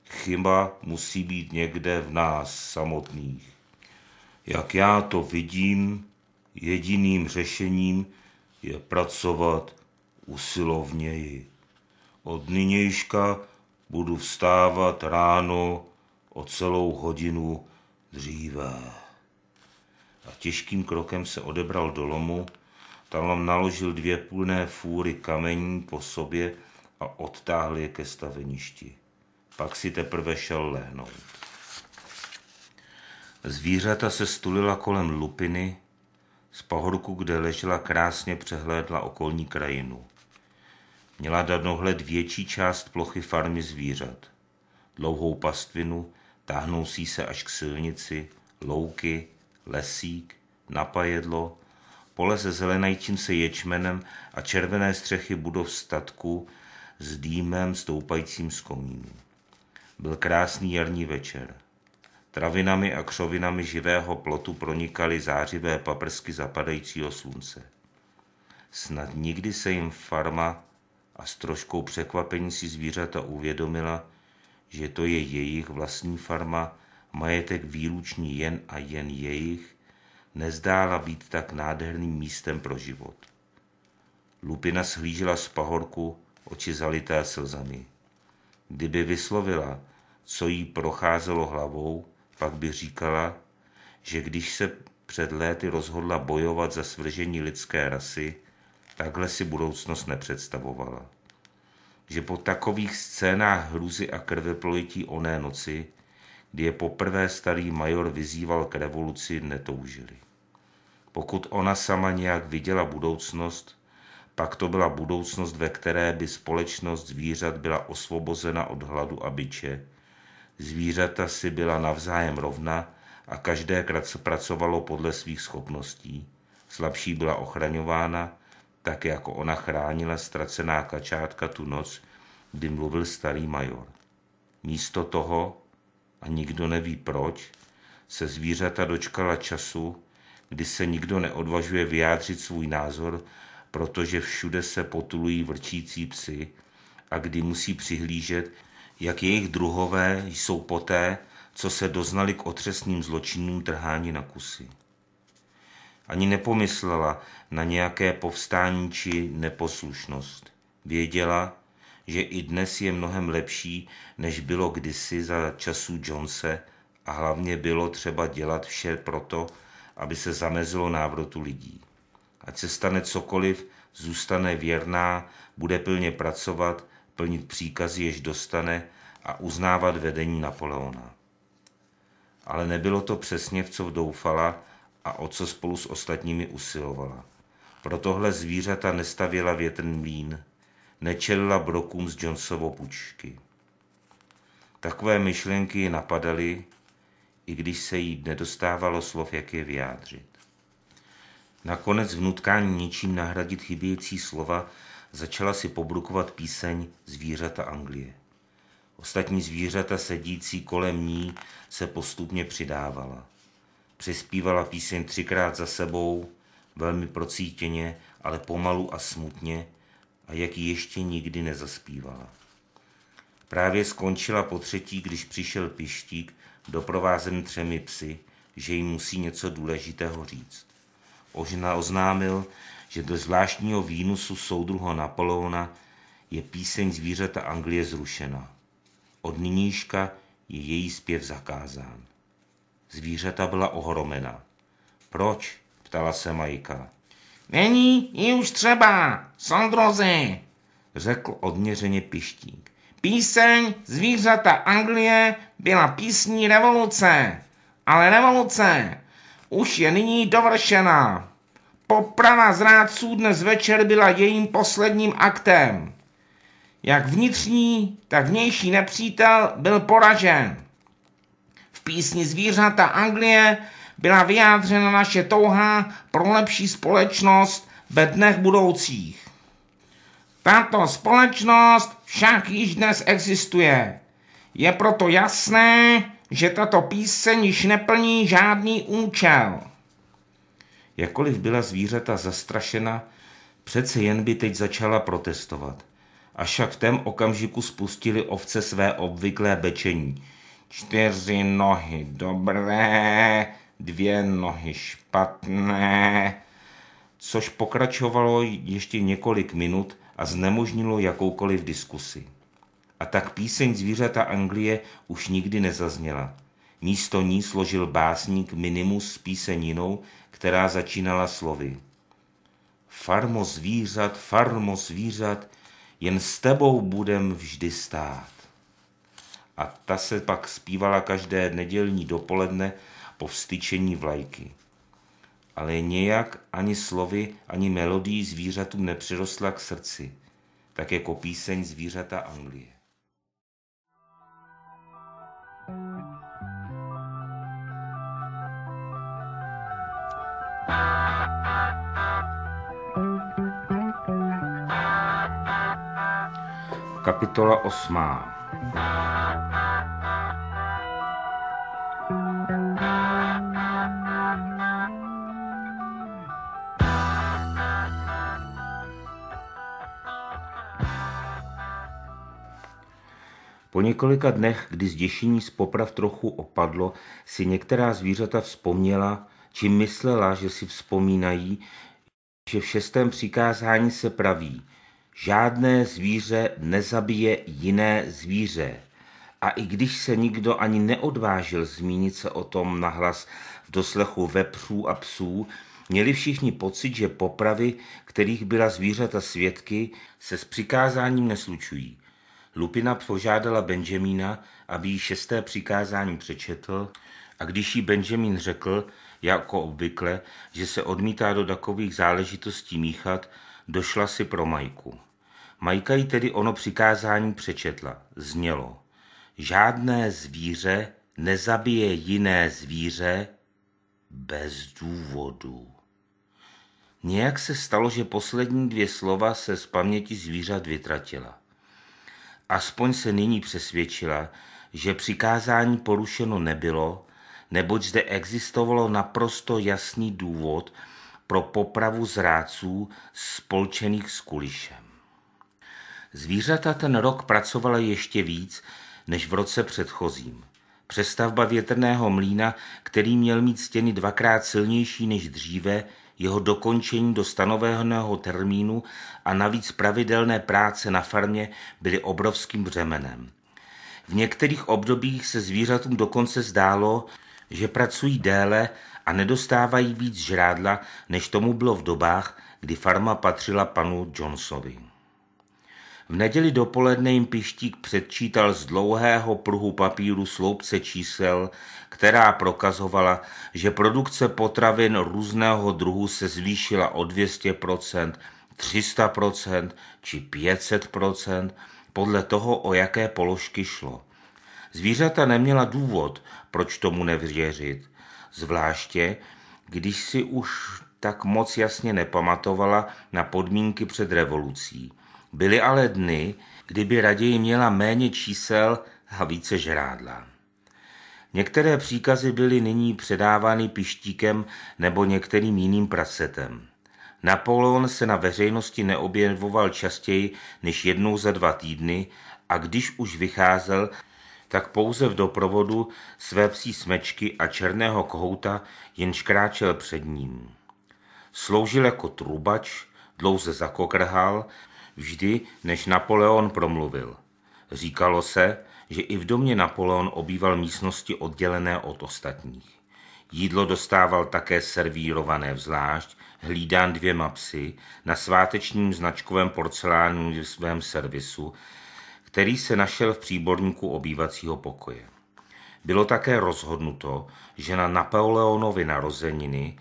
Chyba musí být někde v nás samotných. Jak já to vidím, jediným řešením je pracovat usilovněji. Od nynějška budu vstávat ráno o celou hodinu dříve. A těžkým krokem se odebral do lomu, tam naložil dvě půlné fůry kamení po sobě a odtáhl je ke staveništi. Pak si teprve šel lehnout. Zvířata se stulila kolem lupiny, z pahorku, kde ležela, krásně přehlédla okolní krajinu. Měla danohled větší část plochy farmy zvířat. Dlouhou pastvinu, táhnoucí se až k silnici, louky, lesík, napajedlo, pole se zelenajícím se ječmenem a červené střechy budov statku s dýmem stoupajícím z komínu. Byl krásný jarní večer. Travinami a křovinami živého plotu pronikaly zářivé paprsky zapadajícího slunce. Snad nikdy se jim farma a s troškou překvapení si zvířata uvědomila, že to je jejich vlastní farma, majetek výlučný jen a jen jejich, nezdála být tak nádherným místem pro život. Lupina shlížela z pahorku oči zalité slzami. Kdyby vyslovila, co jí procházelo hlavou, pak by říkala, že když se před léty rozhodla bojovat za svržení lidské rasy, takhle si budoucnost nepředstavovala. Že po takových scénách hruzy a krveprolití oné noci, kdy je poprvé starý major vyzýval k revoluci, netoužili. Pokud ona sama nějak viděla budoucnost, pak to byla budoucnost, ve které by společnost zvířat byla osvobozena od hladu a byče. Zvířata si byla navzájem rovna a každé pracovalo podle svých schopností. Slabší byla ochraňována, tak jako ona chránila ztracená kačátka tu noc, kdy mluvil starý major. Místo toho, a nikdo neví proč, se zvířata dočkala času, kdy se nikdo neodvažuje vyjádřit svůj názor protože všude se potulují vrčící psy a kdy musí přihlížet, jak jejich druhové jsou poté, co se doznali k otřesným zločinům trhání na kusy. Ani nepomyslela na nějaké povstání či neposlušnost. Věděla, že i dnes je mnohem lepší, než bylo kdysi za časů Jonese a hlavně bylo třeba dělat vše proto, aby se zamezilo návrotu lidí ať se stane cokoliv, zůstane věrná, bude plně pracovat, plnit příkazy, jež dostane a uznávat vedení Napoleona. Ale nebylo to přesně, v co doufala a o co spolu s ostatními usilovala. Pro tohle zvířata nestavila větrný mín, nečelila brokům z Johnsovo pučky. Takové myšlenky ji napadaly, i když se jí nedostávalo slov, jak je vyjádřit. Nakonec v nutkání něčím nahradit chybějící slova začala si pobrukovat píseň Zvířata Anglie. Ostatní zvířata sedící kolem ní se postupně přidávala. Přespívala píseň třikrát za sebou, velmi procítěně, ale pomalu a smutně, a jak ji ještě nikdy nezaspívala. Právě skončila po třetí, když přišel pištík, doprovázen třemi psy, že jí musí něco důležitého říct. Ožina oznámil, že do zvláštního výnusu soudruho Napoleona je píseň zvířata Anglie zrušena. Od nyníška je její zpěv zakázán. Zvířata byla ohromena. Proč? ptala se Majka. Není ji už třeba, soudrozi, řekl odměřeně pištík. Píseň zvířata Anglie byla písní revoluce, ale revoluce, už je nyní dovršena. Poprava zrádců dnes večer byla jejím posledním aktem. Jak vnitřní, tak vnější nepřítel byl poražen. V písni Zvířata Anglie byla vyjádřena naše touha pro lepší společnost ve dnech budoucích. Tato společnost však již dnes existuje. Je proto jasné, že tato píseň již neplní žádný účel. Jakoliv byla zvířata zastrašena, přece jen by teď začala protestovat. A však v tém okamžiku spustili ovce své obvyklé bečení. Čtyři nohy dobré, dvě nohy špatné, což pokračovalo ještě několik minut a znemožnilo jakoukoliv diskusi. A tak píseň Zvířata Anglie už nikdy nezazněla. Místo ní složil básník Minimus s píseninou, která začínala slovy. Farmo zvířat, farmo zvířat, jen s tebou budem vždy stát. A ta se pak zpívala každé nedělní dopoledne po vstyčení vlajky. Ale nějak ani slovy, ani melodii zvířatům nepřirostla k srdci, tak jako píseň zvířata Anglie. Kapitola 8. Po několika dnech, kdy zděšení z poprav trochu opadlo, si některá zvířata vzpomněla, či myslela, že si vzpomínají, že v šestém přikázání se praví, žádné zvíře nezabije jiné zvíře. A i když se nikdo ani neodvážil zmínit se o tom nahlas v doslechu vepřů a psů, měli všichni pocit, že popravy, kterých byla zvířata svědky, se s přikázáním neslučují. Lupina požádala Benjamína, aby jí šesté přikázání přečetl, a když jí Benjamin řekl, jako obvykle, že se odmítá do takových záležitostí míchat, došla si pro Majku. Majka jí tedy ono přikázání přečetla. Znělo. Žádné zvíře nezabije jiné zvíře bez důvodu. Nějak se stalo, že poslední dvě slova se z paměti zvířat vytratila. Aspoň se nyní přesvědčila, že přikázání porušeno nebylo neboť zde existovalo naprosto jasný důvod pro popravu zráců spolčených s kulišem. Zvířata ten rok pracovala ještě víc než v roce předchozím. Přestavba větrného mlýna, který měl mít stěny dvakrát silnější než dříve, jeho dokončení do stanoveného termínu a navíc pravidelné práce na farmě byly obrovským břemenem. V některých obdobích se zvířatům dokonce zdálo, že pracují déle a nedostávají víc žrádla, než tomu bylo v dobách, kdy farma patřila panu Johnsonovi. V neděli dopoledne jim pištík předčítal z dlouhého pruhu papíru sloupce čísel, která prokazovala, že produkce potravin různého druhu se zvýšila o 200%, 300% či 500%, podle toho, o jaké položky šlo. Zvířata neměla důvod, proč tomu nevěřit. Zvláště, když si už tak moc jasně nepamatovala na podmínky před revolucí. Byly ale dny, kdyby raději měla méně čísel a více žrádla. Některé příkazy byly nyní předávány pištíkem nebo některým jiným prasetem. Napoleon se na veřejnosti neobjevoval častěji než jednou za dva týdny a když už vycházel, tak pouze v doprovodu své psí smečky a černého kohouta, jenž kráčel před ním. Sloužil jako trubač, dlouze zakokrhal, vždy, než Napoleon promluvil. Říkalo se, že i v domě Napoleon obýval místnosti oddělené od ostatních. Jídlo dostával také servírované vzlášť, hlídán dvěma psy, na svátečním značkovém porcelánu v svém servisu, který se našel v příborníku obývacího pokoje. Bylo také rozhodnuto, že na Napoleonovi narozeniny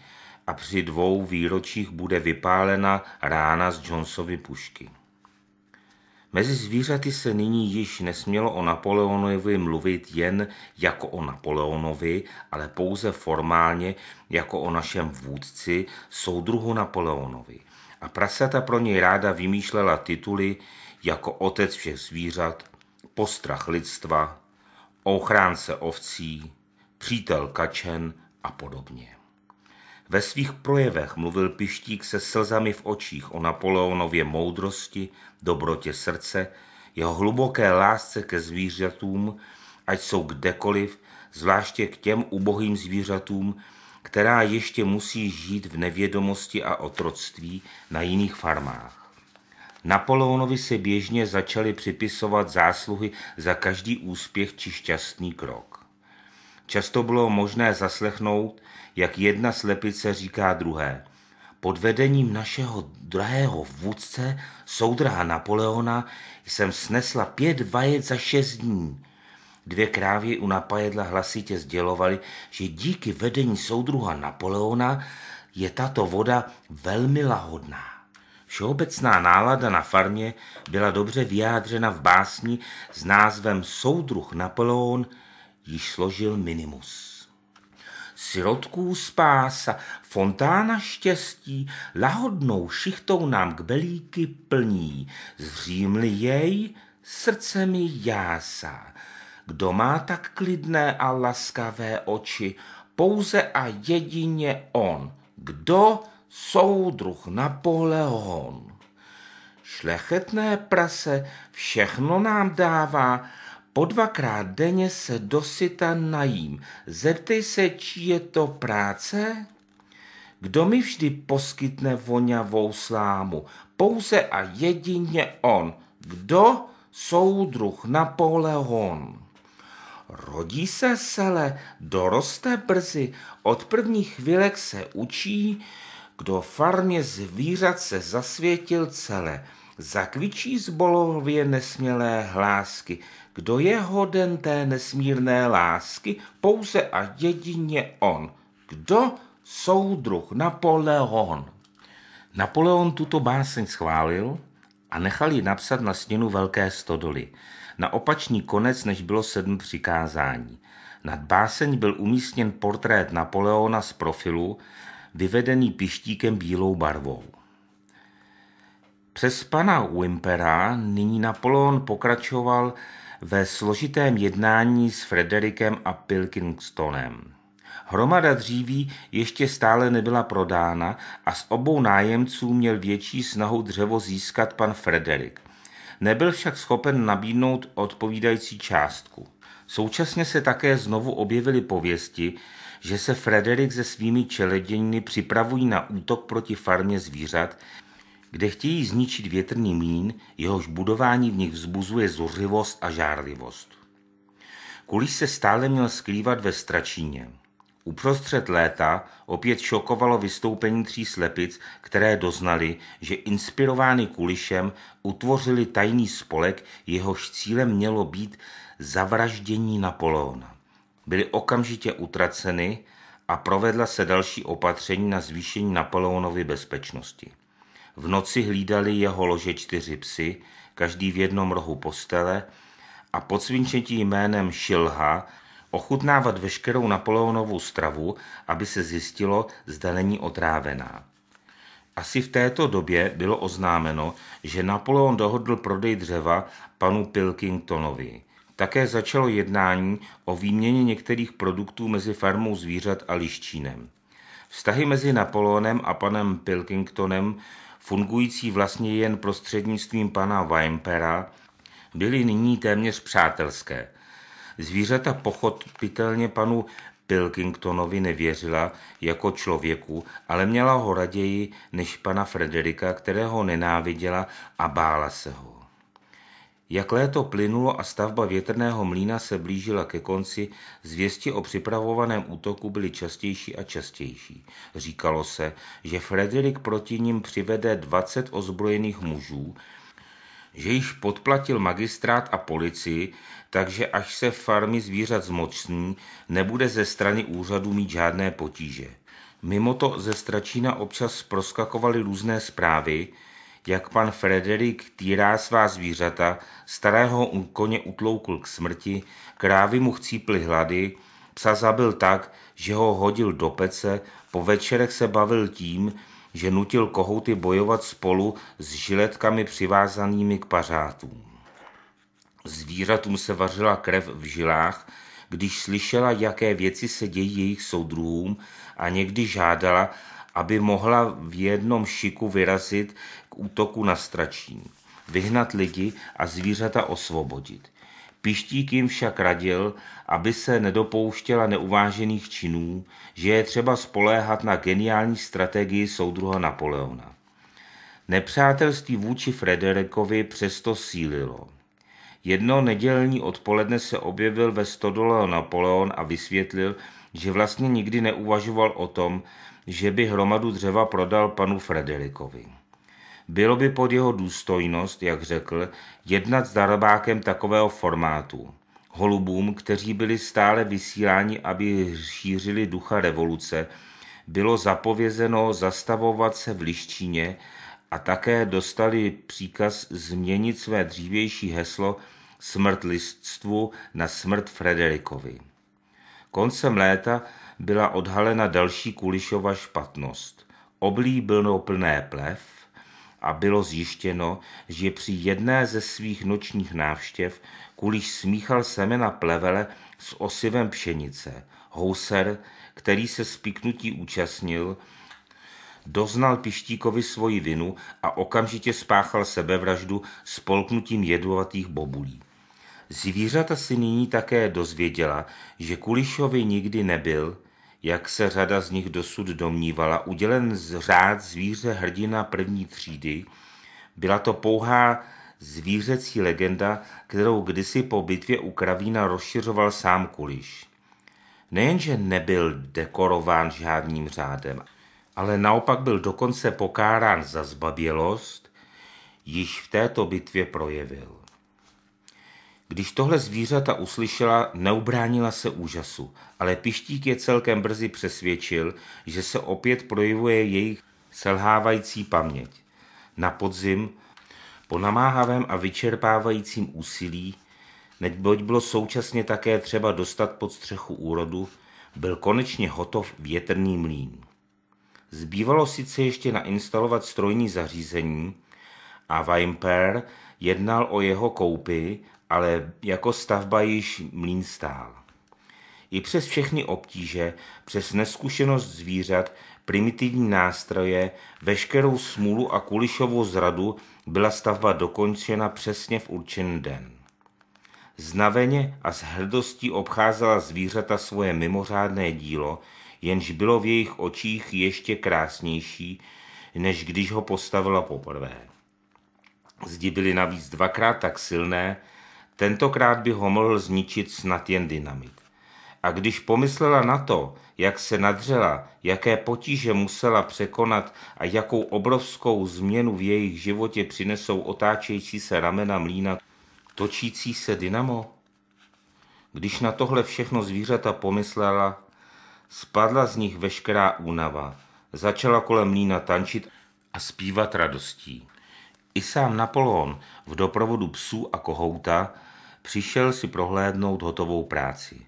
a při dvou výročích bude vypálena rána z Johnsovy pušky. Mezi zvířaty se nyní již nesmělo o Napoleonovi mluvit jen jako o Napoleonovi, ale pouze formálně jako o našem vůdci, soudruhu Napoleonovi. A prasata pro něj ráda vymýšlela tituly, jako otec všech zvířat, postrach lidstva, ochránce ovcí, přítel kačen a podobně. Ve svých projevech mluvil Pištík se slzami v očích o Napoleonově moudrosti, dobrotě srdce, jeho hluboké lásce ke zvířatům, ať jsou kdekoliv, zvláště k těm ubohým zvířatům, která ještě musí žít v nevědomosti a otroctví na jiných farmách. Napoleonovi se běžně začaly připisovat zásluhy za každý úspěch či šťastný krok. Často bylo možné zaslechnout, jak jedna slepice říká druhé. Pod vedením našeho drahého vůdce, soudrha Napoleona, jsem snesla pět vajec za šest dní. Dvě krávy u napajedla hlasitě sdělovaly, že díky vedení soudruha Napoleona je tato voda velmi lahodná. Všeobecná nálada na farmě byla dobře vyjádřena v básni s názvem Soudruh Napoleon již složil minimus. Sirotků spása, fontána štěstí, lahodnou šichtou nám k belíky plní, zřímli jej, srdce mi jásá. Kdo má tak klidné a laskavé oči, pouze a jedině on. Kdo soudruh Napoleon. Šlechetné prase všechno nám dává, po dvakrát denně se dosyta najím. Zeptej se, čí je to práce? Kdo mi vždy poskytne voňavou slámu? Pouze a jedině on. Kdo? Soudruh Napoleon. Rodí se sele, doroste brzy, od prvních chvílek se učí, kdo farmě zvířat se zasvětil celé, zakvičí z bolově nesmělé hlásky, kdo je hoden té nesmírné lásky, pouze a jedině on. Kdo? Soudruh Napoleon. Napoleon tuto báseň schválil a nechal ji napsat na stěnu velké stodoly, na opačný konec, než bylo sedm přikázání. Nad báseň byl umístěn portrét Napoleona z profilu vyvedený pištíkem bílou barvou. Přes pana Wimpera nyní Napoleon pokračoval ve složitém jednání s Frederikem a Pilkingstonem. Hromada dříví ještě stále nebyla prodána a s obou nájemců měl větší snahu dřevo získat pan Frederik. Nebyl však schopen nabídnout odpovídající částku. Současně se také znovu objevily pověsti, že se Frederik se svými čeledění připravují na útok proti farmě zvířat, kde chtějí zničit větrný mín, jehož budování v nich vzbuzuje zuřivost a žárlivost. Kulis se stále měl skrývat ve stračíně. Uprostřed léta opět šokovalo vystoupení tří slepic, které doznali, že inspirovány Kulišem utvořili tajný spolek, jehož cílem mělo být zavraždění Napoleona byly okamžitě utraceny a provedla se další opatření na zvýšení Napoleonovy bezpečnosti. V noci hlídali jeho lože čtyři psy, každý v jednom rohu postele, a svinčetí jménem Šilha ochutnávat veškerou Napoleonovou stravu, aby se zjistilo, zda není otrávená. Asi v této době bylo oznámeno, že Napoleon dohodl prodej dřeva panu Pilkingtonovi. Také začalo jednání o výměně některých produktů mezi farmou zvířat a liščínem. Vztahy mezi Napoleonem a panem Pilkingtonem, fungující vlastně jen prostřednictvím pana Weimpera, byly nyní téměř přátelské. Zvířata pochopitelně panu Pilkingtonovi nevěřila jako člověku, ale měla ho raději než pana Frederika, kterého nenáviděla a bála se ho. Jak léto plynulo a stavba větrného mlýna se blížila ke konci, zvěsti o připravovaném útoku byly častější a častější. Říkalo se, že Frederik proti ním přivede 20 ozbrojených mužů, že již podplatil magistrát a policii, takže až se farmy zvířat zmocní, nebude ze strany úřadu mít žádné potíže. Mimo to ze Stračína občas proskakovaly různé zprávy, jak pan Frederik týrá svá zvířata, starého koně utloukl k smrti, krávy mu chcíply hlady, psa zabil tak, že ho hodil do pece, po večerech se bavil tím, že nutil kohouty bojovat spolu s žiletkami přivázanými k pařátům. Zvířatům se vařila krev v žilách, když slyšela, jaké věci se dějí jejich soudruhům a někdy žádala, aby mohla v jednom šiku vyrazit k útoku na stračín, vyhnat lidi a zvířata osvobodit. Pištík jim však radil, aby se nedopouštěla neuvážených činů, že je třeba spoléhat na geniální strategii soudruha Napoleona. Nepřátelství vůči Frederikovi přesto sílilo. Jedno nedělní odpoledne se objevil ve stodole Napoleon a vysvětlil, že vlastně nikdy neuvažoval o tom, že by hromadu dřeva prodal panu Frederikovi. Bylo by pod jeho důstojnost, jak řekl, jednat s darbákem takového formátu. Holubům, kteří byli stále vysíláni, aby šířili ducha revoluce, bylo zapovězeno zastavovat se v Liščině a také dostali příkaz změnit své dřívější heslo smrt liststvu na smrt Frederikovi. Koncem léta byla odhalena další Kulišova špatnost. Oblí bylo plné plev a bylo zjištěno, že při jedné ze svých nočních návštěv Kuliš smíchal semena plevele s osivem pšenice. Houser, který se spiknutí účastnil, doznal Pištíkovi svoji vinu a okamžitě spáchal sebevraždu spolknutím jedovatých bobulí. Zvířata si nyní také dozvěděla, že Kulišovi nikdy nebyl, jak se řada z nich dosud domnívala, udělen z řád zvíře hrdina první třídy, byla to pouhá zvířecí legenda, kterou kdysi po bitvě u Kravína rozšiřoval sám Kuliš. Nejenže nebyl dekorován žádným řádem, ale naopak byl dokonce pokárán za zbabělost, již v této bitvě projevil. Když tohle zvířata uslyšela, neubránila se úžasu, ale pištík je celkem brzy přesvědčil, že se opět projevuje jejich selhávající paměť. Na podzim, po namáhavém a vyčerpávajícím úsilí, neboť bylo současně také třeba dostat pod střechu úrodu, byl konečně hotov větrný mlín. Zbývalo sice ještě nainstalovat strojní zařízení a Weimper jednal o jeho koupi ale jako stavba již mlín stál. I přes všechny obtíže, přes neskušenost zvířat, primitivní nástroje, veškerou smůlu a kulišovou zradu byla stavba dokončena přesně v určený den. Znaveně a s hrdostí obcházela zvířata svoje mimořádné dílo, jenž bylo v jejich očích ještě krásnější, než když ho postavila poprvé. Zdi byly navíc dvakrát tak silné, Tentokrát by ho mohl zničit snad jen dynamit. A když pomyslela na to, jak se nadřela, jaké potíže musela překonat a jakou obrovskou změnu v jejich životě přinesou otáčející se ramena mlína, točící se dynamo, když na tohle všechno zvířata pomyslela, spadla z nich veškerá únava, začala kolem mlína tančit a zpívat radostí. I sám Napoleon v doprovodu psů a kohouta přišel si prohlédnout hotovou práci.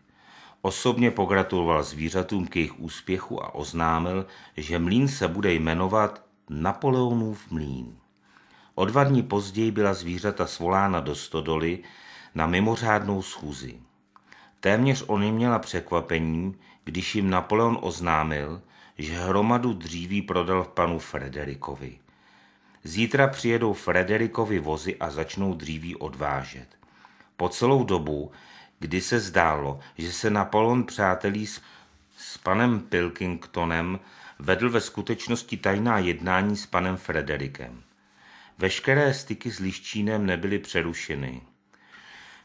Osobně pogratuloval zvířatům k jejich úspěchu a oznámil, že mlín se bude jmenovat Napoleonův mlín. O dva dní později byla zvířata svolána do stodoly na mimořádnou schůzi. Téměř oni měla překvapením, když jim Napoleon oznámil, že hromadu dříví prodal panu Frederikovi. Zítra přijedou Frederikovi vozy a začnou dříví odvážet. Po celou dobu, kdy se zdálo, že se Napoleon přátelí s, s panem Pilkingtonem, vedl ve skutečnosti tajná jednání s panem Frederikem. Veškeré styky s Liščínem nebyly přerušeny.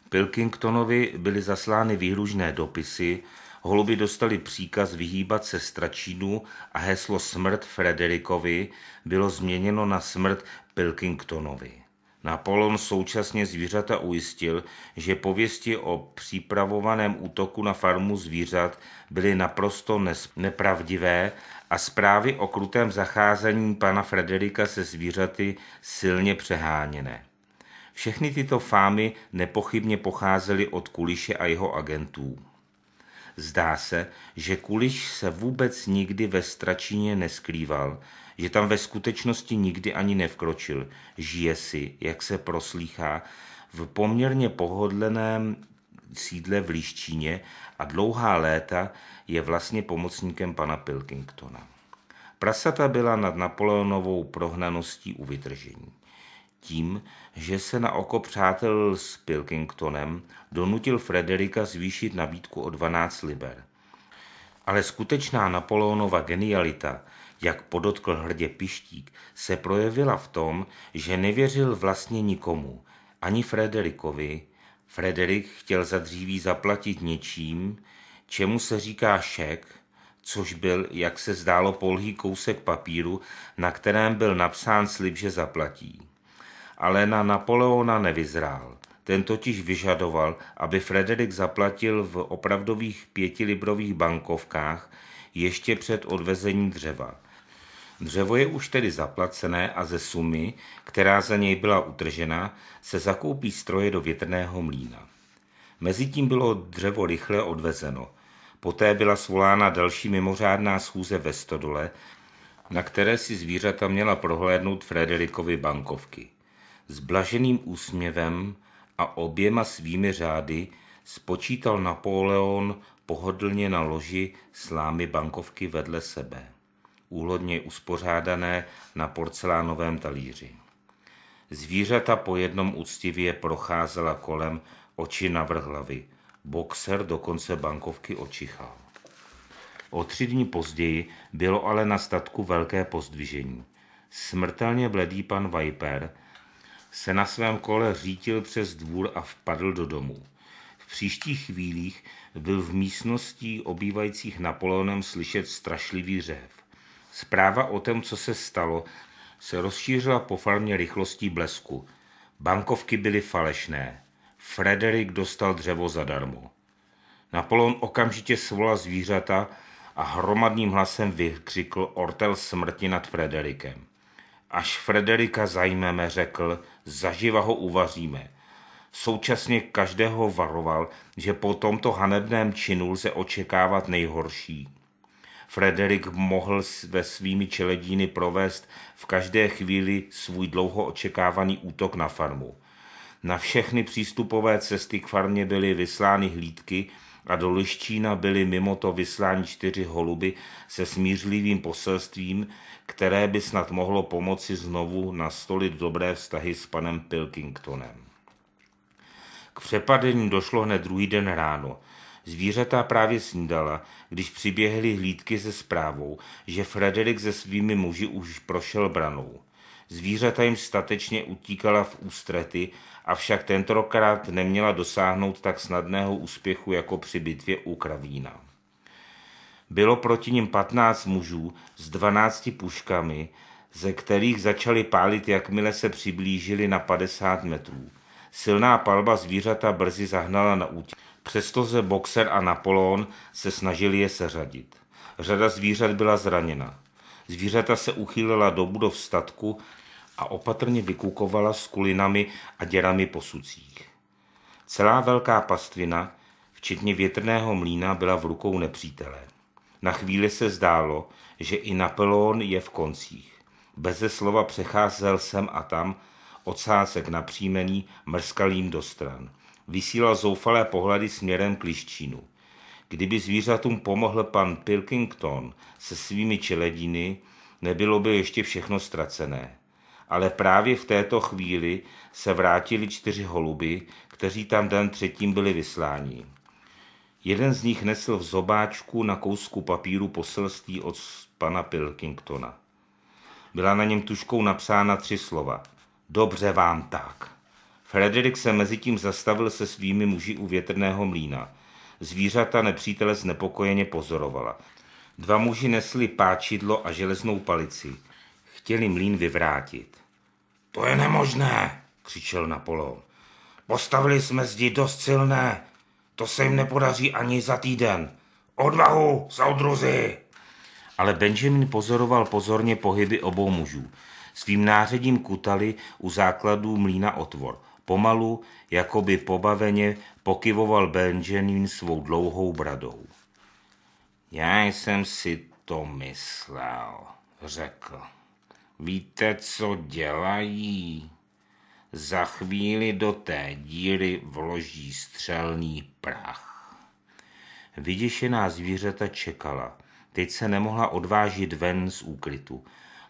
Pilkingtonovi byly zaslány výhružné dopisy, holuby dostali příkaz vyhýbat se stračínu a heslo smrt Frederikovi bylo změněno na smrt Pilkingtonovi. Napoleon současně zvířata ujistil, že pověsti o připravovaném útoku na farmu zvířat byly naprosto nepravdivé a zprávy o krutém zacházení pana Frederika se zvířaty silně přeháněné. Všechny tyto fámy nepochybně pocházely od Kuliše a jeho agentů. Zdá se, že Kuliš se vůbec nikdy ve stračině neskrýval, že tam ve skutečnosti nikdy ani nevkročil. Žije si, jak se proslýchá, v poměrně pohodleném sídle v Líščíně a dlouhá léta je vlastně pomocníkem pana Pilkingtona. Prasata byla nad Napoleonovou prohnaností u vytržení. Tím, že se na oko přátel s Pilkingtonem, donutil Frederika zvýšit nabídku o 12 liber. Ale skutečná Napoleonova genialita jak podotkl hrdě Pištík, se projevila v tom, že nevěřil vlastně nikomu, ani Frederikovi. Frederik chtěl za dříví zaplatit něčím, čemu se říká šek, což byl, jak se zdálo, polhý kousek papíru, na kterém byl napsán slib, že zaplatí. Ale na Napoleona nevyzrál. Ten totiž vyžadoval, aby Frederik zaplatil v opravdových pětilibrových bankovkách ještě před odvezením dřeva. Dřevo je už tedy zaplacené a ze sumy, která za něj byla utržena, se zakoupí stroje do větrného mlína. Mezitím bylo dřevo rychle odvezeno. Poté byla svolána další mimořádná schůze ve Stodole, na které si zvířata měla prohlédnout Frederikovi bankovky. S blaženým úsměvem a oběma svými řády spočítal Napoleon pohodlně na loži slámy bankovky vedle sebe úhodně uspořádané na porcelánovém talíři. Zvířata po jednom úctivě procházela kolem, oči na vrhlavy. Boxer dokonce bankovky očichal. O tři dní později bylo ale na statku velké pozdvižení. Smrtelně bledý pan Viper se na svém kole řítil přes dvůr a vpadl do domu. V příštích chvílích byl v místnosti obývajících Napoleonem slyšet strašlivý řev. Zpráva o tom, co se stalo, se rozšířila po farmě rychlostí blesku. Bankovky byly falešné. Frederik dostal dřevo zadarmo. Napoleon okamžitě svolal zvířata a hromadným hlasem vykřikl ortel smrti nad Frederikem. Až Frederika zajmeme, řekl, zaživa ho uvaříme. Současně každého varoval, že po tomto hanebném činu lze očekávat nejhorší. Frederik mohl ve svými čeledíny provést v každé chvíli svůj dlouho očekávaný útok na farmu. Na všechny přístupové cesty k farmě byly vyslány hlídky a do Liščína byly mimo to vysláni čtyři holuby se smířlivým poselstvím, které by snad mohlo pomoci znovu nastolit dobré vztahy s panem Pilkingtonem. K přepadení došlo hned druhý den ráno. Zvířata právě snídala, když přiběhly hlídky se zprávou, že Frederik se svými muži už prošel branou. Zvířata jim statečně utíkala v ústrety, avšak tentokrát neměla dosáhnout tak snadného úspěchu jako při bitvě u Kravína. Bylo proti nim 15 mužů s 12 puškami, ze kterých začali pálit, jakmile se přiblížili na 50 metrů. Silná palba zvířata brzy zahnala na útěk. Přesto se boxer a Napoleon se snažili je seřadit. Řada zvířat byla zraněna. Zvířata se uchýlila do budov statku a opatrně vykukovala s kulinami a děrami po sucích. Celá velká pastvina, včetně větrného mlína, byla v rukou nepřítele. Na chvíli se zdálo, že i Napoleon je v koncích. Beze slova přecházel sem a tam, ocásek napřímený, mrskal jim do stran vysílal zoufalé pohledy směrem k liščínu. Kdyby zvířatům pomohl pan Pilkington se svými čeledíny, nebylo by ještě všechno ztracené. Ale právě v této chvíli se vrátili čtyři holuby, kteří tam den předtím byli vysláni. Jeden z nich nesl v zobáčku na kousku papíru poselství od pana Pilkingtona. Byla na něm tuškou napsána tři slova. Dobře vám tak. Frederik se mezitím zastavil se svými muži u větrného mlína. Zvířata nepřítele znepokojeně pozorovala. Dva muži nesli páčidlo a železnou palici. Chtěli mlín vyvrátit. To je nemožné, křičel Napoleon. Postavili jsme zdi dost silné. To se jim nepodaří ani za týden. Odvahu, soudruzi! Ale Benjamin pozoroval pozorně pohyby obou mužů. Svým náředím kutali u základů mlína otvor. Pomalu, jako by pobaveně, pokyvoval Benjamin svou dlouhou bradou. Já jsem si to myslel, řekl. Víte, co dělají? Za chvíli do té díry vloží střelný prach. Vyděšená zvířata čekala. Teď se nemohla odvážit ven z úkrytu.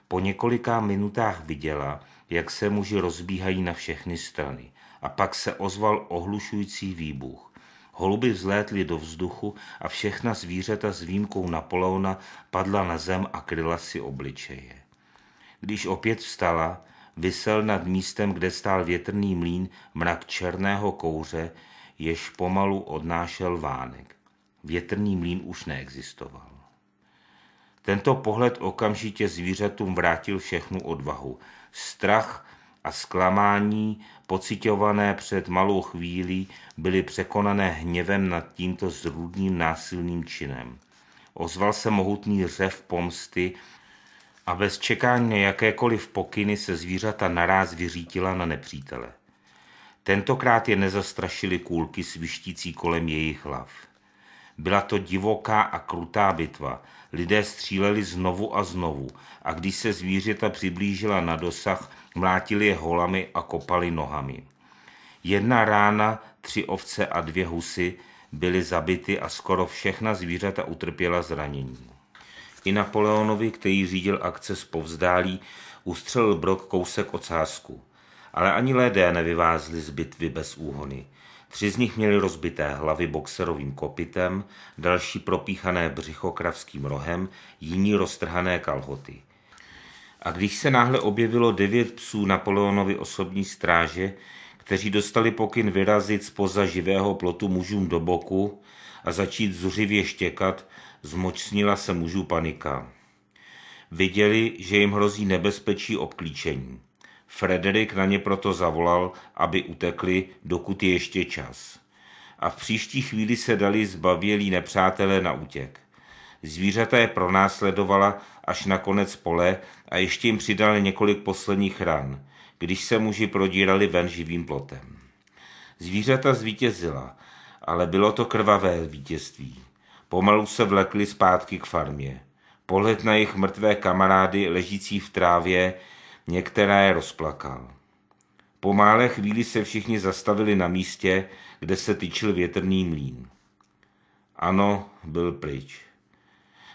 Po několika minutách viděla, jak se muži rozbíhají na všechny strany. A pak se ozval ohlušující výbuch. Holuby vzlétly do vzduchu a všechna zvířata s výjimkou Napoleona padla na zem a kryla si obličeje. Když opět vstala, vysel nad místem, kde stál větrný mlín, mrak černého kouře, jež pomalu odnášel vánek. Větrný mlín už neexistoval. Tento pohled okamžitě zvířatům vrátil všechnu odvahu Strach a zklamání, pocitované před malou chvílí, byly překonané hněvem nad tímto zrůdným násilným činem. Ozval se mohutný řev pomsty a bez čekání na jakékoliv pokyny se zvířata naráz vyřítila na nepřítele. Tentokrát je nezastrašily kůlky svištící kolem jejich hlav. Byla to divoká a krutá bitva. Lidé stříleli znovu a znovu a když se zvířata přiblížila na dosah, mlátili je holami a kopali nohami. Jedna rána, tři ovce a dvě husy byly zabity a skoro všechna zvířata utrpěla zranění. I Napoleonovi, který řídil akce z povzdálí, ustřelil brok kousek ocásku. Ale ani lédé nevyvázli z bitvy bez úhony. Tři z nich měli rozbité hlavy boxerovým kopitem, další propíchané břicho kravským rohem, jiní roztrhané kalhoty. A když se náhle objevilo devět psů Napoleonovi osobní stráže, kteří dostali pokyn vyrazit spoza živého plotu mužům do boku a začít zuřivě štěkat, zmocnila se mužů panika. Viděli, že jim hrozí nebezpečí obklíčení. Frederik na ně proto zavolal, aby utekli, dokud je ještě čas. A v příští chvíli se dali zbavělí nepřátelé na útěk. Zvířata je pronásledovala až na konec pole a ještě jim přidali několik posledních ran, když se muži prodírali ven živým plotem. Zvířata zvítězila, ale bylo to krvavé vítězství. Pomalu se vlekli zpátky k farmě. Pohled na jejich mrtvé kamarády ležící v trávě některé rozplakal. Po mále chvíli se všichni zastavili na místě, kde se tyčil větrný mlín. Ano, byl pryč.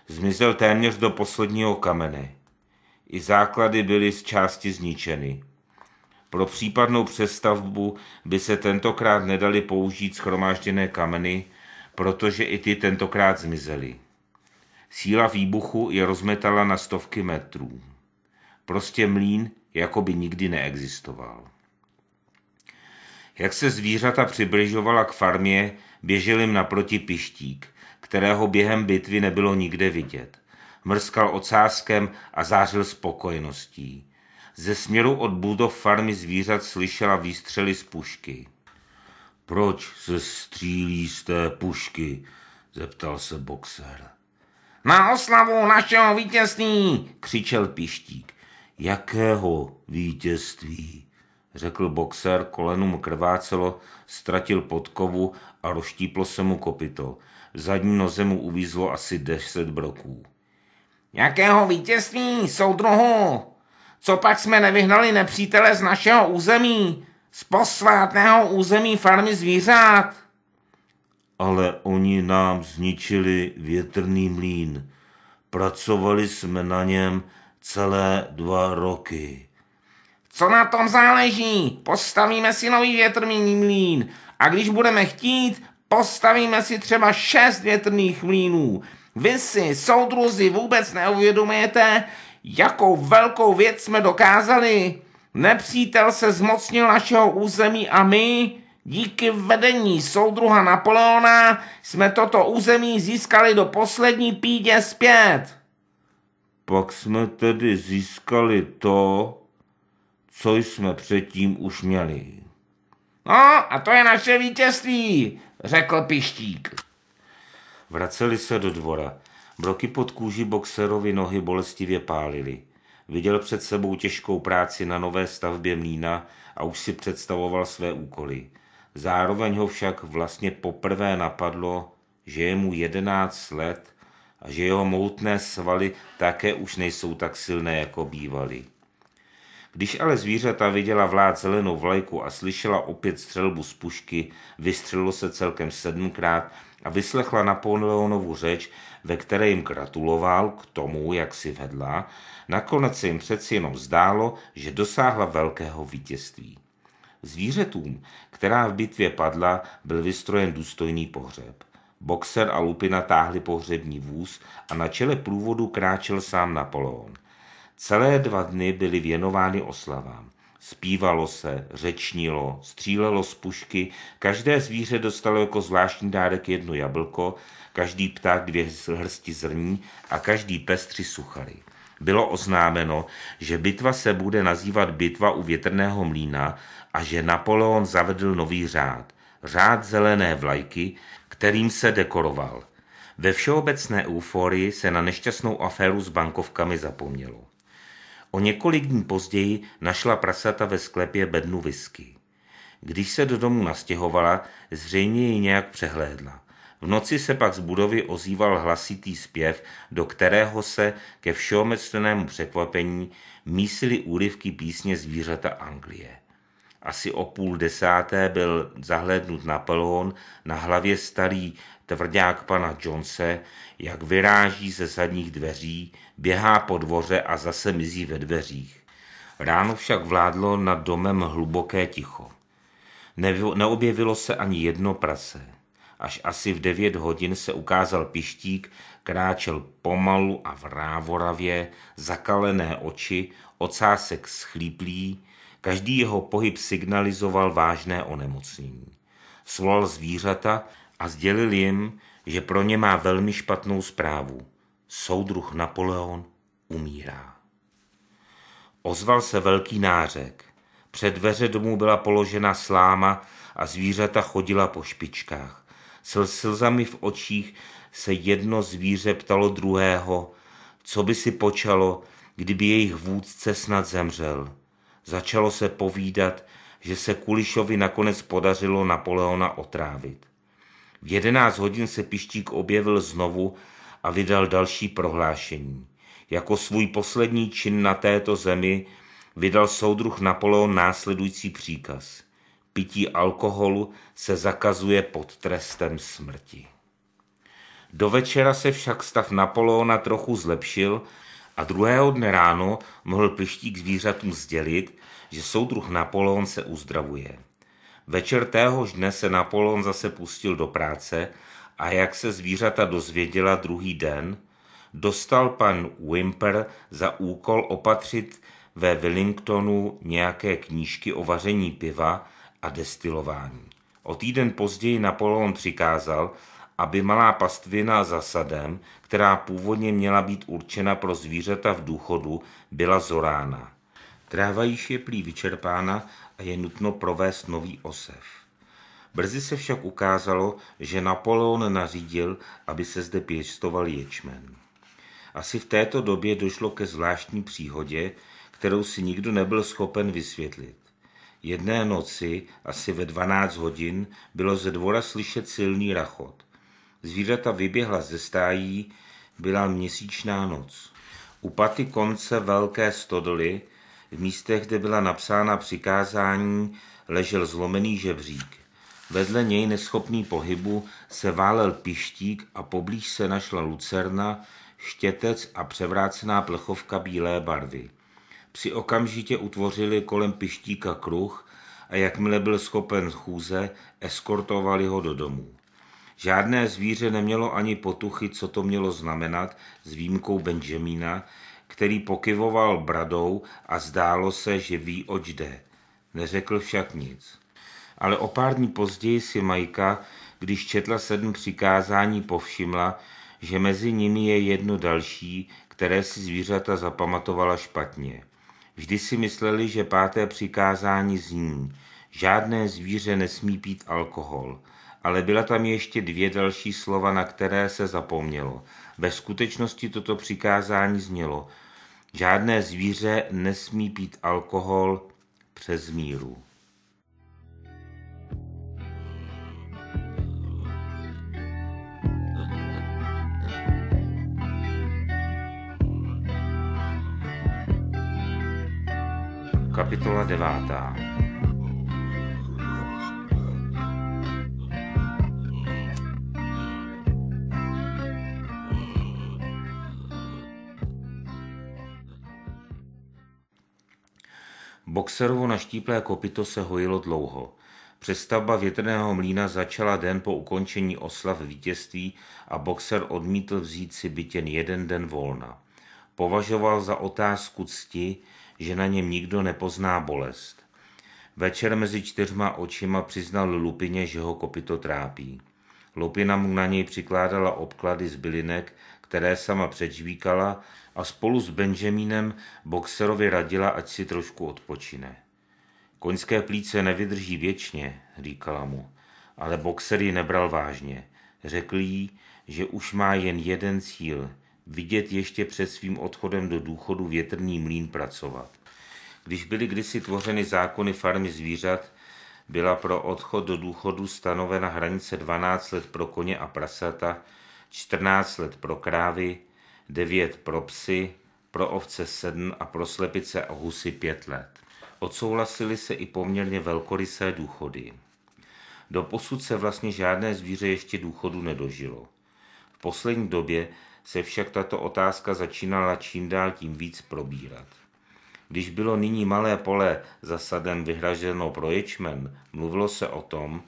Zmizel téměř do posledního kamene i základy byly z části zničeny. Pro případnou přestavbu by se tentokrát nedali použít schromážděné kameny, protože i ty tentokrát zmizely. Síla výbuchu je rozmetala na stovky metrů. Prostě mlín jako by nikdy neexistoval. Jak se zvířata přibližovala k farmě, běžel jim naproti pištík, kterého během bitvy nebylo nikde vidět mrskal ocáskem a zářil spokojeností. Ze směru od budov farmy zvířat slyšela výstřely z pušky. Proč se střílí z té pušky? zeptal se boxer. Na oslavu našeho vítězství, křičel pištík. Jakého vítězství? řekl boxer, kolenu mu krvácelo, ztratil podkovu a roštíplo se mu kopito. zadní noze mu uvízlo asi deset broků. Jakého vítězství, soudruhu? Co pak jsme nevyhnali nepřítele z našeho území, z posvátného území farmy zvířat? Ale oni nám zničili větrný mlín. Pracovali jsme na něm celé dva roky. Co na tom záleží? Postavíme si nový větrný mlín a když budeme chtít, postavíme si třeba šest větrných mlínů. Vy si, soudruzi, vůbec neuvědomujete, jakou velkou věc jsme dokázali. Nepřítel se zmocnil našeho území a my, díky vedení soudruha Napoleona, jsme toto území získali do poslední pídě zpět. Pak jsme tedy získali to, co jsme předtím už měli. No a to je naše vítězství, řekl Pištík. Vraceli se do dvora. Broky pod kůži boxerovi nohy bolestivě pálily. Viděl před sebou těžkou práci na nové stavbě mlína a už si představoval své úkoly. Zároveň ho však vlastně poprvé napadlo, že je mu jedenáct let a že jeho moutné svaly také už nejsou tak silné, jako bývaly. Když ale zvířata viděla vlád zelenou vlajku a slyšela opět střelbu z pušky, vystřelilo se celkem sedmkrát a vyslechla Napoleonovu řeč, ve které jim gratuloval k tomu, jak si vedla, nakonec se jim přeci jenom zdálo, že dosáhla velkého vítězství. Zvířetům, která v bitvě padla, byl vystrojen důstojný pohřeb. Boxer a Lupina táhli pohřební vůz a na čele průvodu kráčel sám Napoleon. Celé dva dny byly věnovány oslavám. Spívalo se, řečnilo, střílelo z pušky, každé zvíře dostalo jako zvláštní dárek jedno jablko, každý pták dvě hrsti zrní a každý pes tři suchary. Bylo oznámeno, že bitva se bude nazývat bitva u větrného mlína a že Napoleon zavedl nový řád, řád zelené vlajky, kterým se dekoroval. Ve všeobecné euforii se na nešťastnou aféru s bankovkami zapomnělo. O několik dní později našla prasata ve sklepě bednu whisky. Když se do domu nastěhovala, zřejmě ji nějak přehlédla. V noci se pak z budovy ozýval hlasitý zpěv, do kterého se ke všeobecnému překvapení mísily úryvky písně zvířata Anglie. Asi o půl desáté byl na Napoleon, na hlavě starý tvrdák pana Jonese, jak vyráží ze zadních dveří, běhá po dvoře a zase mizí ve dveřích. Ráno však vládlo nad domem hluboké ticho. Neobjevilo se ani jedno prase. Až asi v devět hodin se ukázal pištík, kráčel pomalu a vrávoravě, zakalené oči, ocásek schlíplý, každý jeho pohyb signalizoval vážné onemocnění. Svolal zvířata a sdělil jim, že pro ně má velmi špatnou zprávu soudruh Napoleon umírá. Ozval se velký nářek. Před dveře domu byla položena sláma a zvířata chodila po špičkách. S slzami v očích se jedno zvíře ptalo druhého, co by si počalo, kdyby jejich vůdce snad zemřel. Začalo se povídat, že se Kulišovi nakonec podařilo Napoleona otrávit. V jedenáct hodin se Pištík objevil znovu a vydal další prohlášení. Jako svůj poslední čin na této zemi vydal soudruh Napoleon následující příkaz. Pití alkoholu se zakazuje pod trestem smrti. Do večera se však stav Napoleona trochu zlepšil a druhého dne ráno mohl pištík zvířatům sdělit, že soudruh Napoleon se uzdravuje. Večer téhož dne se Napoleon zase pustil do práce a jak se zvířata dozvěděla druhý den, dostal pan Wimper za úkol opatřit ve Wellingtonu nějaké knížky o vaření piva a destilování. O týden později Napoleon přikázal, aby malá pastvina za sadem, která původně měla být určena pro zvířata v důchodu, byla zorána. Tráva již je prý vyčerpána a je nutno provést nový osev. Brzy se však ukázalo, že Napoleon nařídil, aby se zde pěstoval ječmen. Asi v této době došlo ke zvláštní příhodě, kterou si nikdo nebyl schopen vysvětlit. Jedné noci, asi ve 12 hodin, bylo ze dvora slyšet silný rachot. Zvířata vyběhla ze stájí, byla měsíčná noc. U paty konce velké stodoly, v místech, kde byla napsána přikázání, ležel zlomený žebřík. Vedle něj neschopný pohybu se válel pištík a poblíž se našla lucerna, štětec a převrácená plechovka bílé barvy. Při okamžitě utvořili kolem pištíka kruh a jakmile byl schopen chůze, eskortovali ho do domu. Žádné zvíře nemělo ani potuchy, co to mělo znamenat, s výjimkou Benjamina, který pokyvoval bradou a zdálo se, že ví, oč jde. Neřekl však nic ale o pár dní později si Majka, když četla sedm přikázání, povšimla, že mezi nimi je jedno další, které si zvířata zapamatovala špatně. Vždy si mysleli, že páté přikázání zní, žádné zvíře nesmí pít alkohol, ale byla tam ještě dvě další slova, na které se zapomnělo. Ve skutečnosti toto přikázání znělo, žádné zvíře nesmí pít alkohol přes míru. Kapitola 9. Boxerovo naštíplé kopito se hojilo dlouho. Přestavba větrného mlýna začala den po ukončení oslav vítězství a boxer odmítl vzít si bytěn jeden den volna. Považoval za otázku cti, že na něm nikdo nepozná bolest. Večer mezi čtyřma očima přiznal Lupině, že ho kopito trápí. Lupina mu na něj přikládala obklady z bylinek, které sama předžvíkala a spolu s Benjamínem boxerovi radila, ať si trošku odpočine. Koňské plíce nevydrží věčně, říkala mu, ale boxer ji nebral vážně. Řekl jí, že už má jen jeden cíl – vidět ještě před svým odchodem do důchodu větrný mlín pracovat. Když byly kdysi tvořeny zákony farmy zvířat, byla pro odchod do důchodu stanovena hranice 12 let pro koně a prasata, 14 let pro krávy, 9 pro psy, pro ovce 7 a pro slepice a husy 5 let. Odsouhlasily se i poměrně velkorysé důchody. posud se vlastně žádné zvíře ještě důchodu nedožilo. V poslední době se však tato otázka začínala čím dál tím víc probírat. Když bylo nyní malé pole zasaden vyhraženo pro ječmen, mluvilo se o tom,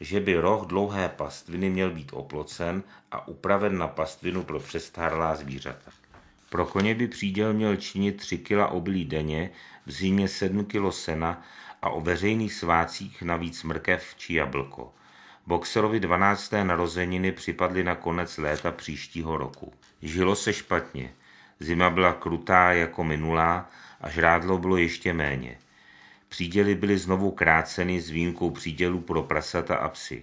že by roh dlouhé pastviny měl být oplocen a upraven na pastvinu pro přestárlá zvířata. Pro koně by příděl měl činit 3 kg obilí denně, v zimě 7 kg sena a o veřejných svácích navíc mrkev či jablko. Boxerovi 12. narozeniny připadly na konec léta příštího roku. Žilo se špatně. Zima byla krutá jako minulá a žrádlo bylo ještě méně. Příděly byly znovu kráceny s výjimkou přídělů pro prasata a psy.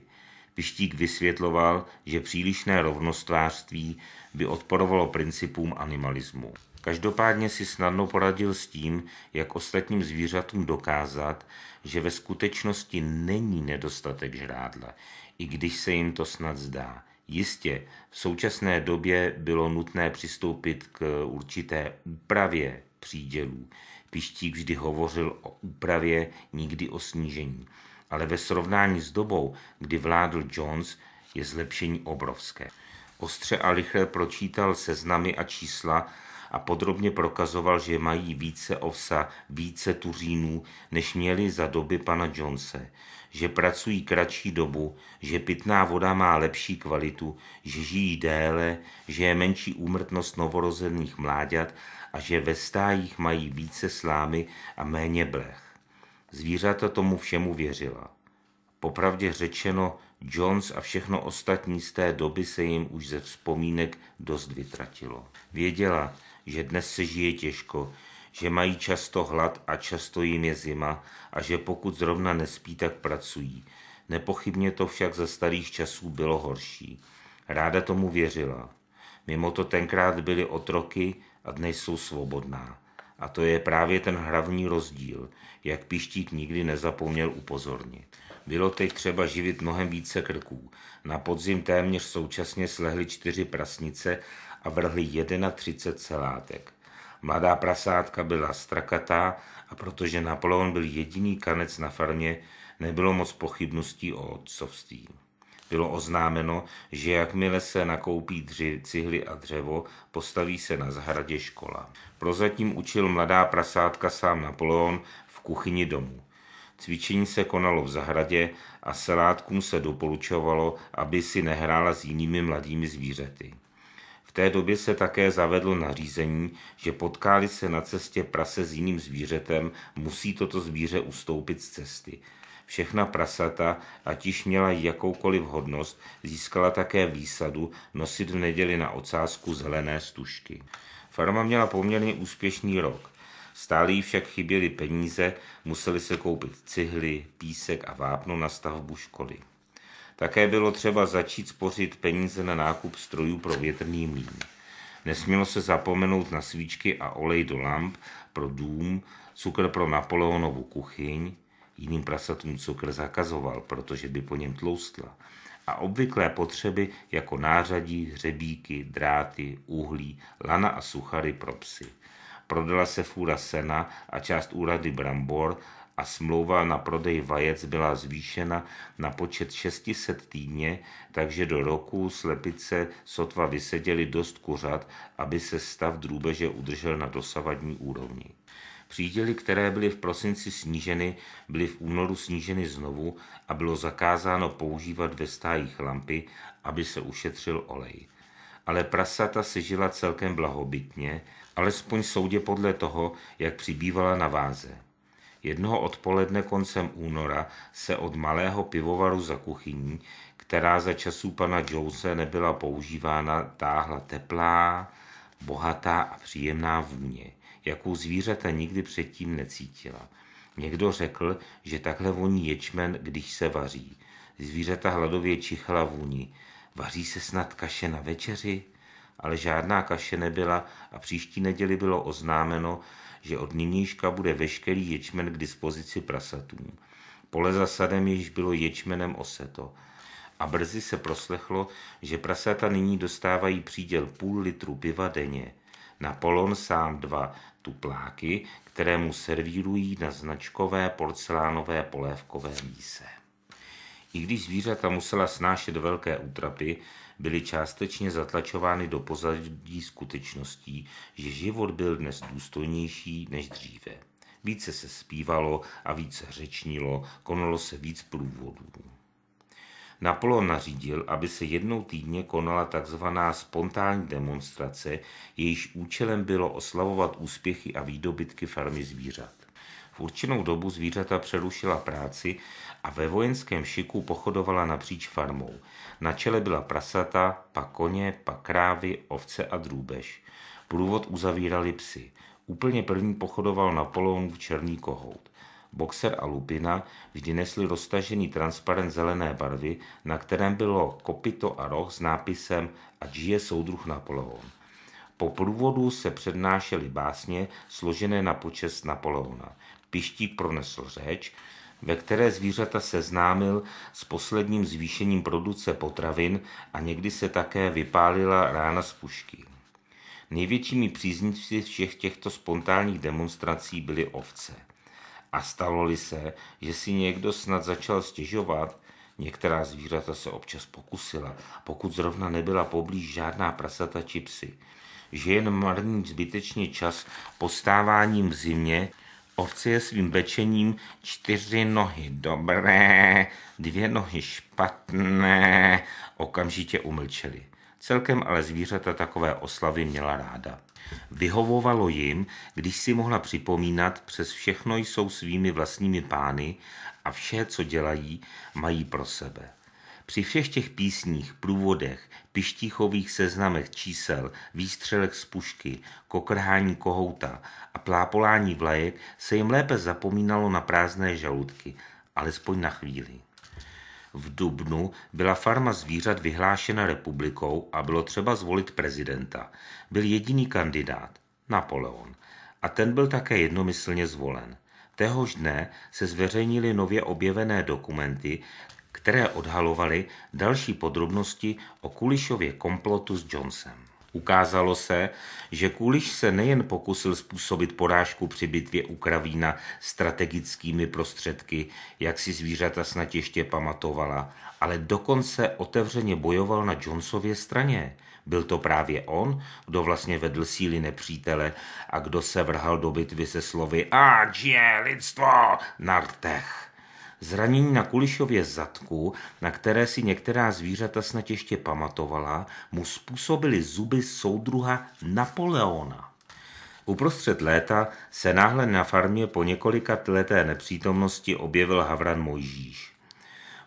Pištík vysvětloval, že přílišné rovnostvářství by odporovalo principům animalismu. Každopádně si snadno poradil s tím, jak ostatním zvířatům dokázat, že ve skutečnosti není nedostatek žrádla, i když se jim to snad zdá. Jistě, v současné době bylo nutné přistoupit k určité úpravě přídělů. Pištík vždy hovořil o úpravě, nikdy o snížení. Ale ve srovnání s dobou, kdy vládl Jones, je zlepšení obrovské. Ostře a rychle pročítal seznamy a čísla, a podrobně prokazoval, že mají více ovsa, více tuřínů, než měli za doby pana Jonese, že pracují kratší dobu, že pitná voda má lepší kvalitu, že žijí déle, že je menší úmrtnost novorozených mláďat a že ve stájích mají více slámy a méně blech. Zvířata tomu všemu věřila. Popravdě řečeno, Jones a všechno ostatní z té doby se jim už ze vzpomínek dost vytratilo. Věděla, že dnes se žije těžko, že mají často hlad a často jim je zima a že pokud zrovna nespí, tak pracují. Nepochybně to však za starých časů bylo horší. Ráda tomu věřila. Mimo to tenkrát byly otroky a dnes jsou svobodná. A to je právě ten hlavní rozdíl, jak Pištík nikdy nezapomněl upozornit. Bylo teď třeba živit mnohem více krků. Na podzim téměř současně slehly čtyři prasnice a vrhli 31 celátek. Mladá prasátka byla strakatá a protože Napoleon byl jediný kanec na farmě, nebylo moc pochybností o otcovství. Bylo oznámeno, že jakmile se nakoupí dři, cihly a dřevo, postaví se na zahradě škola. Prozatím učil mladá prasátka sám Napoleon v kuchyni domu. Cvičení se konalo v zahradě a selátkům se doporučovalo, aby si nehrála s jinými mladými zvířaty té době se také zavedlo nařízení, že potkáli se na cestě prase s jiným zvířetem, musí toto zvíře ustoupit z cesty. Všechna prasata, ať již měla jakoukoliv hodnost, získala také výsadu nosit v neděli na ocázku zelené stužky. Farma měla poměrně úspěšný rok. Stále jí však chyběly peníze, museli se koupit cihly, písek a vápno na stavbu školy. Také bylo třeba začít spořit peníze na nákup strojů pro větrný mlýn. Nesmělo se zapomenout na svíčky a olej do lamp pro dům, cukr pro Napoleonovu kuchyň, jiným prasatům cukr zakazoval, protože by po něm tloustla, a obvyklé potřeby jako nářadí, hřebíky, dráty, uhlí, lana a suchary pro psy. Prodala se fůra sena a část úrady brambor a smlouva na prodej vajec byla zvýšena na počet 600 týdně, takže do roku slepice sotva vyseděly dost kuřat, aby se stav drůbeže udržel na dosavadní úrovni. Příděly, které byly v prosinci sníženy, byly v únoru sníženy znovu a bylo zakázáno používat ve stájích lampy, aby se ušetřil olej. Ale prasata si žila celkem blahobytně, alespoň soudě podle toho, jak přibývala na váze. Jednoho odpoledne koncem února se od malého pivovaru za kuchyní, která za časů pana Jouse nebyla používána, táhla teplá, bohatá a příjemná vůně, jakou zvířata nikdy předtím necítila. Někdo řekl, že takhle voní ječmen, když se vaří. Zvířata hladově čichla vůni. Vaří se snad kaše na večeři? Ale žádná kaše nebyla a příští neděli bylo oznámeno, že od nynějška bude veškerý ječmen k dispozici prasatům. Pole za sadem již bylo ječmenem oseto. A brzy se proslechlo, že prasata nyní dostávají příděl půl litru piva denně. polon sám dva tupláky, které mu servírují na značkové porcelánové polévkové míse. I když zvířata musela snášet velké útrapy, byly částečně zatlačovány do pozadí skutečností, že život byl dnes důstojnější než dříve. Více se zpívalo a více řečnilo, konalo se víc průvodů. Napoleon nařídil, aby se jednou týdně konala takzvaná spontánní demonstrace, jejíž účelem bylo oslavovat úspěchy a výdobytky farmy zvířat. V určenou dobu zvířata přerušila práci a ve vojenském šiku pochodovala napříč farmou. Na čele byla prasata, pak koně, pak krávy, ovce a drůbež. Průvod uzavírali psy. Úplně první pochodoval Napoleon v černý kohout. Boxer a Lupina vždy nesli roztažený transparent zelené barvy, na kterém bylo kopito a roh s nápisem a žije soudruh Napoleon. Po průvodu se přednášely básně složené na počest Napoleona. Pištík pronesl řeč, ve které zvířata seznámil s posledním zvýšením produce potravin a někdy se také vypálila rána z pušky. Největšími příznivci všech těchto spontánních demonstrací byly ovce. A stalo-li se, že si někdo snad začal stěžovat, některá zvířata se občas pokusila, pokud zrovna nebyla poblíž žádná prasata či psy, že jen marní zbytečně čas postáváním v zimě, Ovce je svým bečením čtyři nohy dobré, dvě nohy špatné, okamžitě umlčeli. Celkem ale zvířata takové oslavy měla ráda. Vyhovovalo jim, když si mohla připomínat, přes všechno jsou svými vlastními pány a vše, co dělají, mají pro sebe. Při všech těch písních, průvodech, pištíchových seznamech čísel, výstřelech z pušky, kokrhání kohouta a plápolání vlajek se jim lépe zapomínalo na prázdné žaludky, alespoň na chvíli. V dubnu byla farma zvířat vyhlášena republikou a bylo třeba zvolit prezidenta. Byl jediný kandidát, Napoleon, a ten byl také jednomyslně zvolen. Téhož dne se zveřejnili nově objevené dokumenty, které odhalovaly další podrobnosti o Kulišově komplotu s Johnsonem. Ukázalo se, že Kuliš se nejen pokusil způsobit porážku při bitvě u Kravína strategickými prostředky, jak si zvířata snad ještě pamatovala, ale dokonce otevřeně bojoval na Johnsonově straně. Byl to právě on, kdo vlastně vedl síly nepřítele a kdo se vrhal do bitvy se slovy A, lidstvo, na rtech. Zranění na Kulišově zadku, na které si některá zvířata snad ještě pamatovala, mu způsobily zuby soudruha Napoleona. Uprostřed léta se náhle na farmě po několika leté nepřítomnosti objevil Havran Mojžíš.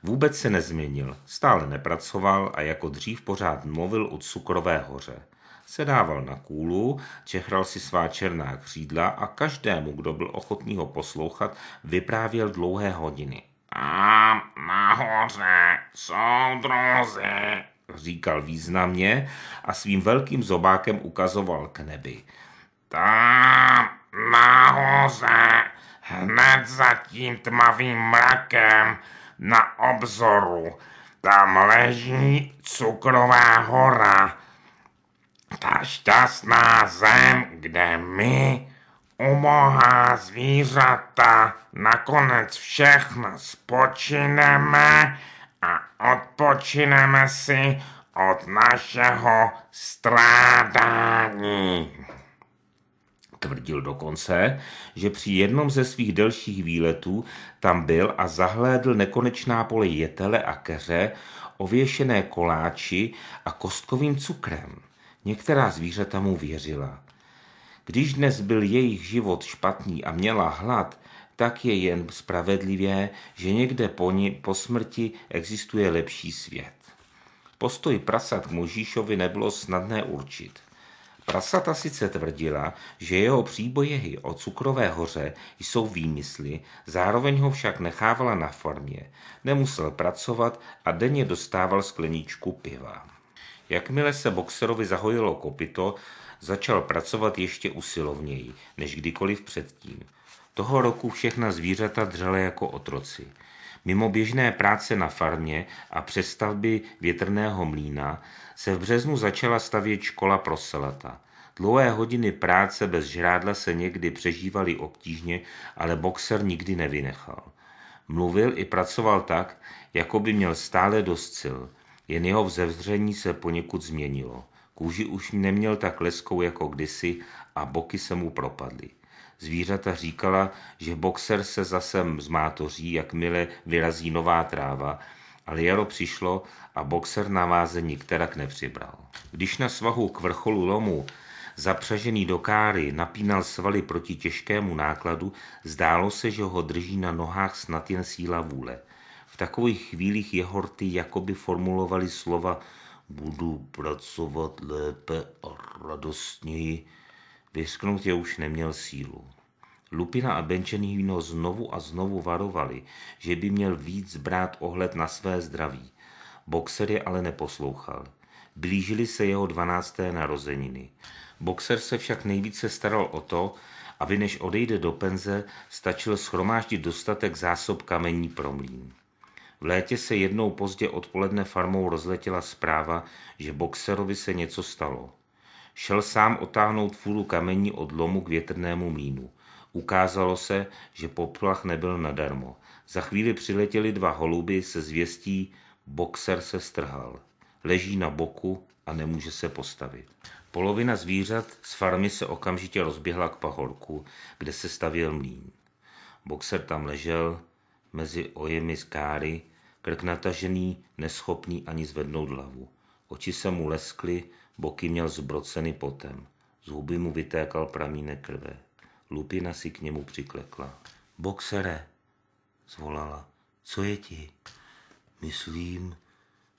Vůbec se nezměnil, stále nepracoval a jako dřív pořád mluvil od cukrové hoře. Sedával na kůlu, čehral si svá černá křídla a každému, kdo byl ochotný ho poslouchat, vyprávěl dlouhé hodiny. Tam nahoře jsou drozy, říkal významně a svým velkým zobákem ukazoval k nebi. Tam nahoře, hned za tím tmavým mrakem na obzoru, tam leží cukrová hora, ta šťastná zem, kde my, umohá zvířata, nakonec všechno spočineme a odpočineme si od našeho strádání. Tvrdil dokonce, že při jednom ze svých delších výletů tam byl a zahlédl nekonečná pole jetele a keře, ověšené koláči a kostkovým cukrem. Některá zvířata mu věřila. Když dnes byl jejich život špatný a měla hlad, tak je jen spravedlivé, že někde po, ni, po smrti existuje lepší svět. Postoj prasat k Možíšovi nebylo snadné určit. Prasata sice tvrdila, že jeho příbojehy o cukrové hoře jsou výmysly, zároveň ho však nechávala na farmě. Nemusel pracovat a denně dostával skleničku piva. Jakmile se boxerovi zahojilo kopito, začal pracovat ještě usilovněji, než kdykoliv předtím. Toho roku všechna zvířata dřela jako otroci. Mimo běžné práce na farmě a přestavby větrného mlína se v březnu začala stavět škola pro selata. Dlouhé hodiny práce bez žrádla se někdy přežívaly obtížně, ale boxer nikdy nevynechal. Mluvil i pracoval tak, jako by měl stále dost sil – jen jeho vzevření se poněkud změnilo. Kůži už neměl tak leskou jako kdysi a boky se mu propadly. Zvířata říkala, že boxer se zase zmátoří, jakmile vyrazí nová tráva, ale jaro přišlo a boxer na váze nikterak nepřibral. Když na svahu k vrcholu lomu zapřažený do káry napínal svaly proti těžkému nákladu, zdálo se, že ho drží na nohách snad jen síla vůle takových chvílích rty jakoby formulovali slova budu pracovat lépe a radostněji, vysknout je už neměl sílu. Lupina a Benčenýno znovu a znovu varovali, že by měl víc brát ohled na své zdraví. Boxer je ale neposlouchal. Blížili se jeho dvanácté narozeniny. Boxer se však nejvíce staral o to, aby než odejde do penze, stačil schromáždit dostatek zásob kamení pro mlín. V létě se jednou pozdě odpoledne farmou rozletěla zpráva, že boxerovi se něco stalo. Šel sám otáhnout fůru kamení od lomu k větrnému mlínu. Ukázalo se, že poplach nebyl nadarmo. Za chvíli přiletěli dva holuby se zvěstí, boxer se strhal. Leží na boku a nemůže se postavit. Polovina zvířat z farmy se okamžitě rozběhla k pahorku, kde se stavěl mlín. Boxer tam ležel mezi ojemi z káry krk natažený, neschopný ani zvednout hlavu. Oči se mu leskly, boky měl zbroceny potem. Z huby mu vytékal pramínek krve. Lupina si k němu přiklekla. Boxere, zvolala, co je ti? Myslím,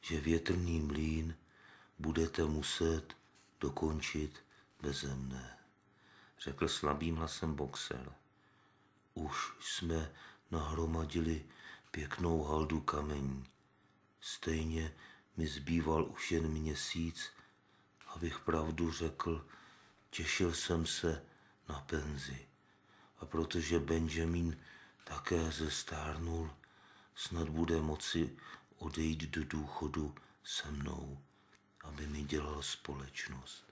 že větrný mlín budete muset dokončit beze mne, řekl slabým hlasem boxer. Už jsme nahromadili pěknou haldu kamení. Stejně mi zbýval už jen měsíc, abych pravdu řekl, těšil jsem se na penzi. A protože Benjamin také zestárnul, snad bude moci odejít do důchodu se mnou, aby mi dělal společnost.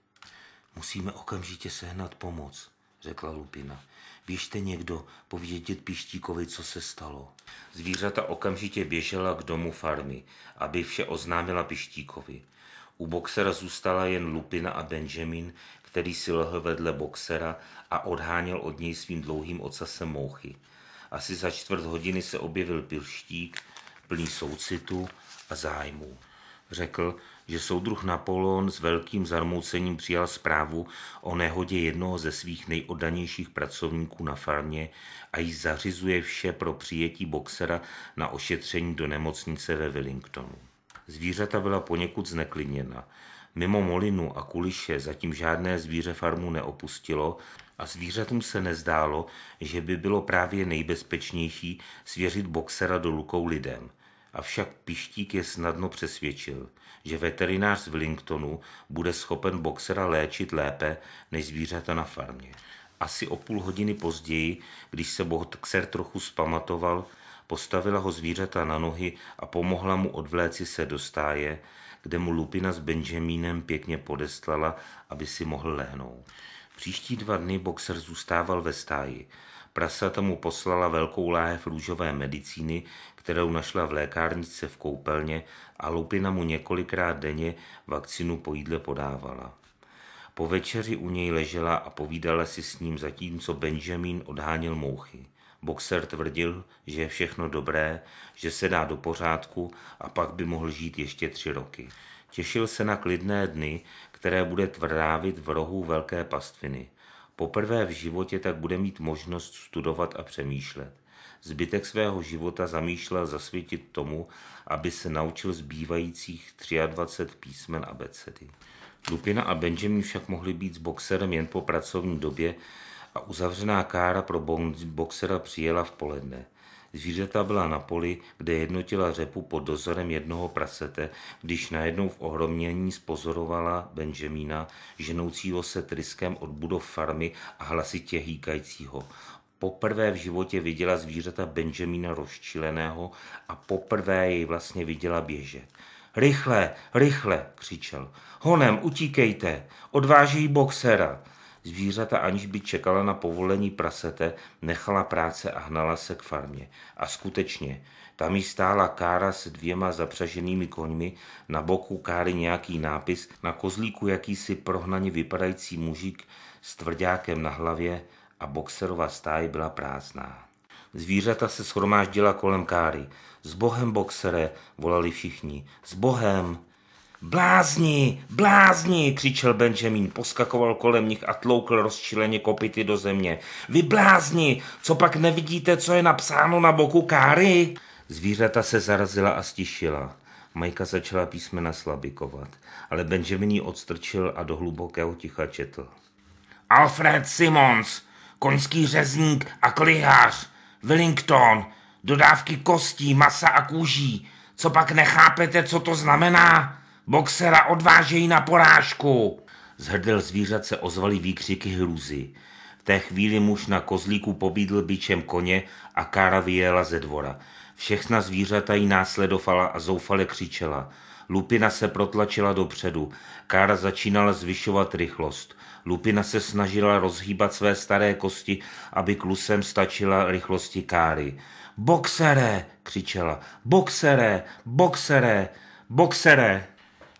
Musíme okamžitě sehnat pomoc, řekla Lupina. Běžte někdo, povědět Pištíkovi, co se stalo. Zvířata okamžitě běžela k domu farmy, aby vše oznámila Pištíkovi. U boxera zůstala jen Lupina a Benjamin, který si lehl vedle boxera a odháněl od něj svým dlouhým ocasem mouchy. Asi za čtvrt hodiny se objevil pirštík, plný soucitu a zájmu. Řekl, že soudruh Napoleon s velkým zarmoucením přijal zprávu o nehodě jednoho ze svých nejoddanějších pracovníků na farmě a jí zařizuje vše pro přijetí boxera na ošetření do nemocnice ve Wellingtonu. Zvířata byla poněkud zneklidněna. Mimo molinu a kuliše zatím žádné zvíře farmu neopustilo a zvířatům se nezdálo, že by bylo právě nejbezpečnější svěřit boxera do lukou lidem – avšak Pištík je snadno přesvědčil, že veterinář z Wellingtonu bude schopen boxera léčit lépe než zvířata na farmě. Asi o půl hodiny později, když se boxer trochu spamatoval, postavila ho zvířata na nohy a pomohla mu odvléci se do stáje, kde mu Lupina s Benjamínem pěkně podestlala, aby si mohl lehnout. Příští dva dny boxer zůstával ve stáji Prasata mu poslala velkou láhev růžové medicíny, kterou našla v lékárnice v koupelně a Lupina mu několikrát denně vakcinu po jídle podávala. Po večeři u něj ležela a povídala si s ním zatímco Benjamin odhánil mouchy. Boxer tvrdil, že je všechno dobré, že se dá do pořádku a pak by mohl žít ještě tři roky. Těšil se na klidné dny, které bude tvrdávit v rohu velké pastviny. Poprvé v životě tak bude mít možnost studovat a přemýšlet. Zbytek svého života zamýšlel zasvětit tomu, aby se naučil zbývajících 23 písmen abecedy. Lupina a Benjamin však mohli být s boxerem jen po pracovní době a uzavřená kára pro boxera přijela v poledne. Zvířata byla na poli, kde jednotila řepu pod dozorem jednoho prasete, když najednou v ohromění spozorovala Benjamína, ženoucího se tryskem od budov farmy a hlasitě hýkajícího. Poprvé v životě viděla zvířata Benjamína rozčileného a poprvé jej vlastně viděla běžet. Rychle, rychle, křičel. Honem, utíkejte, odváží boxera. Zvířata, aniž by čekala na povolení prasete, nechala práce a hnala se k farmě. A skutečně, tam jí stála Kára s dvěma zapřaženými koňmi, na boku Káry nějaký nápis, na kozlíku jakýsi prohnaně vypadající mužík s tvrdákem na hlavě a boxerová stáj byla prázdná. Zvířata se schromáždila kolem Káry. S bohem, boxere, volali všichni. S bohem! Blázni, blázni, křičel Benjamin, poskakoval kolem nich a tloukl rozčileně kopity do země. Vy blázni, co pak nevidíte, co je napsáno na boku káry? Zvířata se zarazila a stišila. Majka začala písmena slabikovat, ale Benjamin ji odstrčil a do hlubokého ticha četl. Alfred Simons, koňský řezník a klihář, Wellington, dodávky kostí, masa a kůží. Co pak nechápete, co to znamená? Boxera odvážejí na porážku! Z hrdel zvířat se ozvaly výkřiky hrůzy. V té chvíli muž na kozlíku pobídl bičem koně a Kára vyjela ze dvora. Všechna zvířata ji následovala a zoufale křičela. Lupina se protlačila dopředu. Kára začínala zvyšovat rychlost. Lupina se snažila rozhýbat své staré kosti, aby klusem stačila rychlosti Káry. Boxere! křičela. Boxere! Boxere! Boxere!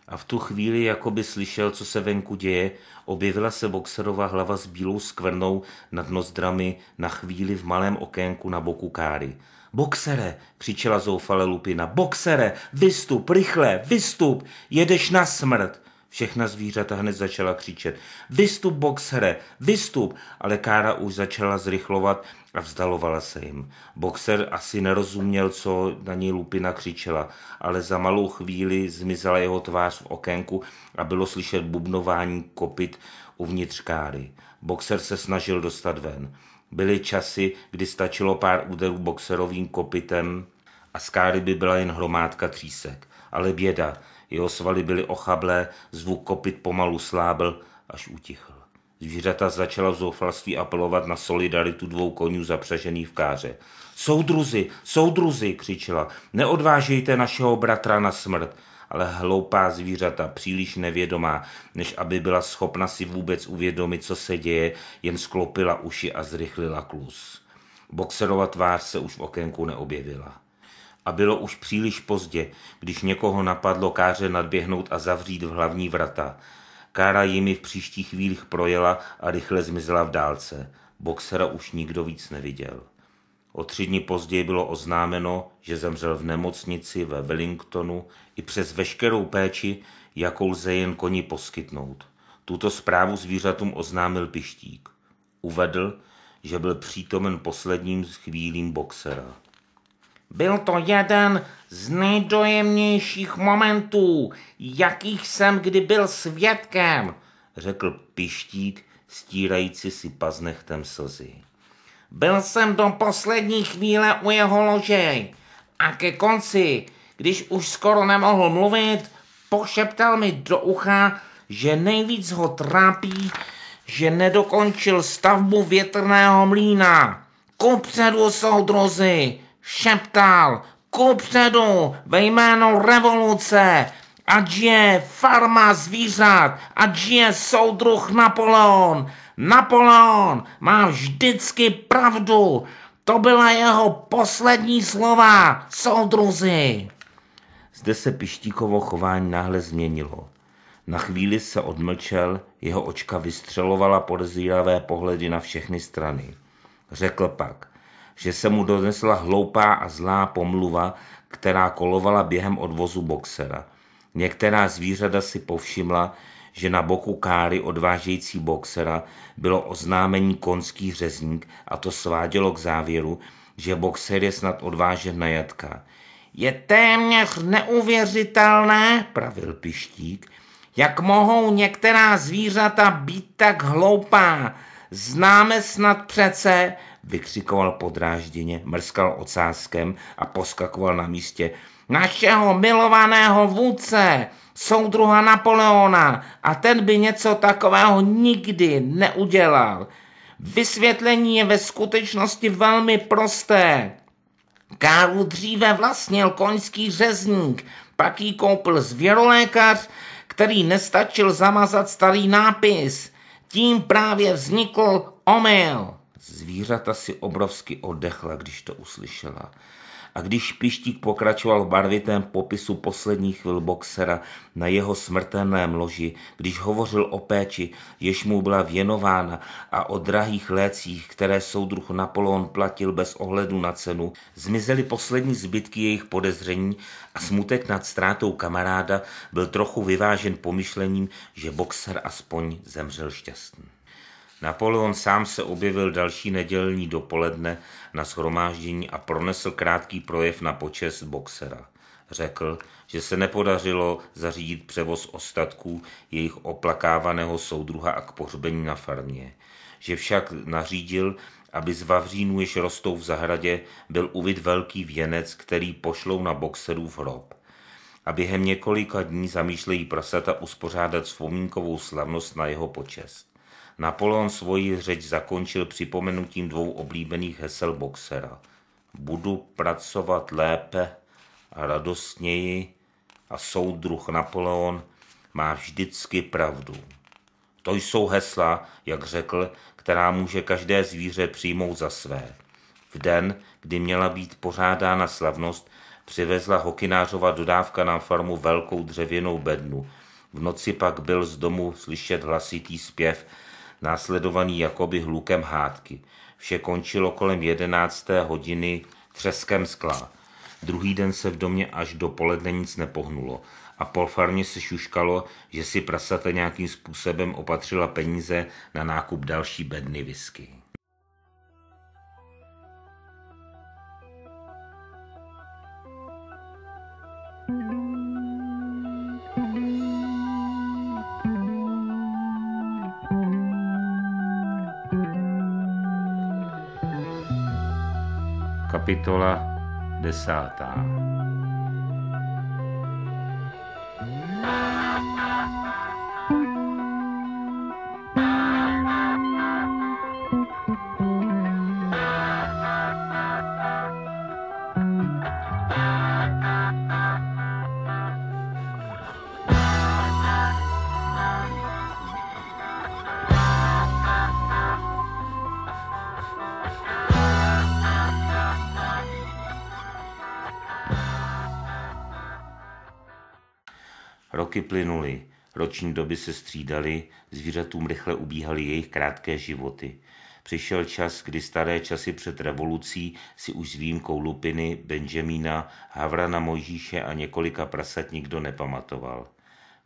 a v tu chvíli jako by slyšel, co se venku děje, objevila se boxerova hlava s bílou skvrnou nad nozdrami na chvíli v malém okénku na boku Káry. Boxere, křičela zoufale Lupina, boxere, vystup, rychle, vystup, jedeš na smrt. Všechna zvířata hned začala křičet. Vystup, boxere, vystup! Ale Kára už začala zrychlovat a vzdalovala se jim. Boxer asi nerozuměl, co na ní Lupina křičela, ale za malou chvíli zmizela jeho tvář v okénku a bylo slyšet bubnování kopit uvnitř káry. Boxer se snažil dostat ven. Byly časy, kdy stačilo pár úderů boxerovým kopitem a z káry by byla jen hromádka třísek. Ale běda, jeho svaly byly ochablé, zvuk kopit pomalu slábl, až utichl. Zvířata začala v zoufalství apelovat na solidaritu dvou konňů zapřežených v káře. Soudruzi, soudruzi, křičela, neodvážejte našeho bratra na smrt, ale hloupá zvířata, příliš nevědomá, než aby byla schopna si vůbec uvědomit, co se děje, jen sklopila uši a zrychlila klus. Boxerova tvář se už v okénku neobjevila. A bylo už příliš pozdě, když někoho napadlo káře nadběhnout a zavřít v hlavní vrata – Kára jimi v příštích chvílích projela a rychle zmizela v dálce. Boxera už nikdo víc neviděl. O tři dny později bylo oznámeno, že zemřel v nemocnici ve Wellingtonu i přes veškerou péči, jakou lze jen koni poskytnout. Tuto zprávu zvířatům oznámil Pištík. Uvedl, že byl přítomen posledním chvílím boxera. Byl to jeden z nejdojemnějších momentů, jakých jsem kdy byl svědkem, řekl pištík, stírající si paznechtem slzy. Byl jsem do poslední chvíle u jeho lože a ke konci, když už skoro nemohl mluvit, pošeptal mi do ucha, že nejvíc ho trápí, že nedokončil stavbu větrného mlýna. Kupředu, soudrozy šeptal, kupředu ve jménu revoluce, ať je farma zvířat, ať je soudruh Napoleon. Napoleon má vždycky pravdu. To byla jeho poslední slova, soudruzi. Zde se Pištíkovo chování náhle změnilo. Na chvíli se odmlčel, jeho očka vystřelovala podezíravé pohledy na všechny strany. Řekl pak, že se mu donesla hloupá a zlá pomluva, která kolovala během odvozu boxera. Některá zvířata si povšimla, že na boku káry odvážející boxera bylo oznámení konský řezník a to svádělo k závěru, že boxer je snad odvážen na jatka. Je téměř neuvěřitelné, pravil pištík, jak mohou některá zvířata být tak hloupá. Známe snad přece, vykřikoval podrážděně, mrskal ocáskem a poskakoval na místě. Našeho milovaného vůdce, soudruha Napoleona, a ten by něco takového nikdy neudělal. Vysvětlení je ve skutečnosti velmi prosté. Káru dříve vlastnil koňský řezník, pak ji koupil zvěrolékař, který nestačil zamazat starý nápis. Tím právě vznikl omyl. Zvířata si obrovsky odechla, když to uslyšela. A když Pištík pokračoval v barvitém popisu posledních chvil boxera na jeho smrtelném loži, když hovořil o péči, jež mu byla věnována a o drahých lécích, které soudruh Napoleon platil bez ohledu na cenu, zmizely poslední zbytky jejich podezření a smutek nad ztrátou kamaráda byl trochu vyvážen pomyšlením, že boxer aspoň zemřel šťastný. Napoleon sám se objevil další nedělní dopoledne na shromáždění a pronesl krátký projev na počest boxera. Řekl, že se nepodařilo zařídit převoz ostatků jejich oplakávaného soudruha a k pohřbení na farmě. Že však nařídil, aby z vavřínů, jež rostou v zahradě, byl uvid velký věnec, který pošlou na boxerův hrob a během několika dní zamýšlejí prasata uspořádat vzpomínkovou slavnost na jeho počest. Napoleon svoji řeč zakončil připomenutím dvou oblíbených hesel boxera. Budu pracovat lépe a radostněji a soudruh Napoleon má vždycky pravdu. To jsou hesla, jak řekl, která může každé zvíře přijmout za své. V den, kdy měla být pořádána slavnost, přivezla hokinářova dodávka na farmu velkou dřevěnou bednu. V noci pak byl z domu slyšet hlasitý zpěv, následovaný jakoby hlukem hádky. Vše končilo kolem jedenácté hodiny třeskem skla. Druhý den se v domě až do poledne nic nepohnulo a polfarmě se šuškalo, že si prasata nějakým způsobem opatřila peníze na nákup další bedny whisky. thank mm-hmm. you capitola del Satana. plynuly, roční doby se střídaly, zvířatům rychle ubíhaly jejich krátké životy. Přišel čas, kdy staré časy před revolucí si už s výjimkou Lupiny, Benjamína, Havrana Mojžíše a několika prasat nikdo nepamatoval.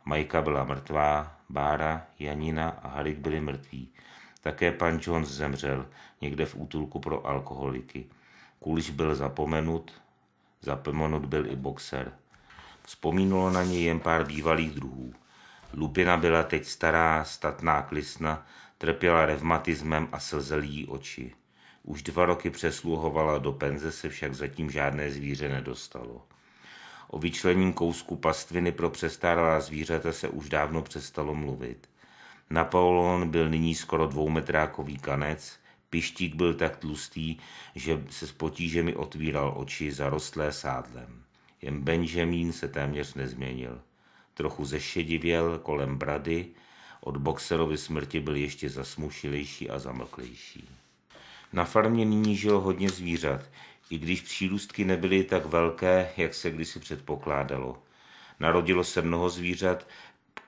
Majka byla mrtvá, Bára, Janina a Harik byli mrtví. Také pan Jones zemřel někde v útulku pro alkoholiky. Kuliš byl zapomenut, zapomenut byl i boxer. Vzpomínalo na něj jen pár bývalých druhů. Lupina byla teď stará, statná klisna, trpěla revmatismem a slzelí oči. Už dva roky přesluhovala, do penze se však zatím žádné zvíře nedostalo. O vyčlením kousku pastviny pro přestárala zvířata se už dávno přestalo mluvit. Napoleon byl nyní skoro dvoumetrákový kanec, pištík byl tak tlustý, že se s potížemi otvíral oči zarostlé sádlem. Jen Benjamin se téměř nezměnil. Trochu zešedivěl kolem brady, od boxerovy smrti byl ještě zasmušilejší a zamlklejší. Na farmě nyní žilo hodně zvířat, i když přírůstky nebyly tak velké, jak se kdysi předpokládalo. Narodilo se mnoho zvířat,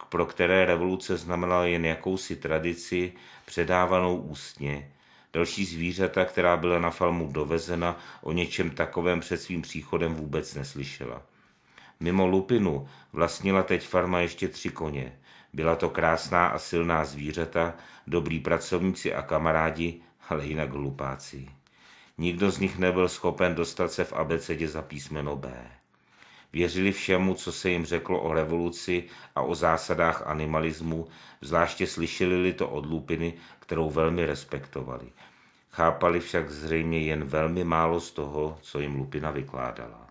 pro které revoluce znamenala jen jakousi tradici předávanou ústně, Další zvířata, která byla na falmu dovezena, o něčem takovém před svým příchodem vůbec neslyšela. Mimo lupinu vlastnila teď farma ještě tři koně. Byla to krásná a silná zvířata, dobrý pracovníci a kamarádi, ale jinak hlupáci. Nikdo z nich nebyl schopen dostat se v abecedě za písmeno B. Věřili všemu, co se jim řeklo o revoluci a o zásadách animalismu, zvláště slyšeli-li to od Lupiny, kterou velmi respektovali. Chápali však zřejmě jen velmi málo z toho, co jim Lupina vykládala.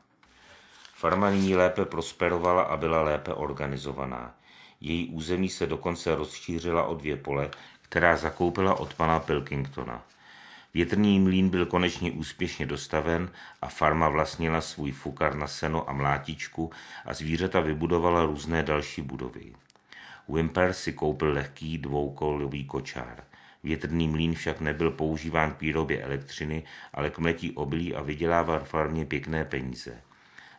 Farma nyní lépe prosperovala a byla lépe organizovaná. Její území se dokonce rozšířila o dvě pole, která zakoupila od pana Pilkingtona. Větrný mlín byl konečně úspěšně dostaven a farma vlastnila svůj fukar na seno a mlátičku a zvířata vybudovala různé další budovy. Wimper si koupil lehký dvoukolový kočár. Větrný mlín však nebyl používán k výrobě elektřiny, ale k mletí obilí a vydělával farmě pěkné peníze.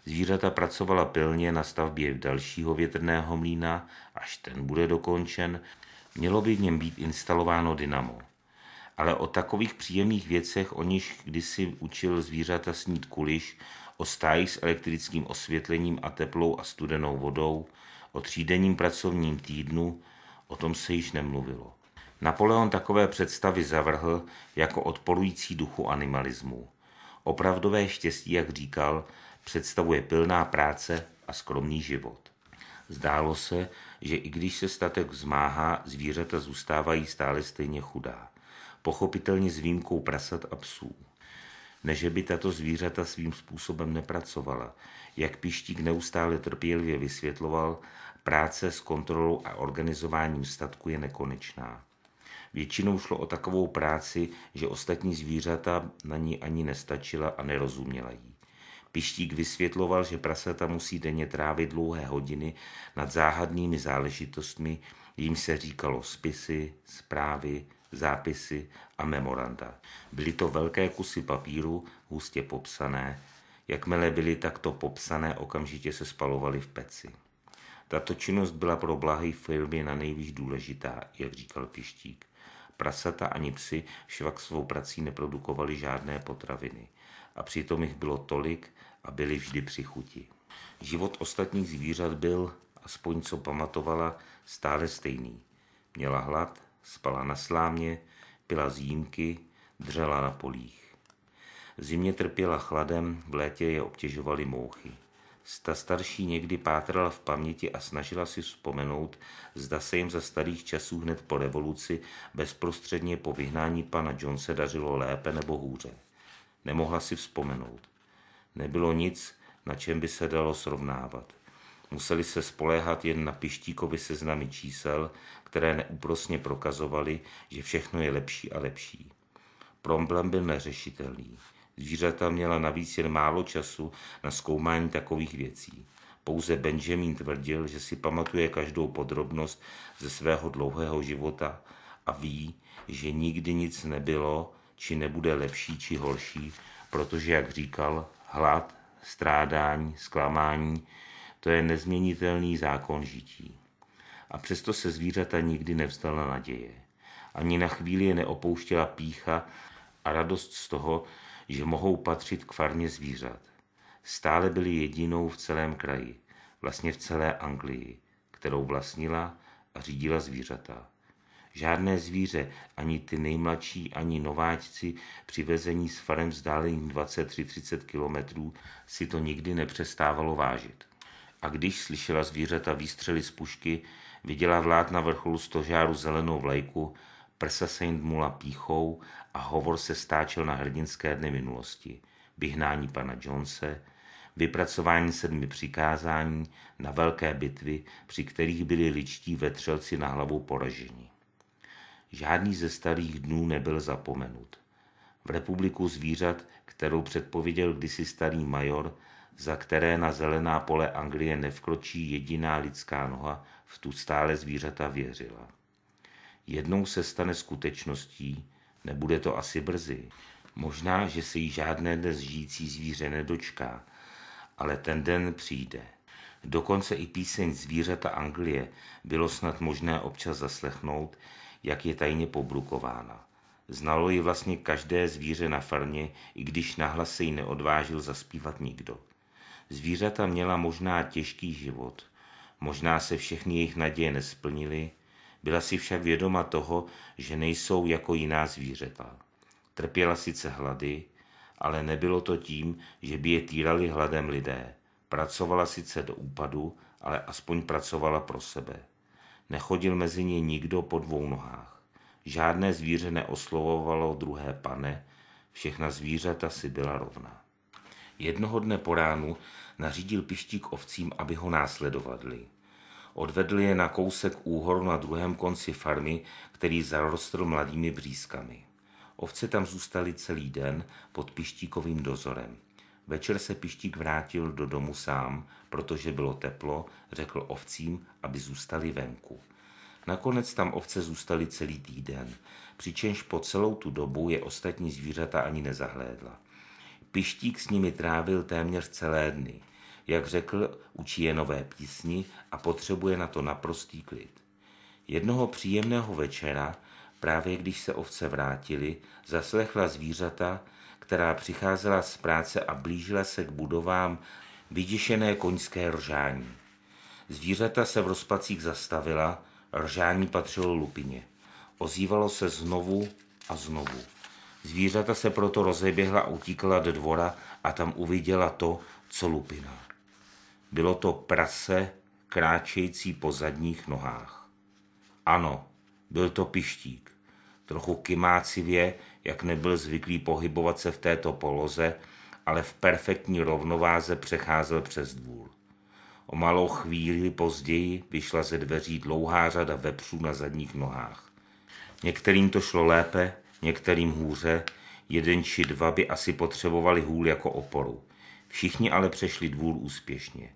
Zvířata pracovala pilně na stavbě dalšího větrného mlína, až ten bude dokončen, mělo by v něm být instalováno dynamo ale o takových příjemných věcech, o nich kdysi učil zvířata snít kuliš, o stájích s elektrickým osvětlením a teplou a studenou vodou, o třídenním pracovním týdnu, o tom se již nemluvilo. Napoleon takové představy zavrhl jako odporující duchu animalismu. Opravdové štěstí, jak říkal, představuje pilná práce a skromný život. Zdálo se, že i když se statek vzmáhá, zvířata zůstávají stále stejně chudá pochopitelně s výjimkou prasat a psů. Neže by tato zvířata svým způsobem nepracovala, jak Pištík neustále trpělivě vysvětloval, práce s kontrolou a organizováním statku je nekonečná. Většinou šlo o takovou práci, že ostatní zvířata na ní ani nestačila a nerozuměla jí. Pištík vysvětloval, že prasata musí denně trávit dlouhé hodiny nad záhadnými záležitostmi, jim se říkalo spisy, zprávy, zápisy a memoranda. Byly to velké kusy papíru, hustě popsané. Jakmile byly takto popsané, okamžitě se spalovaly v peci. Tato činnost byla pro blahy firmy na nejvíc důležitá, jak říkal Pištík. Prasata ani psy však svou prací neprodukovali žádné potraviny. A přitom jich bylo tolik a byly vždy při chuti. Život ostatních zvířat byl, aspoň co pamatovala, stále stejný. Měla hlad, spala na slámě, pila z jímky, dřela na polích. V zimě trpěla chladem, v létě je obtěžovaly mouchy. Ta starší někdy pátrala v paměti a snažila si vzpomenout, zda se jim za starých časů hned po revoluci bezprostředně po vyhnání pana Jonese dařilo lépe nebo hůře. Nemohla si vzpomenout. Nebylo nic, na čem by se dalo srovnávat. Museli se spoléhat jen na pištíkovi seznamy čísel, které neúprosně prokazovaly, že všechno je lepší a lepší. Problém byl neřešitelný. Zvířata měla navíc jen málo času na zkoumání takových věcí. Pouze Benjamin tvrdil, že si pamatuje každou podrobnost ze svého dlouhého života a ví, že nikdy nic nebylo, či nebude lepší, či horší, protože, jak říkal, hlad, strádání, zklamání, to je nezměnitelný zákon žití a přesto se zvířata nikdy nevzdala naděje. Ani na chvíli je neopouštěla pícha a radost z toho, že mohou patřit k farmě zvířat. Stále byli jedinou v celém kraji, vlastně v celé Anglii, kterou vlastnila a řídila zvířata. Žádné zvíře, ani ty nejmladší, ani nováčci přivezení s farem vzdálením 20, 30 kilometrů, si to nikdy nepřestávalo vážit. A když slyšela zvířata výstřely z pušky, viděla vlád na vrcholu stožáru zelenou vlajku, prsa se jim dmula píchou a hovor se stáčel na hrdinské dny minulosti, vyhnání pana Jonese, vypracování sedmi přikázání na velké bitvy, při kterých byli ličtí vetřelci na hlavu poraženi. Žádný ze starých dnů nebyl zapomenut. V republiku zvířat, kterou předpověděl kdysi starý major, za které na zelená pole Anglie nevkročí jediná lidská noha, v tu stále zvířata věřila. Jednou se stane skutečností, nebude to asi brzy. Možná, že se jí žádné dnes žijící zvíře nedočká, ale ten den přijde. Dokonce i píseň Zvířata Anglie bylo snad možné občas zaslechnout, jak je tajně pobrukována. Znalo ji vlastně každé zvíře na farmě, i když nahlas se ji neodvážil zaspívat nikdo. Zvířata měla možná těžký život, možná se všechny jejich naděje nesplnily, byla si však vědoma toho, že nejsou jako jiná zvířata. Trpěla sice hlady, ale nebylo to tím, že by je týrali hladem lidé. Pracovala sice do úpadu, ale aspoň pracovala pro sebe. Nechodil mezi ně nikdo po dvou nohách. Žádné zvíře neoslovovalo druhé pane, všechna zvířata si byla rovná. Jednoho dne po ránu nařídil pištík ovcím, aby ho následovali. Odvedl je na kousek úhoru na druhém konci farmy, který zarostl mladými břízkami. Ovce tam zůstaly celý den pod pištíkovým dozorem. Večer se pištík vrátil do domu sám, protože bylo teplo, řekl ovcím, aby zůstali venku. Nakonec tam ovce zůstaly celý týden, přičemž po celou tu dobu je ostatní zvířata ani nezahlédla. Pištík s nimi trávil téměř celé dny. Jak řekl, učí je nové písni a potřebuje na to naprostý klid. Jednoho příjemného večera, právě když se ovce vrátili, zaslechla zvířata, která přicházela z práce a blížila se k budovám vyděšené koňské ržání. Zvířata se v rozpacích zastavila, ržání patřilo lupině. Ozývalo se znovu a znovu. Zvířata se proto rozeběhla a utíkala do dvora a tam uviděla to, co lupina. Bylo to prase kráčející po zadních nohách. Ano, byl to pištík. Trochu kymácivě, jak nebyl zvyklý pohybovat se v této poloze, ale v perfektní rovnováze přecházel přes dvůr. O malou chvíli později vyšla ze dveří dlouhá řada vepřů na zadních nohách. Některým to šlo lépe, některým hůře, jeden či dva by asi potřebovali hůl jako oporu. Všichni ale přešli dvůr úspěšně.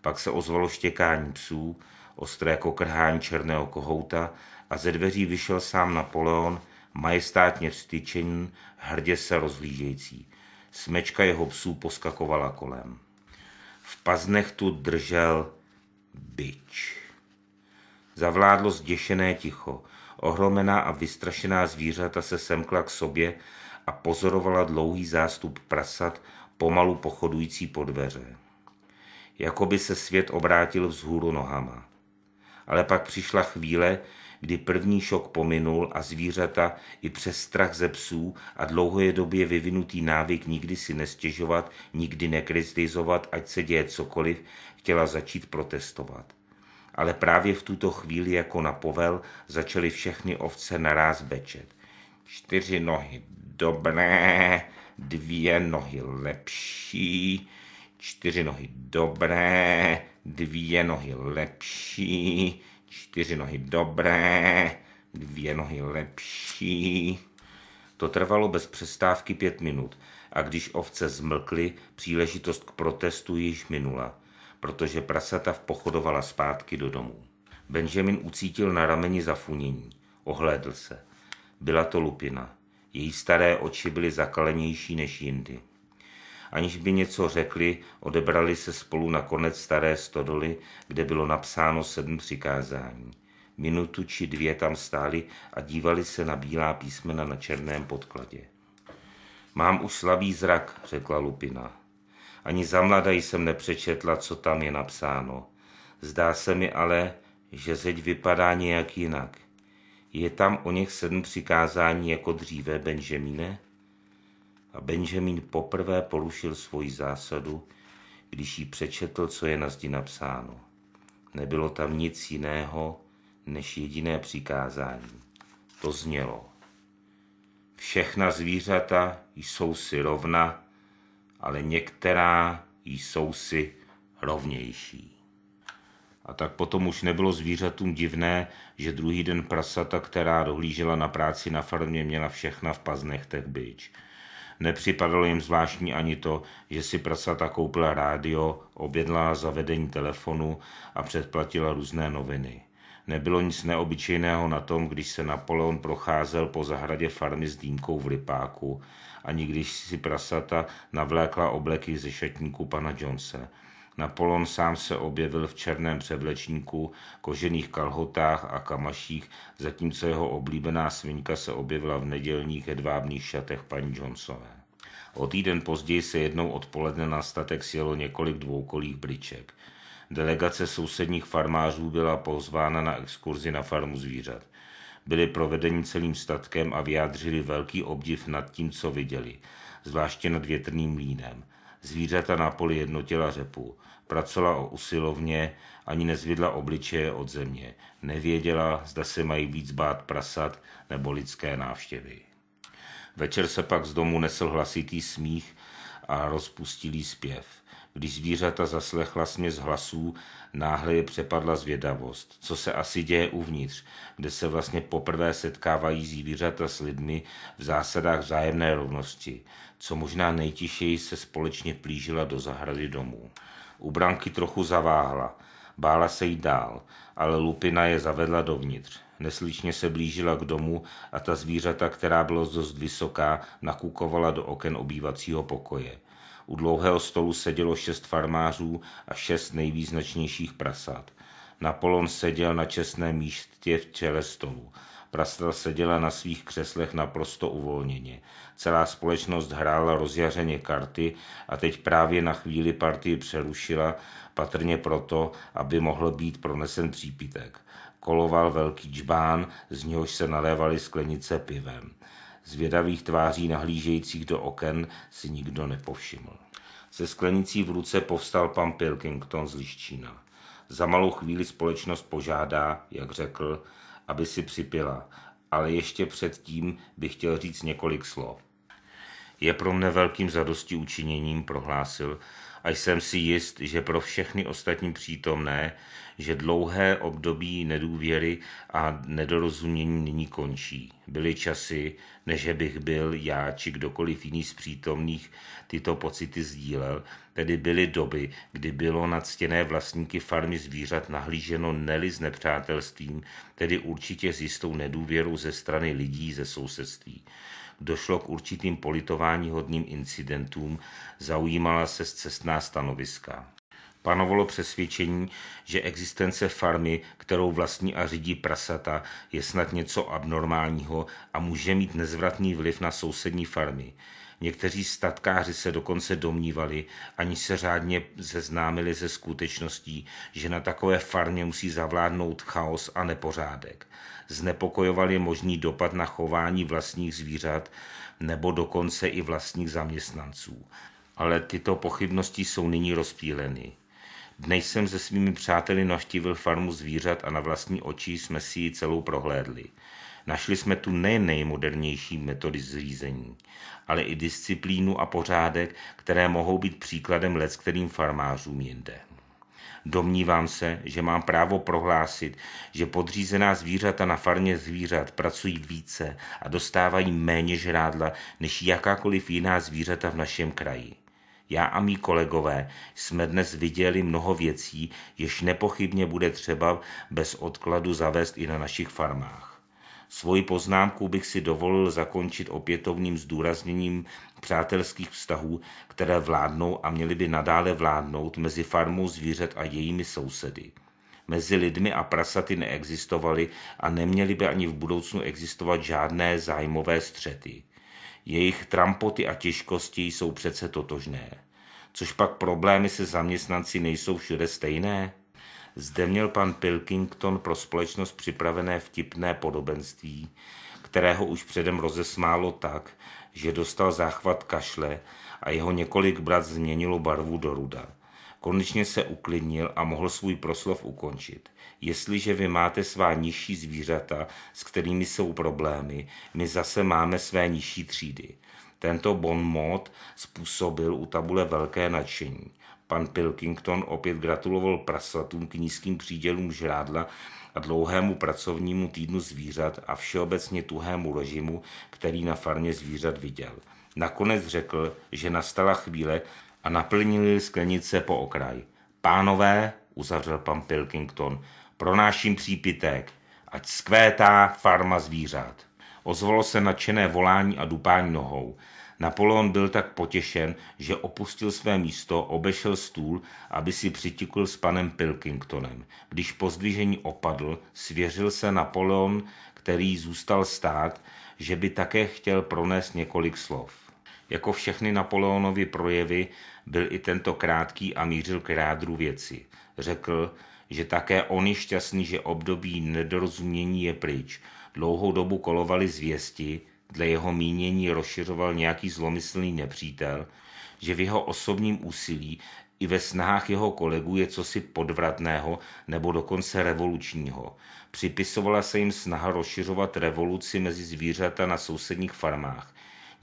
Pak se ozvalo štěkání psů, ostré jako krhání černého kohouta a ze dveří vyšel sám Napoleon, majestátně vstyčený, hrdě se rozlížející. Smečka jeho psů poskakovala kolem. V paznech tu držel bič. Zavládlo zděšené ticho. Ohromená a vystrašená zvířata se semkla k sobě a pozorovala dlouhý zástup prasat, pomalu pochodující po dveře. Jakoby se svět obrátil vzhůru nohama. Ale pak přišla chvíle, kdy první šok pominul a zvířata i přes strach ze psů a dlouhodobě vyvinutý návyk nikdy si nestěžovat, nikdy nekritizovat, ať se děje cokoliv, chtěla začít protestovat ale právě v tuto chvíli jako na povel začaly všechny ovce naráz bečet. Čtyři nohy dobré, dvě nohy lepší, čtyři nohy dobré, dvě nohy lepší, čtyři nohy dobré, dvě nohy lepší. To trvalo bez přestávky pět minut a když ovce zmlkly, příležitost k protestu již minula protože prasata vpochodovala zpátky do domu. Benjamin ucítil na rameni zafunění. Ohlédl se. Byla to lupina. Její staré oči byly zakalenější než jindy. Aniž by něco řekli, odebrali se spolu na konec staré stodoly, kde bylo napsáno sedm přikázání. Minutu či dvě tam stáli a dívali se na bílá písmena na černém podkladě. Mám už slabý zrak, řekla Lupina. Ani zamlada jsem nepřečetla, co tam je napsáno. Zdá se mi ale, že zeď vypadá nějak jinak. Je tam o něch sedm přikázání jako dříve, Benžemíne? A Benžemín poprvé porušil svoji zásadu, když jí přečetl, co je na zdi napsáno. Nebylo tam nic jiného než jediné přikázání. To znělo. Všechna zvířata jsou si rovna ale některá jsou si rovnější. A tak potom už nebylo zvířatům divné, že druhý den prasata, která dohlížela na práci na farmě, měla všechna v tech bič. Nepřipadalo jim zvláštní ani to, že si prasata koupila rádio, objedla zavedení telefonu a předplatila různé noviny. Nebylo nic neobyčejného na tom, když se Napoleon procházel po zahradě farmy s dýmkou v lipáku ani když si prasata navlékla obleky ze šatníku pana Jonesa. Napolon sám se objevil v černém převlečníku, kožených kalhotách a kamaších, zatímco jeho oblíbená svinka se objevila v nedělních hedvábných šatech paní Johnsové. O týden později se jednou odpoledne na statek sjelo několik dvoukolých bliček. Delegace sousedních farmářů byla pozvána na exkurzi na farmu zvířat byli provedeni celým statkem a vyjádřili velký obdiv nad tím, co viděli, zvláště nad větrným línem. Zvířata na poli jednotila řepu, pracovala o usilovně, ani nezvidla obličeje od země. Nevěděla, zda se mají víc bát prasat nebo lidské návštěvy. Večer se pak z domu nesl hlasitý smích a rozpustilý zpěv. Když zvířata zaslechla směs hlasů, náhle je přepadla zvědavost, co se asi děje uvnitř, kde se vlastně poprvé setkávají zvířata s lidmi v zásadách vzájemné rovnosti, co možná nejtišeji se společně plížila do zahrady domů. U branky trochu zaváhla, bála se jí dál, ale lupina je zavedla dovnitř. Neslyšně se blížila k domu a ta zvířata, která byla dost vysoká, nakukovala do oken obývacího pokoje. U dlouhého stolu sedělo šest farmářů a šest nejvýznačnějších prasat. Napolon seděl na čestném místě v čele stolu. Prasata seděla na svých křeslech naprosto uvolněně. Celá společnost hrála rozjařeně karty a teď právě na chvíli partii přerušila, patrně proto, aby mohl být pronesen přípitek. Koloval velký džbán, z něhož se nalévaly sklenice pivem. Zvědavých tváří nahlížejících do oken si nikdo nepovšiml. Se sklenicí v ruce povstal pan Pilkington z Liščína. Za malou chvíli společnost požádá, jak řekl, aby si připila, ale ještě předtím bych chtěl říct několik slov. Je pro mne velkým zadosti učiněním, prohlásil, a jsem si jist, že pro všechny ostatní přítomné že dlouhé období nedůvěry a nedorozumění nyní končí. Byly časy, než bych byl já či kdokoliv jiný z přítomných tyto pocity sdílel, tedy byly doby, kdy bylo na ctěné vlastníky farmy zvířat nahlíženo neli s nepřátelstvím, tedy určitě s jistou nedůvěrou ze strany lidí ze sousedství došlo k určitým politování hodným incidentům, zaujímala se z cestná stanoviska panovalo přesvědčení, že existence farmy, kterou vlastní a řídí prasata, je snad něco abnormálního a může mít nezvratný vliv na sousední farmy. Někteří statkáři se dokonce domnívali, ani se řádně seznámili ze skutečností, že na takové farmě musí zavládnout chaos a nepořádek. Znepokojoval je možný dopad na chování vlastních zvířat nebo dokonce i vlastních zaměstnanců. Ale tyto pochybnosti jsou nyní rozpíleny. Dnes jsem se svými přáteli navštívil farmu zvířat a na vlastní oči jsme si ji celou prohlédli. Našli jsme tu ne nejmodernější metody zřízení, ale i disciplínu a pořádek, které mohou být příkladem let, kterým farmářům jinde. Domnívám se, že mám právo prohlásit, že podřízená zvířata na farmě zvířat pracují více a dostávají méně žrádla než jakákoliv jiná zvířata v našem kraji. Já a mý kolegové jsme dnes viděli mnoho věcí, jež nepochybně bude třeba bez odkladu zavést i na našich farmách. Svoji poznámku bych si dovolil zakončit opětovným zdůrazněním přátelských vztahů, které vládnou a měly by nadále vládnout mezi farmou zvířat a jejími sousedy. Mezi lidmi a prasaty neexistovaly a neměly by ani v budoucnu existovat žádné zájmové střety. Jejich trampoty a těžkosti jsou přece totožné. Což pak problémy se zaměstnanci nejsou všude stejné? Zde měl pan Pilkington pro společnost připravené vtipné podobenství, kterého už předem rozesmálo tak, že dostal záchvat kašle a jeho několik brat změnilo barvu do ruda. Konečně se uklidnil a mohl svůj proslov ukončit. Jestliže vy máte svá nižší zvířata, s kterými jsou problémy, my zase máme své nižší třídy. Tento mot způsobil u tabule velké nadšení. Pan Pilkington opět gratuloval prasatům k nízkým přídělům žrádla a dlouhému pracovnímu týdnu zvířat a všeobecně tuhému režimu, který na farmě zvířat viděl. Nakonec řekl, že nastala chvíle a naplnili sklenice po okraj. Pánové, uzavřel pan Pilkington, pronáším přípitek, ať skvétá farma zvířat. Ozvalo se nadšené volání a dupání nohou. Napoleon byl tak potěšen, že opustil své místo, obešel stůl, aby si přitikl s panem Pilkingtonem. Když po zdvižení opadl, svěřil se Napoleon, který zůstal stát, že by také chtěl pronést několik slov. Jako všechny Napoleonovy projevy byl i tento krátký a mířil k rádru věci. Řekl, že také on je šťastný, že období nedorozumění je pryč. Dlouhou dobu kolovali zvěsti, dle jeho mínění rozšiřoval nějaký zlomyslný nepřítel, že v jeho osobním úsilí i ve snahách jeho kolegů je cosi podvratného nebo dokonce revolučního. Připisovala se jim snaha rozšiřovat revoluci mezi zvířata na sousedních farmách.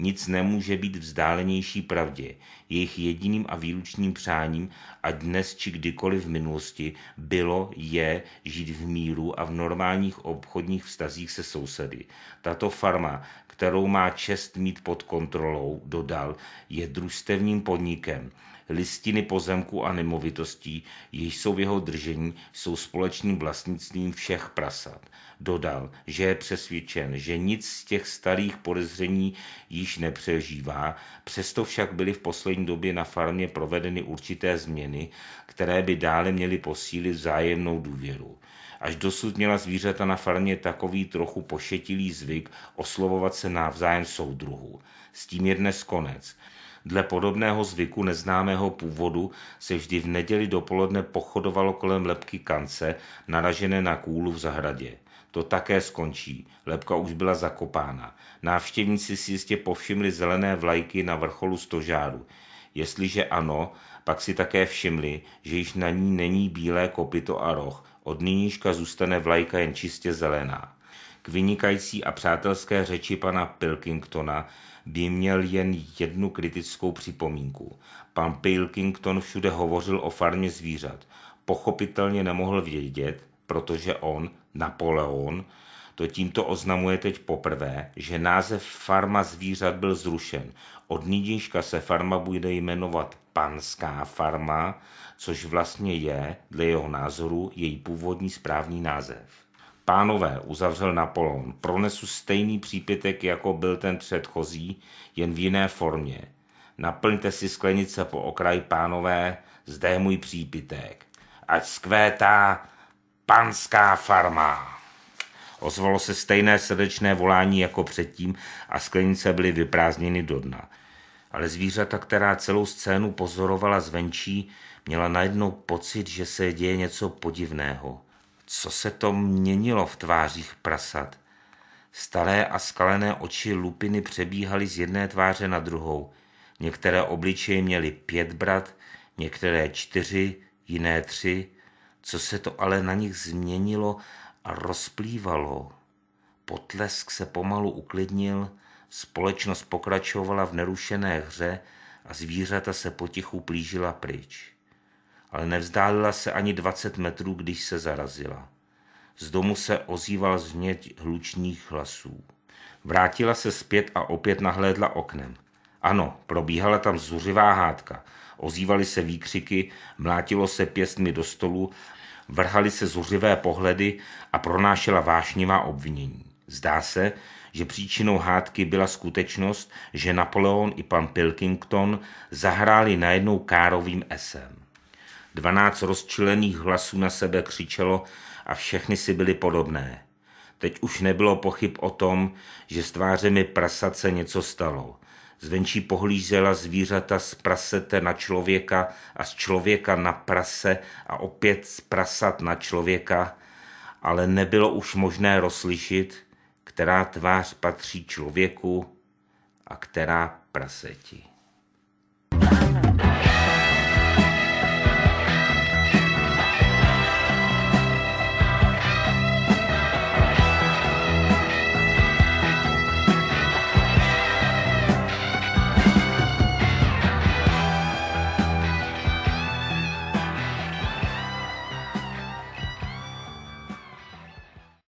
Nic nemůže být vzdálenější pravdě. Jejich jediným a výlučným přáním a dnes či kdykoliv v minulosti bylo, je žít v míru a v normálních obchodních vztazích se sousedy. Tato farma, kterou má čest mít pod kontrolou, dodal, je družstevním podnikem listiny pozemku a nemovitostí, jež jsou v jeho držení, jsou společným vlastnictvím všech prasat. Dodal, že je přesvědčen, že nic z těch starých podezření již nepřežívá, přesto však byly v poslední době na farmě provedeny určité změny, které by dále měly posílit vzájemnou důvěru. Až dosud měla zvířata na farmě takový trochu pošetilý zvyk oslovovat se navzájem soudruhu. S tím je dnes konec. Dle podobného zvyku neznámého původu se vždy v neděli dopoledne pochodovalo kolem lepky kance, naražené na kůlu v zahradě. To také skončí. Lepka už byla zakopána. Návštěvníci si jistě povšimli zelené vlajky na vrcholu stožáru. Jestliže ano, pak si také všimli, že již na ní není bílé kopito a roh. Od nyníška zůstane vlajka jen čistě zelená. K vynikající a přátelské řeči pana Pilkingtona by měl jen jednu kritickou připomínku. Pan Pilkington všude hovořil o farmě zvířat. Pochopitelně nemohl vědět, protože on, Napoleon, to tímto oznamuje teď poprvé, že název farma zvířat byl zrušen. Od nynějška se farma bude jmenovat Panská farma, což vlastně je, dle jeho názoru, její původní správný název. Pánové, uzavřel Napoleon, pronesu stejný přípitek, jako byl ten předchozí, jen v jiné formě. Naplňte si sklenice po okraji, pánové, zde je můj přípitek. Ať skvétá panská farma. Ozvalo se stejné srdečné volání jako předtím a sklenice byly vyprázdněny do dna. Ale zvířata, která celou scénu pozorovala zvenčí, měla najednou pocit, že se děje něco podivného – co se to měnilo v tvářích prasat. Staré a skalené oči lupiny přebíhaly z jedné tváře na druhou. Některé obličeje měly pět brat, některé čtyři, jiné tři. Co se to ale na nich změnilo a rozplývalo. Potlesk se pomalu uklidnil, společnost pokračovala v nerušené hře a zvířata se potichu plížila pryč ale nevzdálila se ani 20 metrů, když se zarazila. Z domu se ozýval změť hlučních hlasů. Vrátila se zpět a opět nahlédla oknem. Ano, probíhala tam zuřivá hádka. Ozývaly se výkřiky, mlátilo se pěstmi do stolu, vrhaly se zuřivé pohledy a pronášela vášnivá obvinění. Zdá se, že příčinou hádky byla skutečnost, že Napoleon i pan Pilkington zahráli najednou károvým esem. Dvanáct rozčilených hlasů na sebe křičelo a všechny si byly podobné. Teď už nebylo pochyb o tom, že s tvářemi prasat se něco stalo. Zvenčí pohlížela zvířata z prasete na člověka a z člověka na prase a opět z prasat na člověka, ale nebylo už možné rozlišit, která tvář patří člověku a která praseti.